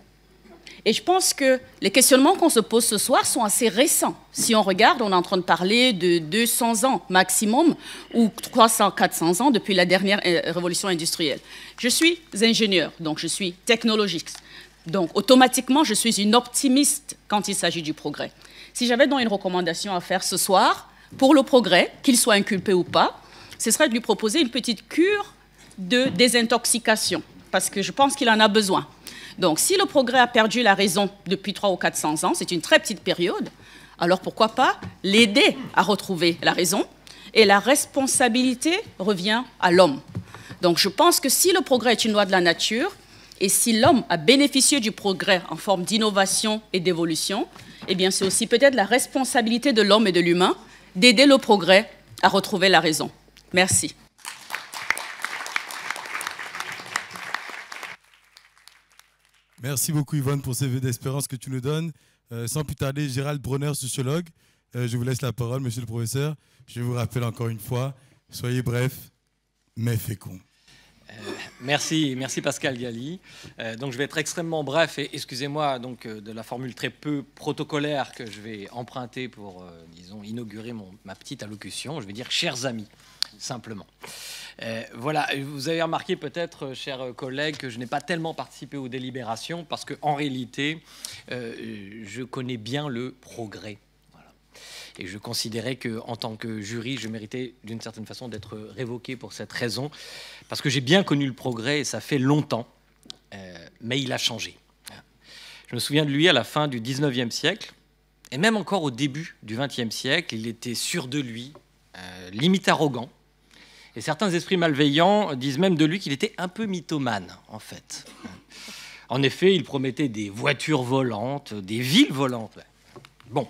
et je pense que les questionnements qu'on se pose ce soir sont assez récents. Si on regarde, on est en train de parler de 200 ans maximum ou 300, 400 ans depuis la dernière euh, révolution industrielle. Je suis ingénieur, donc je suis technologiste. Donc automatiquement, je suis une optimiste quand il s'agit du progrès. Si j'avais donc une recommandation à faire ce soir pour le progrès, qu'il soit inculpé ou pas, ce serait de lui proposer une petite cure de désintoxication, parce que je pense qu'il en a besoin. Donc si le progrès a perdu la raison depuis 300 ou 400 ans, c'est une très petite période, alors pourquoi pas l'aider à retrouver la raison et la responsabilité revient à l'homme. Donc je pense que si le progrès est une loi de la nature, et si l'homme a bénéficié du progrès en forme d'innovation et d'évolution, eh bien c'est aussi peut-être la responsabilité de l'homme et de l'humain d'aider le progrès à retrouver la raison. Merci. Merci beaucoup Yvonne pour ces vœux d'espérance que tu nous donnes. Euh, sans plus tarder, Gérald Brunner, sociologue, euh, je vous laisse la parole, monsieur le professeur. Je vous rappelle encore une fois, soyez bref, mais fécond. Euh, merci, merci Pascal Galli. donc je vais être extrêmement bref et excusez-moi donc de la formule très peu protocolaire que je vais emprunter pour, disons, inaugurer ma petite allocution. Je vais dire, chers amis simplement. Euh, voilà, vous avez remarqué peut-être, euh, chers collègues, que je n'ai pas tellement participé aux délibérations parce qu'en réalité, euh, je connais bien le progrès. Et je considérais qu'en tant que jury, je méritais d'une certaine façon d'être révoqué pour cette raison, parce que j'ai bien connu le progrès et ça fait longtemps, mais il a changé. Je me souviens de lui à la fin du 19e siècle, et même encore au début du 20e siècle, il était sûr de lui, limite arrogant, et certains esprits malveillants disent même de lui qu'il était un peu mythomane, en fait. En effet, il promettait des voitures volantes, des villes volantes. Bon.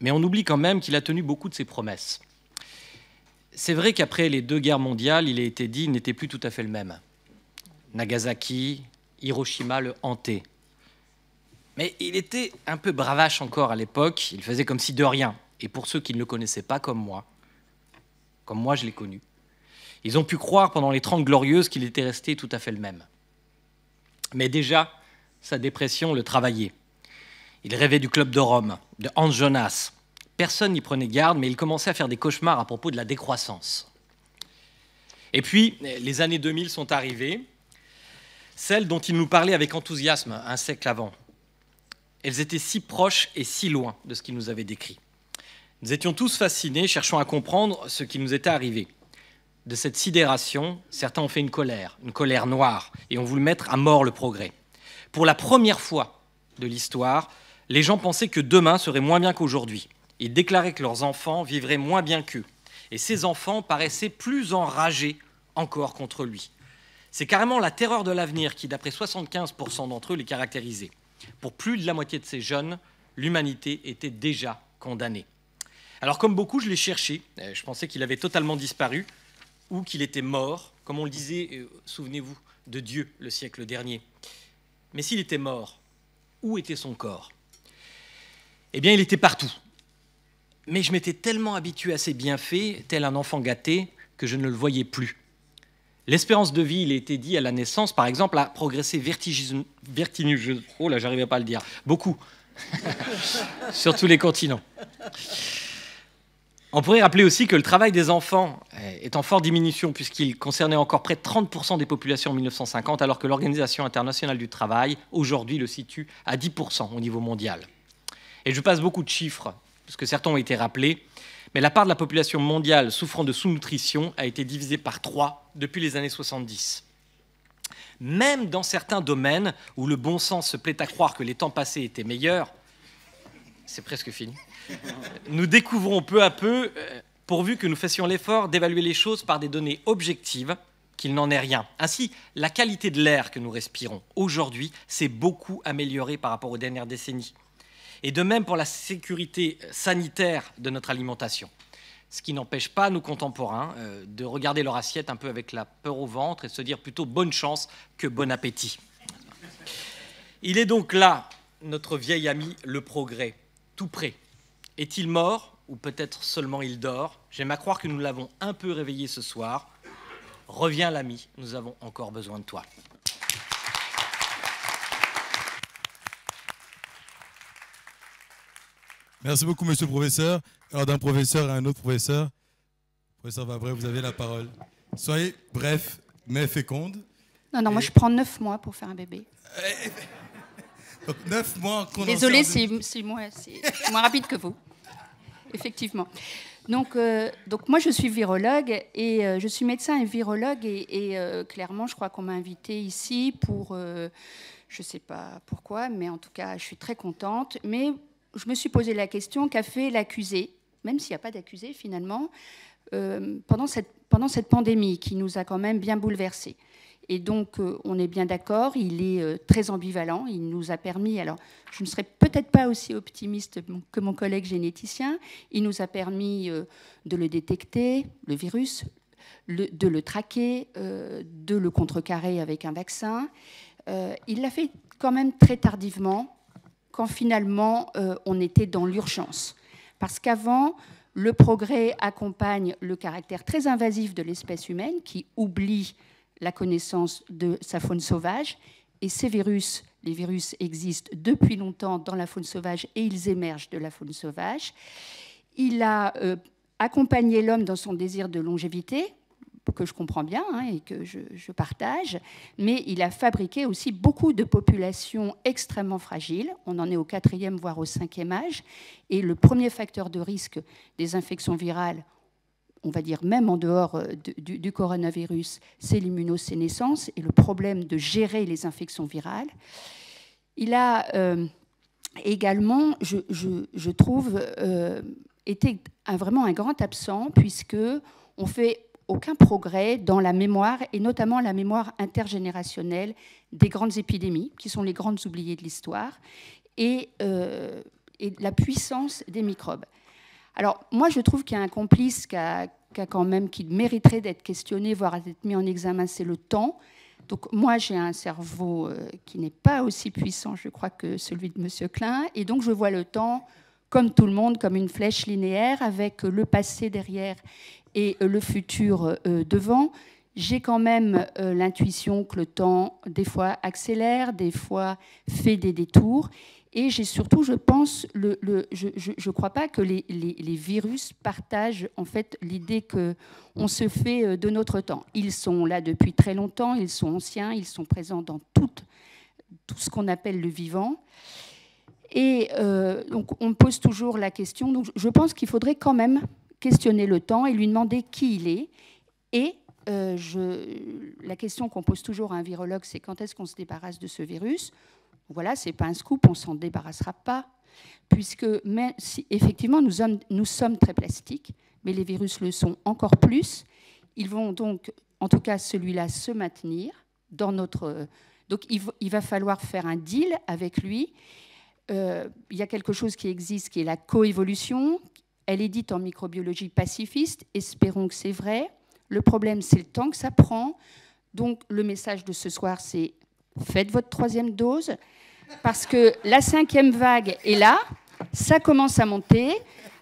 Mais on oublie quand même qu'il a tenu beaucoup de ses promesses. C'est vrai qu'après les deux guerres mondiales, il a été dit, qu'il n'était plus tout à fait le même. Nagasaki, Hiroshima le hantait. Mais il était un peu bravache encore à l'époque, il faisait comme si de rien. Et pour ceux qui ne le connaissaient pas comme moi, comme moi je l'ai connu. Ils ont pu croire pendant les Trente Glorieuses qu'il était resté tout à fait le même. Mais déjà, sa dépression le travaillait. Il rêvait du club de Rome, de Hans Jonas. Personne n'y prenait garde, mais il commençait à faire des cauchemars à propos de la décroissance. Et puis, les années 2000 sont arrivées, celles dont il nous parlait avec enthousiasme un siècle avant. Elles étaient si proches et si loin de ce qu'il nous avait décrit. Nous étions tous fascinés, cherchant à comprendre ce qui nous était arrivé. De cette sidération, certains ont fait une colère, une colère noire, et ont voulu mettre à mort le progrès. Pour la première fois de l'histoire, les gens pensaient que demain serait moins bien qu'aujourd'hui. Ils déclaraient que leurs enfants vivraient moins bien qu'eux. Et ces enfants paraissaient plus enragés encore contre lui. C'est carrément la terreur de l'avenir qui, d'après 75% d'entre eux, les caractérisait. Pour plus de la moitié de ces jeunes, l'humanité était déjà condamnée. Alors comme beaucoup, je l'ai cherché. Euh, je pensais qu'il avait totalement disparu ou qu'il était mort, comme on le disait, euh, souvenez-vous, de Dieu le siècle dernier. Mais s'il était mort, où était son corps Eh bien, il était partout. Mais je m'étais tellement habitué à ses bienfaits, tel un enfant gâté, que je ne le voyais plus. L'espérance de vie, il a été dit à la naissance, par exemple, a progressé vertigineusement. oh là, j'arrivais pas à le dire. Beaucoup. [laughs] Sur tous les continents. On pourrait rappeler aussi que le travail des enfants euh, est en forte diminution puisqu'il concernait encore près de 30% des populations en 1950, alors que l'Organisation internationale du travail aujourd'hui le situe à 10% au niveau mondial. Et je passe beaucoup de chiffres, parce que certains ont été rappelés, mais la part de la population mondiale souffrant de sous-nutrition a été divisée par 3 depuis les années 70. Même dans certains domaines où le bon sens se plaît à croire que les temps passés étaient meilleurs, c'est presque fini, nous découvrons peu à peu, euh, pourvu que nous fassions l'effort d'évaluer les choses par des données objectives, qu'il n'en est rien. Ainsi, la qualité de l'air que nous respirons aujourd'hui s'est beaucoup améliorée par rapport aux dernières décennies. Et de même pour la sécurité sanitaire de notre alimentation. Ce qui n'empêche pas nos contemporains euh, de regarder leur assiette un peu avec la peur au ventre et de se dire plutôt bonne chance que bon appétit. Il est donc là, notre vieil ami, le progrès tout près. Est-il mort ou peut-être seulement il dort J'aime à croire que nous l'avons un peu réveillé ce soir. Reviens l'ami, nous avons encore besoin de toi. Merci beaucoup, monsieur le professeur. Alors, d'un professeur à un autre professeur, professeur Vabré, vous avez la parole. Soyez bref, mais féconde. Non, non, moi je prends neuf mois pour faire un bébé. Euh, [laughs] mois Désolée, c'est moins, rapide que vous. Effectivement. Donc, euh, donc moi, je suis virologue et euh, je suis médecin et virologue. Et, euh, clairement, je crois qu'on m'a invité ici pour, je ne sais pas pourquoi, mais en tout cas, je suis très contente. Mais je me suis posé la question qu'a fait l'accusé, même s'il n'y a pas d'accusé finalement, pendant cette, pendant, cette, pandémie qui nous a quand même bien bouleversés. Et donc, euh, on est bien d'accord, il est euh, très ambivalent. Il nous a permis, alors je ne serais peut-être pas aussi optimiste que mon collègue généticien, il nous a permis euh, de le détecter, le virus, de le traquer, de le contrecarrer avec un vaccin. il l'a fait quand même très tardivement, quand finalement on était dans l'urgence. Parce qu'avant, le progrès accompagne le caractère très invasif de l'espèce humaine qui oublie la connaissance de sa faune sauvage. Et ces virus, les virus existent depuis longtemps dans la faune sauvage et ils émergent de la faune sauvage. Il a euh, accompagné l'homme dans son désir de longévité, que je comprends bien hein, et que je, je, partage, mais il a fabriqué aussi beaucoup de populations extrêmement fragiles. On en est au quatrième, voire au cinquième âge. Et le premier facteur de risque des infections virales, on va dire même en dehors euh, du, coronavirus, c'est l'immunosénescence et le problème de gérer les infections virales. Il a euh, également, je, trouve, euh, été vraiment un grand absent puisque on fait aucun progrès dans la mémoire et notamment la mémoire intergénérationnelle des grandes épidémies qui sont les grandes oubliées de l'histoire et la puissance des microbes. Alors, moi, je trouve qu'il y a un complice qui, quand même, qui mériterait d'être questionné, voire d'être mis en examen, c'est le temps. Donc moi, j'ai un cerveau euh, qui n'est pas aussi puissant, je crois, que celui de M. Klein. Et donc je vois le temps, comme tout le monde, comme une flèche linéaire, avec le passé derrière et euh, le futur euh, devant. J'ai quand même l'intuition que le temps, des fois, accélère, des fois, fait des détours. Et j'ai surtout, je pense, je ne crois pas que les, virus partagent en fait l'idée qu'on se fait euh, de notre temps. Ils sont là depuis très longtemps, ils sont anciens, ils sont présents dans tout, ce qu'on appelle le vivant. Et euh, donc on pose toujours la question. Donc je pense qu'il faudrait quand même questionner le temps et lui demander qui il est. Et euh, la question qu'on pose toujours à un virologue, c'est quand est-ce qu'on se débarrasse de ce virus voilà, c'est pas un scoop, on ne s'en débarrassera pas, puisque mais si, effectivement nous sommes, très plastiques, mais les virus le sont encore plus. Ils vont donc, en tout cas celui-là, se maintenir dans notre. Donc il, va falloir faire un deal avec lui. Euh, il y a quelque chose qui existe, qui est la coévolution. Elle est dite en microbiologie pacifiste. Espérons que c'est vrai. Le problème, c'est le temps que ça prend. Donc le message de ce soir, c'est faites votre troisième dose, parce que la cinquième vague est là, ça commence à monter.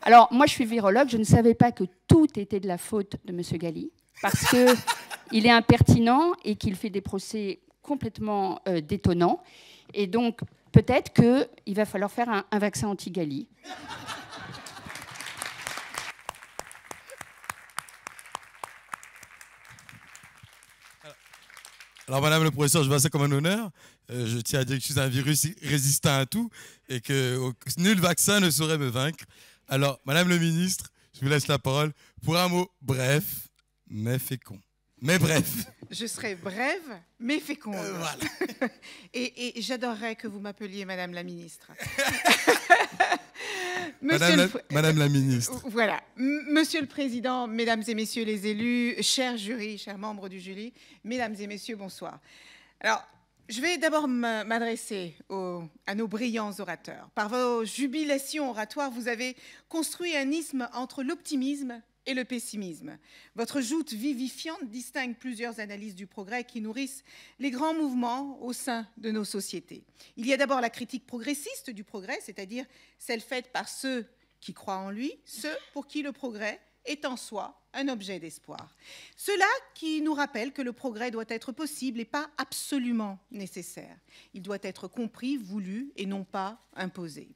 Alors, moi, je suis virologue, je ne savais pas que tout était de la faute de M. Galli, parce qu'il [laughs] est impertinent et qu'il fait des procès complètement euh, détonnants. Et donc, peut-être qu'il va falloir faire un, vaccin anti-Galli. Alors, madame le professeur, je vois ça comme un honneur. Euh, je tiens à dire que je suis un virus résistant à tout et que nul vaccin ne saurait me vaincre. Alors, madame le ministre, je vous laisse la parole pour un mot bref, mais fécond. Mais bref. [laughs] Je serai brève, mais féconde. Euh, voilà. [laughs] et, et j'adorerais que vous m'appeliez Madame la Ministre. [laughs] Madame, la... ministre. Euh, voilà. Monsieur le Président, Mesdames et Messieurs les élus, chers jurys, chers membres du jury, Mesdames et Messieurs, bonsoir. Alors, je vais d'abord m'adresser à nos brillants orateurs. Par vos jubilations oratoires, vous avez construit un isthme entre l'optimisme et le pessimisme. Votre joute vivifiante distingue plusieurs analyses du progrès qui nourrissent les grands mouvements au sein de nos sociétés. Il y a d'abord la critique progressiste du progrès, c'est-à-dire celle faite par ceux qui croient en lui, ceux pour qui le progrès est en soi un objet d'espoir. Cela qui nous rappelle que le progrès doit être possible et pas absolument nécessaire. Il doit être compris, voulu et non pas imposé.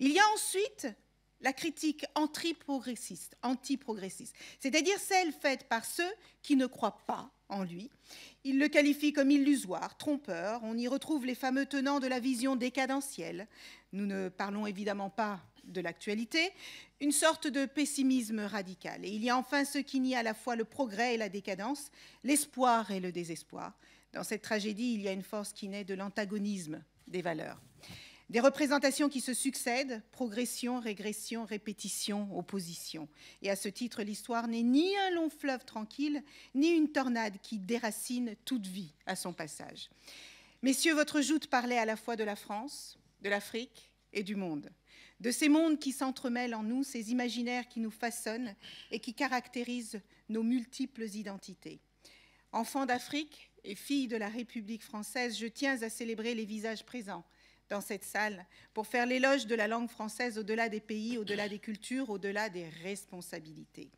Il y a ensuite la critique anti progressiste, c'est-à-dire celle faite par ceux qui ne croient pas en lui. Il le qualifie comme illusoire, trompeur. On y retrouve les fameux tenants de la vision décadentielle. Nous ne parlons évidemment pas de l'actualité, une sorte de pessimisme radical. Et il y a enfin ce qui nie à la fois le progrès et la décadence, l'espoir et le désespoir. Dans cette tragédie, il y a une force qui naît de l'antagonisme des valeurs. Des représentations qui se succèdent, progression, régression, répétition, opposition. Et à ce titre, l'histoire n'est ni un long fleuve tranquille, ni une tornade qui déracine toute vie à son passage. Messieurs, votre joute parlait à la fois de la France, de l'Afrique et du monde, de ces mondes qui s'entremêlent en nous, ces imaginaires qui nous façonnent et qui caractérisent nos multiples identités. Enfants d'Afrique et filles de la République française, je tiens à célébrer les visages présents dans cette salle pour faire l'éloge de la langue française au-delà des pays, au-delà des cultures, au-delà des responsabilités.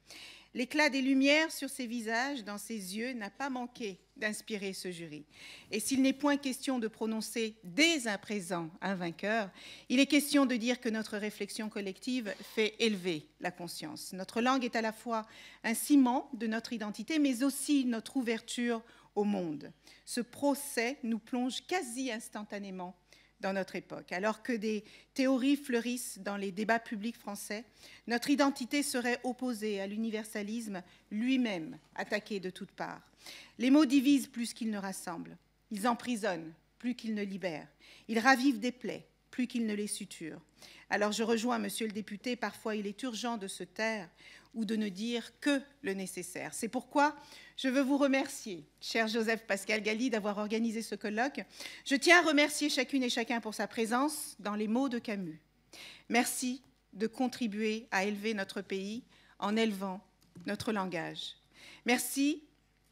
L'éclat des lumières sur ses visages, dans ses yeux, n'a pas manqué d'inspirer ce jury. Et s'il n'est point question de prononcer dès à présent un vainqueur, il est question de dire que notre réflexion collective fait élever la conscience. Notre langue est à la fois un ciment de notre identité, mais aussi notre ouverture au monde. Ce procès nous plonge quasi instantanément dans notre époque. Alors que des théories fleurissent dans les débats publics français, notre identité serait opposée à l'universalisme lui-même attaqué de toutes parts. Les mots divisent plus qu'ils ne rassemblent. Ils emprisonnent plus qu'ils ne libèrent. Ils ravivent des plaies, plus qu'il ne les suture. Alors je rejoins Monsieur le député, parfois il est urgent de se taire ou de ne dire que le nécessaire. C'est pourquoi je veux vous remercier, cher Joseph Pascal Galli, d'avoir organisé ce colloque. Je tiens à remercier chacune et chacun pour sa présence dans les mots de Camus. Merci de contribuer à élever notre pays en élevant notre langage. Merci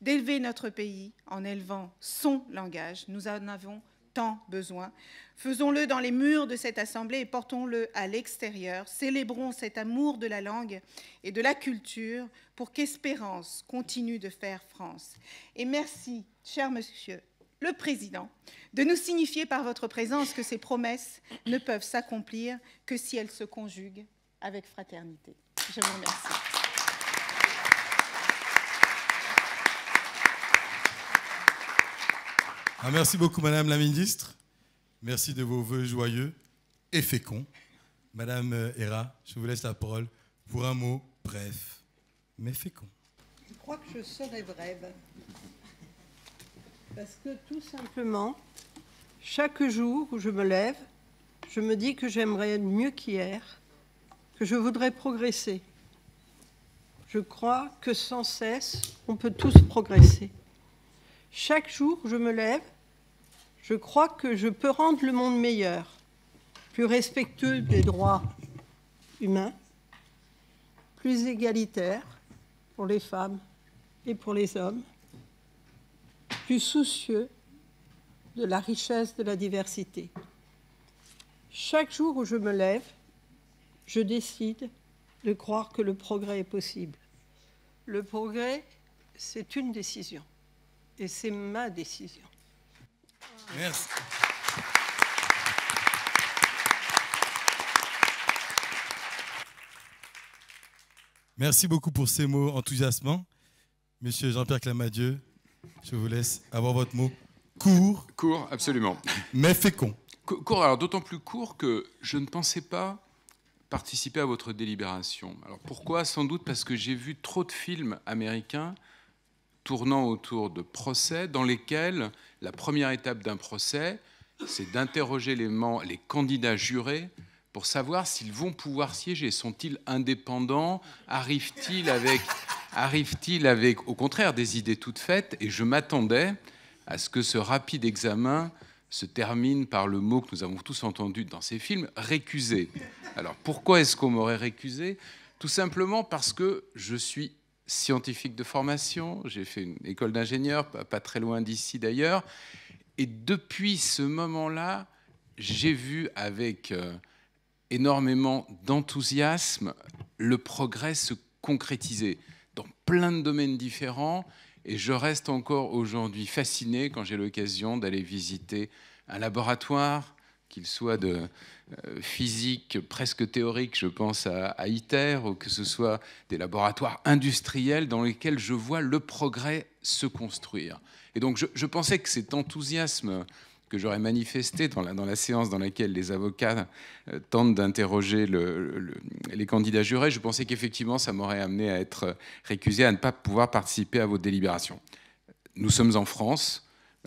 d'élever notre pays en élevant son langage. Nous en avons tant besoin. Faisons-le dans les murs de cette assemblée et portons-le à l'extérieur. Célébrons cet amour de la langue et de la culture pour qu'Espérance continue de faire France. Et merci, cher monsieur le Président, de nous signifier par votre présence que ces promesses ne peuvent s'accomplir que si elles se conjuguent avec fraternité. Je vous remercie. Ah, merci beaucoup, Madame la Ministre. Merci de vos voeux joyeux et féconds. Madame euh, Hera, je vous laisse la parole pour un mot bref, mais fécond. Je crois que je serai brève. Parce que tout simplement, chaque jour où je me lève, je me dis que j'aimerais mieux qu'hier, que je voudrais progresser. Je crois que sans cesse, on peut tous progresser. Chaque jour, où je me lève je crois que je peux rendre le monde meilleur, plus respectueux des droits humains, plus égalitaire pour les femmes et pour les hommes, plus soucieux de la richesse de la diversité. Chaque jour où je me lève, je décide de croire que le progrès est possible. Le progrès, c'est une décision, et c'est ma décision. Merci. Merci beaucoup pour ces mots enthousiasmants. Monsieur Jean-Pierre Clamadieu, je vous laisse avoir votre mot. Court. Court, absolument. Mais fécond. Court, alors d'autant plus court que je ne pensais pas participer à votre délibération. Alors pourquoi Sans doute parce que j'ai vu trop de films américains tournant autour de procès dans lesquels la première étape d'un procès, c'est d'interroger les, les candidats jurés pour savoir s'ils vont pouvoir siéger. Sont-ils indépendants Arrivent-ils avec, avec, au contraire, des idées toutes faites Et je m'attendais à ce que ce rapide examen se termine par le mot que nous avons tous entendu dans ces films, récuser. Alors pourquoi est-ce qu'on m'aurait récusé Tout simplement parce que je suis scientifique de formation, j'ai fait une école d'ingénieur, pas, très loin d'ici d'ailleurs. Et depuis ce moment-là, j'ai vu avec euh, énormément d'enthousiasme le progrès se concrétiser dans plein de domaines différents. Et je reste encore aujourd'hui fasciné quand j'ai l'occasion d'aller visiter un laboratoire, qu'il soit de euh, physique presque théorique, je pense à, ITER, ou que ce soit des laboratoires industriels dans lesquels je vois le progrès se construire. Et donc je, pensais que cet enthousiasme que j'aurais manifesté dans la, dans la, séance dans laquelle les avocats euh, tentent d'interroger le, les candidats jurés, je pensais qu'effectivement ça m'aurait amené à être récusé, à ne pas pouvoir participer à vos délibérations. Nous sommes en France,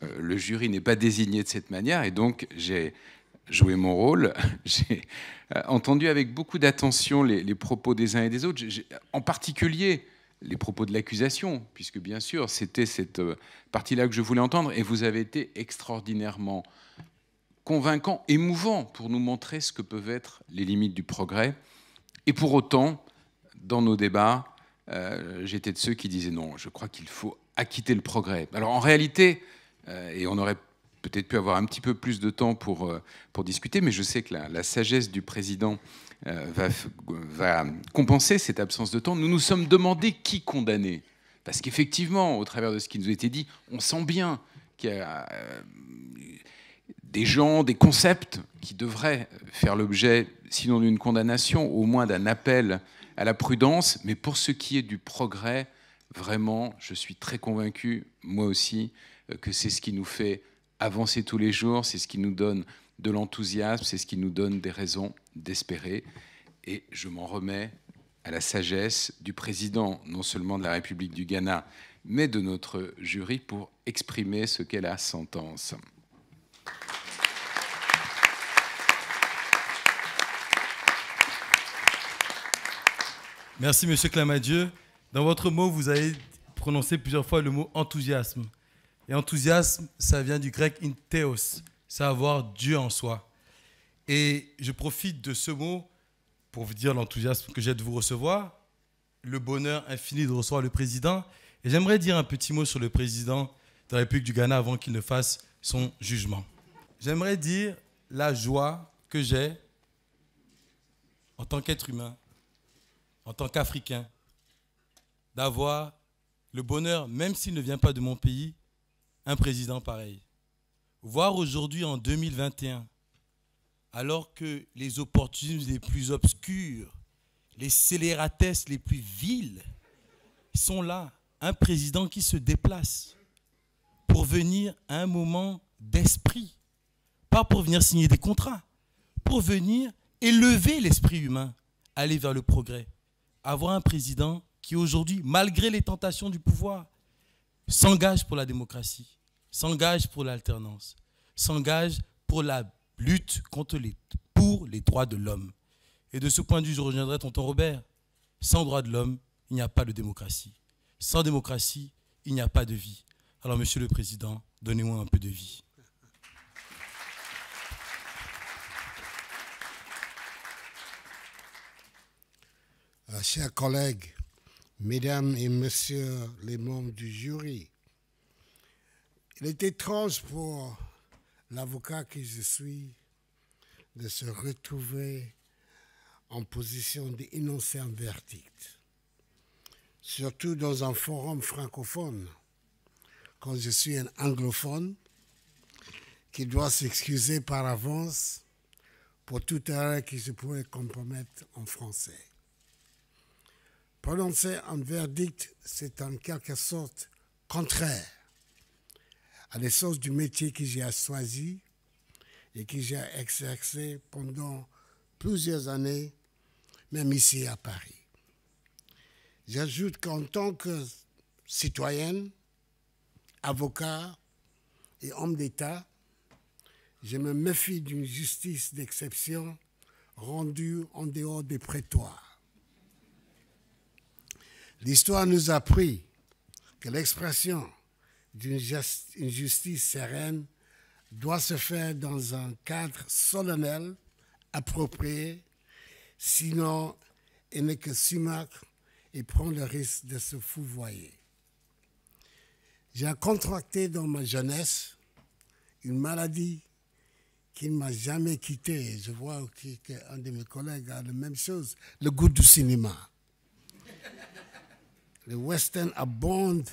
euh, le jury n'est pas désigné de cette manière, et donc j'ai jouer mon rôle. [laughs] J'ai euh, entendu avec beaucoup d'attention les, propos des uns et des autres, en particulier les propos de l'accusation, puisque bien sûr, c'était cette euh, partie-là que je voulais entendre, et vous avez été extraordinairement convaincant, émouvant, pour nous montrer ce que peuvent être les limites du progrès. Et pour autant, dans nos débats, euh, j'étais de ceux qui disaient non, je crois qu'il faut acquitter le progrès. Alors en réalité, et on aurait peut-être pu avoir un petit peu plus de temps pour, euh, pour discuter, mais je sais que la, sagesse du président euh, va, va compenser cette absence de temps. Nous nous sommes demandé qui condamner. Parce qu'effectivement, au travers de ce qui nous a été dit, on sent bien qu'il y a euh, des gens, des concepts qui devraient faire l'objet, sinon d'une condamnation, au moins d'un appel à la prudence. Mais pour ce qui est du progrès, vraiment, je suis très convaincu, moi aussi, que c'est ce qui nous fait avancer tous les jours, c'est ce qui nous donne de l'enthousiasme, c'est ce qui nous donne des raisons d'espérer. Et je m'en remets à la sagesse du président, non seulement de la République du Ghana, mais de notre jury pour exprimer ce qu'est la sentence. Merci, Monsieur Clamadieu. Dans votre mot, vous avez prononcé plusieurs fois le mot enthousiasme. Et enthousiasme, ça vient du grec intéos, savoir Dieu en soi. Et je profite de ce mot pour vous dire l'enthousiasme que j'ai de vous recevoir, le bonheur infini de recevoir le président. Et j'aimerais dire un petit mot sur le président de la République du Ghana avant qu'il ne fasse son jugement. J'aimerais dire la joie que j'ai en tant qu'être humain, en tant qu'Africain, d'avoir le bonheur, même s'il ne vient pas de mon pays, un président pareil. Voir aujourd'hui en 2021, alors que les opportunismes les plus obscurs, les scélératesses les plus viles sont là, un président qui se déplace pour venir à un moment d'esprit, pas pour venir signer des contrats, pour venir élever l'esprit humain, aller vers le progrès. Avoir un président qui aujourd'hui, malgré les tentations du pouvoir, s'engage pour la démocratie s'engage pour l'alternance, s'engage pour la lutte contre pour les droits de l'homme. Et de ce point de vue, je rejoindrai tonton Robert. Sans droits de l'homme, il n'y a pas de démocratie. Sans démocratie, il n'y a pas de vie. Alors, Monsieur le Président, donnez-moi un peu de vie. Euh, chers collègues, mesdames et messieurs les membres du jury, il est étrange pour l'avocat que je suis de se retrouver en position d'énoncer un verdict, surtout dans un forum francophone, quand je suis un anglophone qui doit s'excuser par avance pour tout erreur qui se pourrait compromettre en français. Prononcer un verdict, c'est en quelque sorte contraire à l'essence du métier que j'ai choisi et que j'ai exercé pendant plusieurs années, même ici à Paris. J'ajoute qu'en tant que citoyenne, avocat et homme d'État, je me méfie d'une justice d'exception rendue en dehors des prétoires. L'histoire nous a appris que l'expression d'une justice sereine doit se faire dans un cadre solennel, approprié, sinon elle n'est que sumac et prend le risque de se fouvoyer. J'ai contracté dans ma jeunesse une maladie qui ne m'a jamais quitté. Je vois qu'un de mes collègues a la même chose, le goût du cinéma. Le western abonde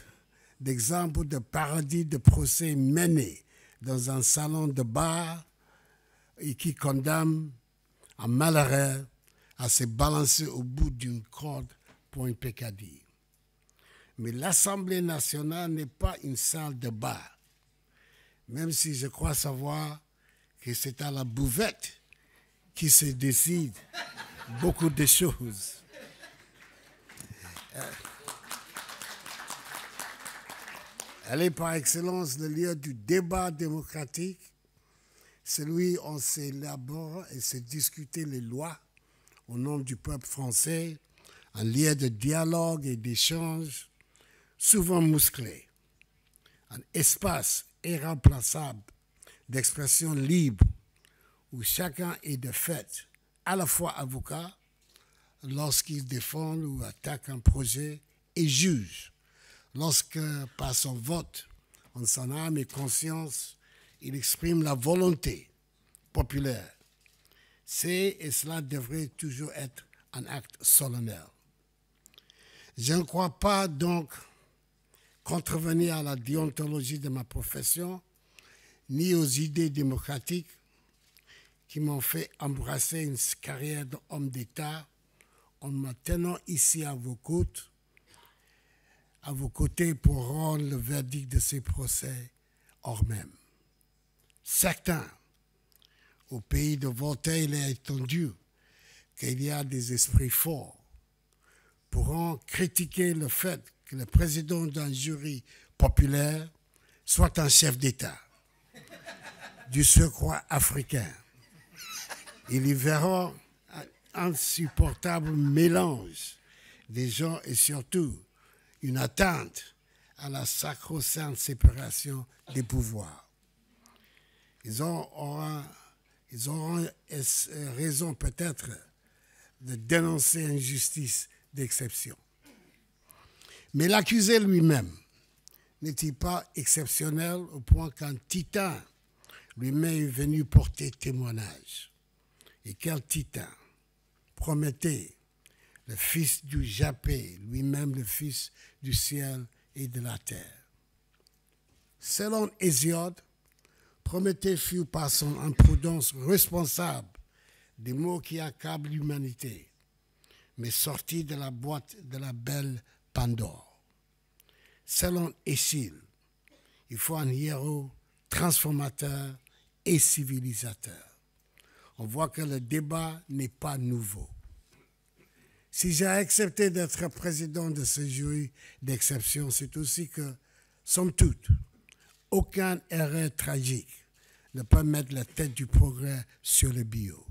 d'exemples de paradis de procès mené dans un salon de bar et qui condamne un malheureux à se balancer au bout d'une corde pour une pécadille. Mais l'Assemblée nationale n'est pas une salle de bar, même si je crois savoir que c'est à la bouvette qui se décide beaucoup de choses. Euh, Elle est par excellence le lieu du débat démocratique, celui où on s'élabore et se discute les lois au nom du peuple français, un lieu de dialogue et d'échange, souvent musclé, un espace irremplaçable d'expression libre où chacun est de fait à la fois avocat lorsqu'il défend ou attaque un projet et juge lorsque par son vote, en son âme et conscience, il exprime la volonté populaire. C'est et cela devrait toujours être un acte solennel. Je ne crois pas donc contrevenir à la déontologie de ma profession, ni aux idées démocratiques qui m'ont fait embrasser une carrière d'homme d'État en me tenant ici à vos côtes à vos côtés pour rendre le verdict de ces procès hors même. Certains, au pays de Voltaire, il est entendu qu'il y a des esprits forts pourront critiquer le fait que le président d'un jury populaire soit un chef d'État [laughs] du surcroît africain. Il y verra un insupportable mélange des gens et surtout une attente à la sacro-sainte séparation des pouvoirs. Ils, ont, auront, ils raison peut-être de dénoncer une justice d'exception. Mais l'accusé lui-même n'est-il pas exceptionnel au point qu'un titan lui-même est venu porter témoignage Et quel titan Prométhée, le fils du Japé, lui-même le fils du ciel et de la terre. Selon Hésiode, Prométhée fut par son imprudence responsable des mots qui accablent l'humanité, mais sorti de la boîte de la belle Pandore. Selon Échille, il faut un héros transformateur et civilisateur. On voit que le débat n'est pas nouveau si j'ai accepté d'être président de ce jury d'exception, c'est aussi que, somme toute, aucun erreur tragique ne peut mettre la tête du progrès sur le bio.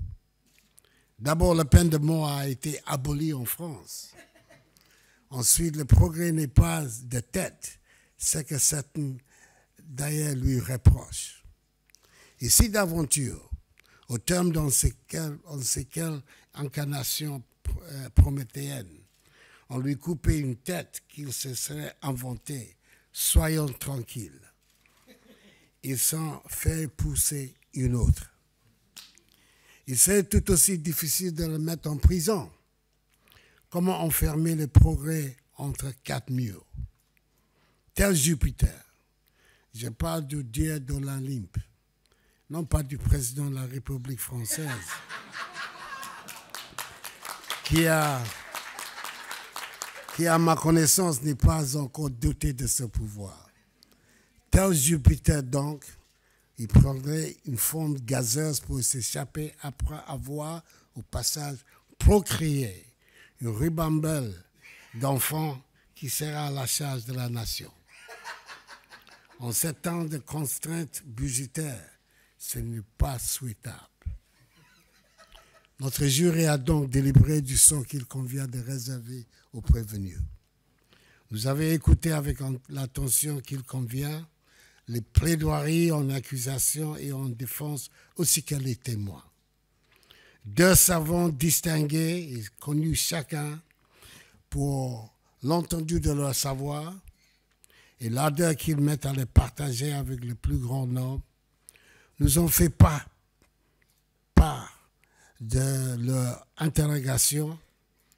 D'abord, la peine de mort a été abolie en France. Ensuite, le progrès n'est pas de tête, ce que certains d'ailleurs lui reprochent. si d'aventure, au terme dans séquelles, en incarnation euh, prométhéenne. On lui coupait une tête qu'il se serait inventée. Soyons tranquilles. Il s'en fait pousser une autre. Il serait tout aussi difficile de le mettre en prison. Comment enfermer le progrès entre quatre murs Tel Jupiter. Je parle du dieu de l'Olympe, non pas du président de la République française qui a, qui à ma connaissance n'est pas encore doté de ce pouvoir. Tel Jupiter donc, il prendrait une forme gazeuse pour s'échapper après avoir, au passage, procréé une ribambelle d'enfants qui sera à la charge de la nation. En ces temps de contraintes budgétaires, ce n'est pas souhaitable. Notre jury a donc délibéré du son qu'il convient de réserver aux prévenus. Nous avez écouté avec l'attention qu'il convient les plaidoiries en accusation et en défense, aussi que les témoins. Deux savants distingués et connus chacun pour l'entendu de leur savoir et l'ardeur qu'ils mettent à les partager avec le plus grand nombre, nous ont fait part, part de leur interrogation,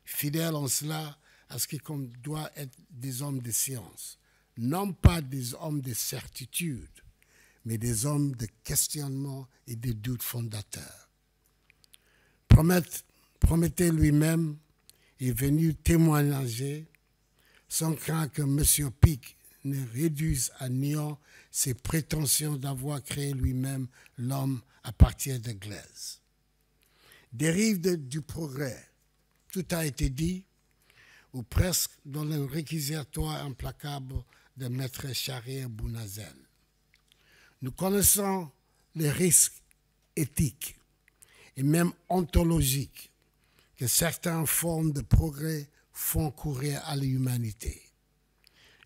fidèles en cela à ce qui doit être des hommes de science, non pas des hommes de certitude, mais des hommes de questionnement et de doute fondateur. promettez lui-même est venu témoigner sans craindre que M. Pic ne réduise à néant ses prétentions d'avoir créé lui-même l'homme à partir de glaise dérive du progrès. Tout a été dit, ou presque, dans le réquisitoire implacable de Maître Charrier Bounazel. Nous connaissons les risques éthiques et même ontologiques que certaines formes de progrès font courir à l'humanité.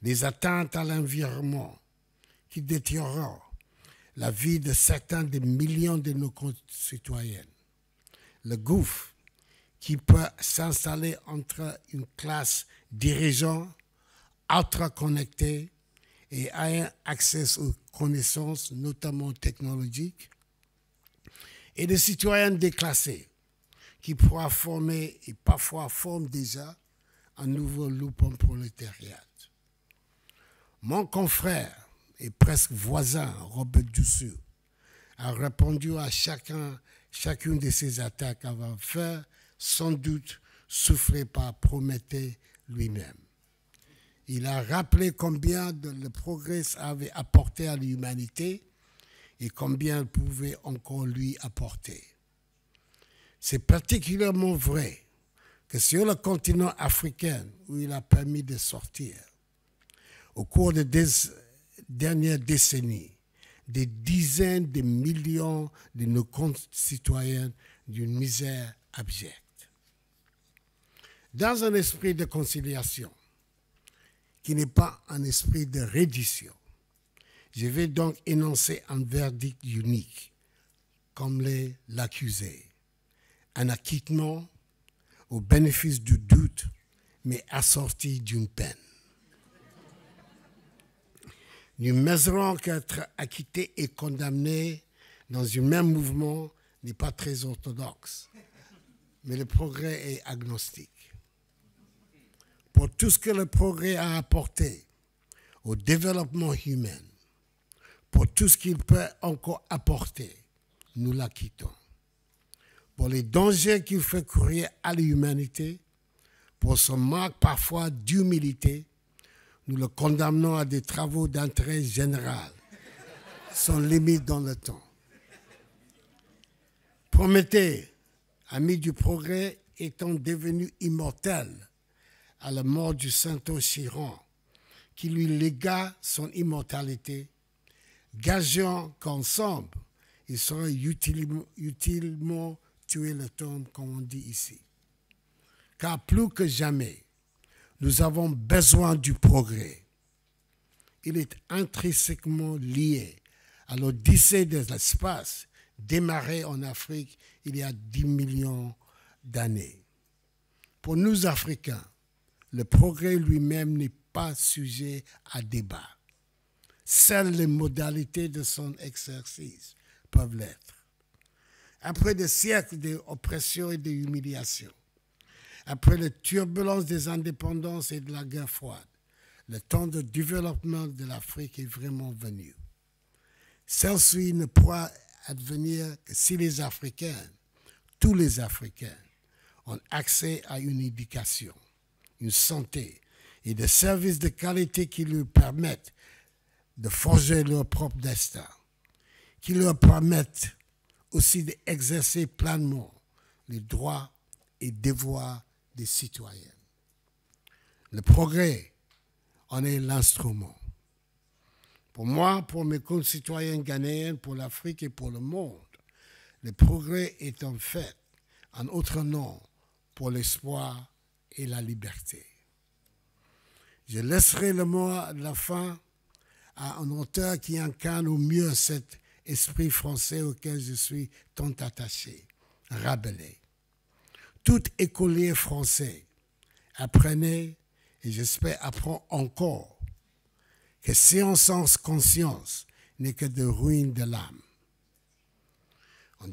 Les atteintes à l'environnement qui détériorent la vie de certains des millions de nos concitoyens le gouffre qui peut s'installer entre une classe dirigeante ultra-connectée et ayant accès aux connaissances, notamment technologiques, et des citoyens déclassés qui pourra former et parfois forment déjà un nouveau loupon prolétariat. Mon confrère et presque voisin, Robert Dussu, a répondu à chacun Chacune de ces attaques avant fin, sans doute souffrait par Prométhée lui-même. Il a rappelé combien le progrès avait apporté à l'humanité et combien il pouvait encore lui apporter. C'est particulièrement vrai que sur le continent africain, où il a permis de sortir, au cours des dernières décennies, des dizaines de millions de nos concitoyens d'une misère abjecte. Dans un esprit de conciliation, qui n'est pas un esprit de reddition, je vais donc énoncer un verdict unique, comme l'est l'accusé, un acquittement au bénéfice du doute, mais assorti d'une peine. Nous mesurons qu'être acquitté et condamné dans un même mouvement n'est pas très orthodoxe, mais le progrès est agnostique. Pour tout ce que le progrès a apporté au développement humain, pour tout ce qu'il peut encore apporter, nous l'acquittons. Pour les dangers qu'il fait courir à l'humanité, pour son manque parfois d'humilité, nous le condamnons à des travaux d'intérêt général, sans limite dans le temps. Prométhée, ami du progrès, étant devenu immortel à la mort du saint Chiron, qui lui léga son immortalité, gageant qu'ensemble, il serait utilement, tué tuer le tombe, comme on dit ici. Car plus que jamais, nous avons besoin du progrès. Il est intrinsèquement lié à l'odyssée des espaces, démarré en Afrique il y a 10 millions d'années. Pour nous, Africains, le progrès lui-même n'est pas sujet à débat. Seules les modalités de son exercice peuvent l'être. Après des siècles d'oppression et d'humiliation, après les turbulences des indépendances et de la guerre froide, le temps de développement de l'Afrique est vraiment venu. Celle-ci ne pourra advenir que si les Africains, tous les Africains, ont accès à une éducation, une santé et des services de qualité qui leur permettent de forger leur propre destin, qui leur permettent aussi d'exercer pleinement les droits et devoirs citoyens. Le progrès en est l'instrument. Pour moi, pour mes concitoyens ghanéens, pour l'Afrique et pour le monde, le progrès est en fait un autre nom pour l'espoir et la liberté. Je laisserai le mot de la fin à un auteur qui incarne au mieux cet esprit français auquel je suis tant attaché, Rabelais tout écolier français apprenait, et j'espère apprend encore, que si on conscience n'est que de ruine de l'âme. En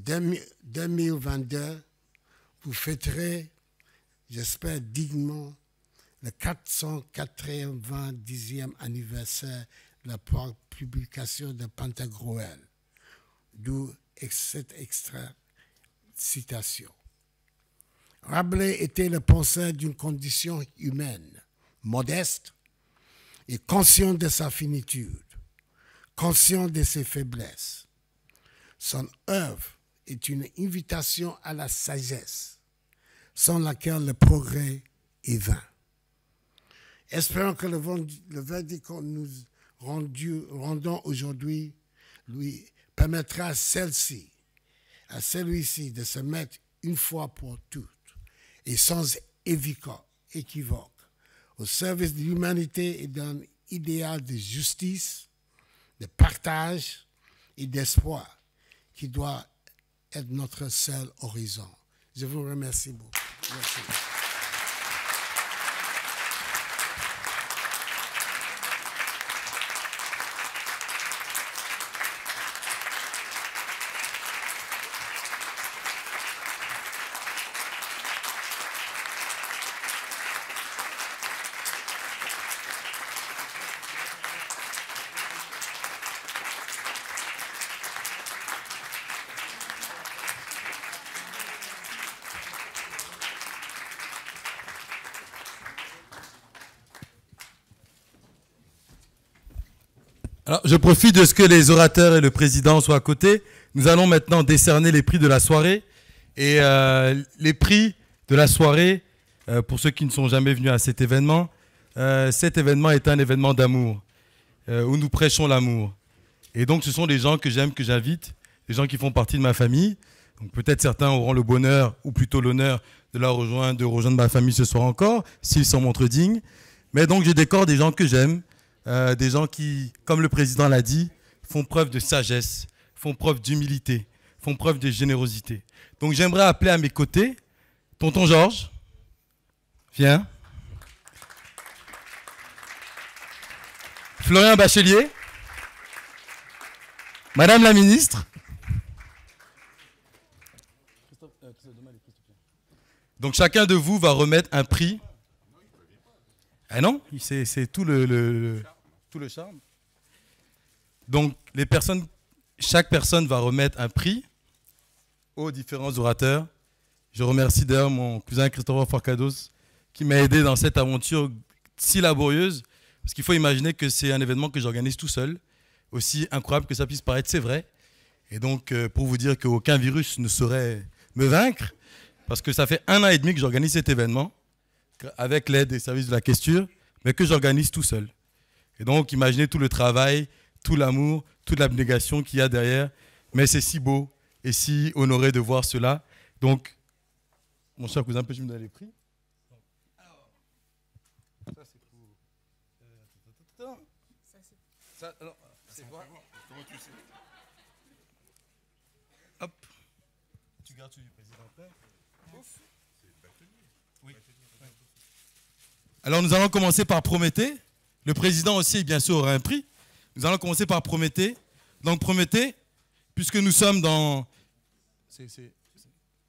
2022, vous fêterez, j'espère dignement, le 490e anniversaire de la publication de Pantagruel, d'où cet extrait citation. Rabelais était le penseur d'une condition humaine, modeste et conscient de sa finitude, conscient de ses faiblesses. Son œuvre est une invitation à la sagesse, sans laquelle le progrès est vain. Espérons que le, le verdict qu'on nous rendu, rendons aujourd'hui lui permettra à celle à celui-ci, de se mettre une fois pour toutes et sans équivoque, au service de l'humanité et d'un idéal de justice, de partage et d'espoir qui doit être notre seul horizon. Je vous remercie beaucoup. je profite de ce que les orateurs et le président soient à côté. Nous allons maintenant décerner les prix de la soirée. Et euh, les prix de la soirée, euh, pour ceux qui ne sont jamais venus à cet événement, euh, cet événement est un événement d'amour, où nous prêchons l'amour. Et donc ce sont des gens que j'aime, que j'invite, des gens qui font partie de ma famille. peut-être certains auront le bonheur, ou plutôt l'honneur, de la rejoindre, de rejoindre ma famille ce soir encore, s'ils s'en montrent dignes. Mais donc je décore des gens que j'aime, euh, des gens qui, comme le président l'a dit, font preuve de sagesse, font preuve d'humilité, font preuve de générosité. Donc j'aimerais appeler à mes côtés tonton Georges. Viens. Florian Bachelier. Madame la ministre. Donc chacun de vous va remettre un prix. Ah non, c'est tout le tout le charme. Donc, les personnes, chaque personne va remettre un prix aux différents orateurs. Je remercie d'ailleurs mon cousin Christopher Forcados qui m'a aidé dans cette aventure si laborieuse. Parce qu'il faut imaginer que c'est un événement que j'organise tout seul. Aussi incroyable que ça puisse paraître, c'est vrai. Et donc, euh, pour vous dire qu'aucun virus ne saurait me vaincre, parce que ça fait un an et demi que j'organise cet événement, avec l'aide des services de la question, mais que j'organise tout seul. Et donc, imaginez tout le travail, tout l'amour, toute l'abnégation qu'il y a derrière. Mais c'est si beau et si honoré de voir cela. Donc, mon cher cousin, peux je me donner les prix ça, c'est Hop. Tu gardes du président Ouf. C'est Oui. Alors, nous allons commencer par Prométhée. Le président aussi, bien sûr, aura un prix. Nous allons commencer par Prométhée. Donc Prométhée, puisque nous sommes dans...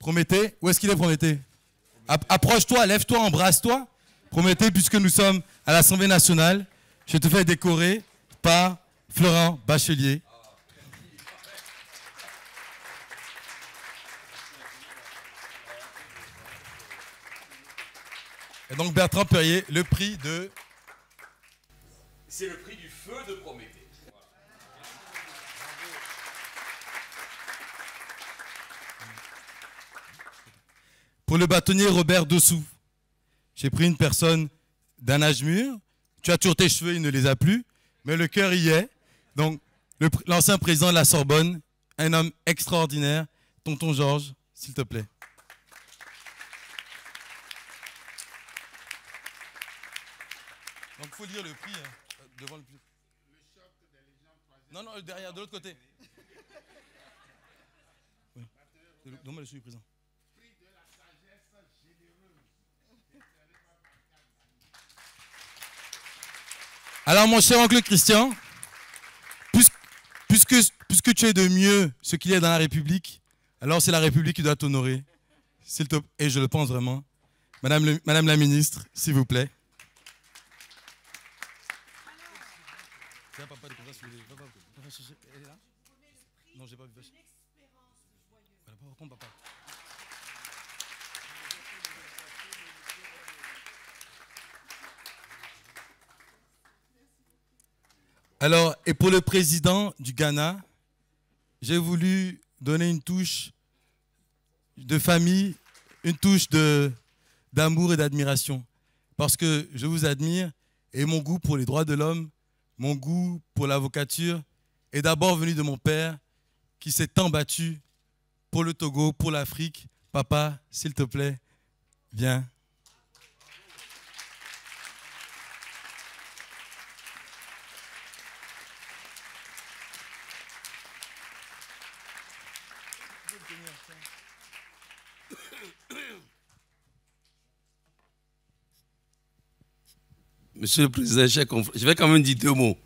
Prométhée, où est-ce qu'il est Prométhée Approche-toi, lève-toi, embrasse-toi. Prométhée, puisque nous sommes à l'Assemblée nationale, je te fais décorer par Florent Bachelier. Et donc Bertrand Perrier, le prix de c'est le prix du feu de Prométhée. Pour le bâtonnier Robert Dessous, j'ai pris une personne d'un âge mûr. Tu as toujours tes cheveux, il ne les a plus, mais le cœur y est. Donc, l'ancien président de la Sorbonne, un homme extraordinaire, tonton Georges, s'il te plaît. Donc, il faut lire le prix. Hein le choc des légendes Non, non, derrière, de l'autre côté. Non, moi, je suis présent. Alors, mon cher oncle Christian, puisque, tu es de mieux ce qu'il y a dans la République, alors c'est la République qui doit t'honorer. Et je le pense vraiment. Madame, le, Madame la ministre, s'il vous plaît. Non, j'ai pas vu Alors, et pour le président du Ghana, j'ai voulu donner une touche de famille, une touche de, d'amour et d'admiration. Parce que je vous admire et mon goût pour les droits de l'homme, mon goût pour l'avocature, est d'abord venu de mon père qui s'est tant battu pour le Togo, pour l'Afrique. Papa, s'il te plaît, viens. Monsieur le Président, je vais quand même dire deux mots.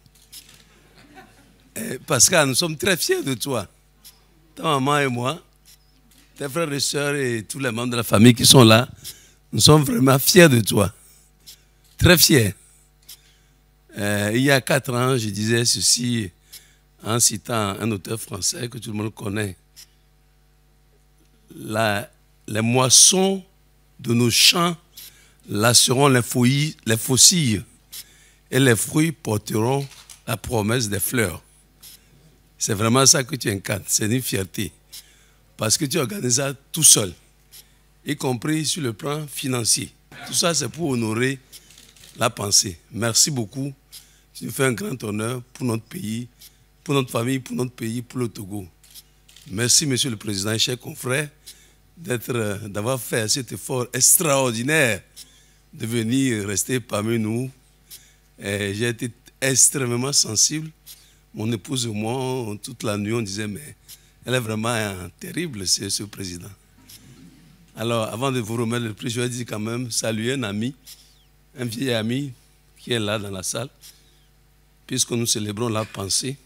Eh, Pascal, nous sommes très fiers de toi. Ta maman et moi, tes frères et sœurs et tous les membres de la famille qui sont là, nous sommes vraiment fiers de toi. Très fiers. Eh, il y a quatre ans, je disais ceci en citant un auteur français que tout le monde connaît. les moissons de nos champs lasseront les, fossiles les et les fruits porteront la promesse des fleurs. C'est vraiment ça que tu incarnes. C'est une fierté. Parce que tu organises ça tout seul, y compris sur le plan financier. Tout ça, c'est pour honorer la pensée. Merci beaucoup. Tu nous fais un grand honneur pour notre pays, pour notre famille, pour notre pays, pour le Togo. Merci, Monsieur le Président, chers confrères, euh, d'avoir fait cet effort extraordinaire de venir rester parmi nous. J'ai été extrêmement sensible mon épouse et moi, toute la nuit, on disait, mais elle est vraiment hein, terrible, ce, ce président. Alors, avant de vous remettre le prix, je vais dire quand même, saluer un ami, un vieil ami qui est là dans la salle, puisque nous célébrons la pensée.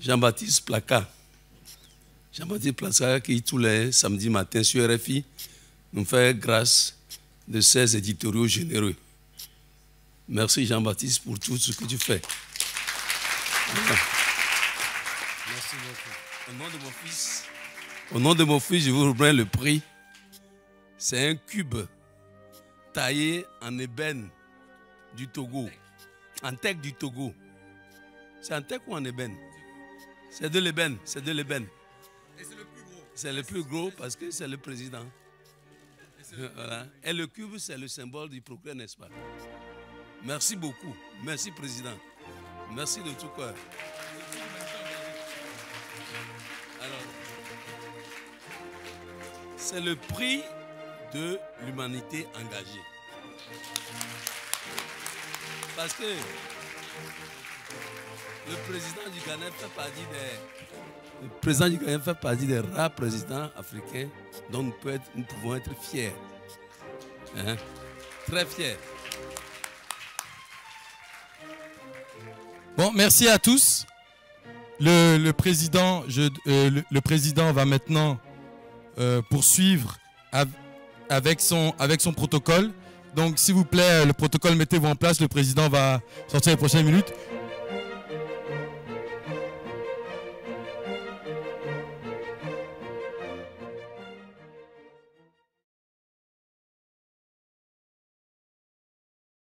Jean-Baptiste Placard. Jean-Baptiste Placa qui, tous les samedis matins sur RFI, nous fait grâce de ses éditoriaux généreux. Merci Jean-Baptiste pour tout ce que tu fais. Merci beaucoup. Au nom de mon fils, au nom de je vous remets le prix. C'est un cube taillé en ébène du Togo, en teck du Togo. C'est en teck ou en ébène C'est de l'ébène, c'est de l'ébène. C'est le plus gros parce que c'est le président. Et le cube, c'est le symbole du progrès, n'est-ce pas Merci beaucoup. Merci, président. Merci de tout cœur. c'est le prix de l'humanité engagée. Parce que le président du Ghana fait partie des, rares présidents africains dont nous, pouvons être, fiers. Hein. Très fiers. Bon, merci à tous. Le, président, euh, le, président va maintenant euh, poursuivre avec, son, avec son protocole. Donc, s'il vous plaît, euh, le protocole, mettez-vous en place. Le président va sortir les prochaines minutes.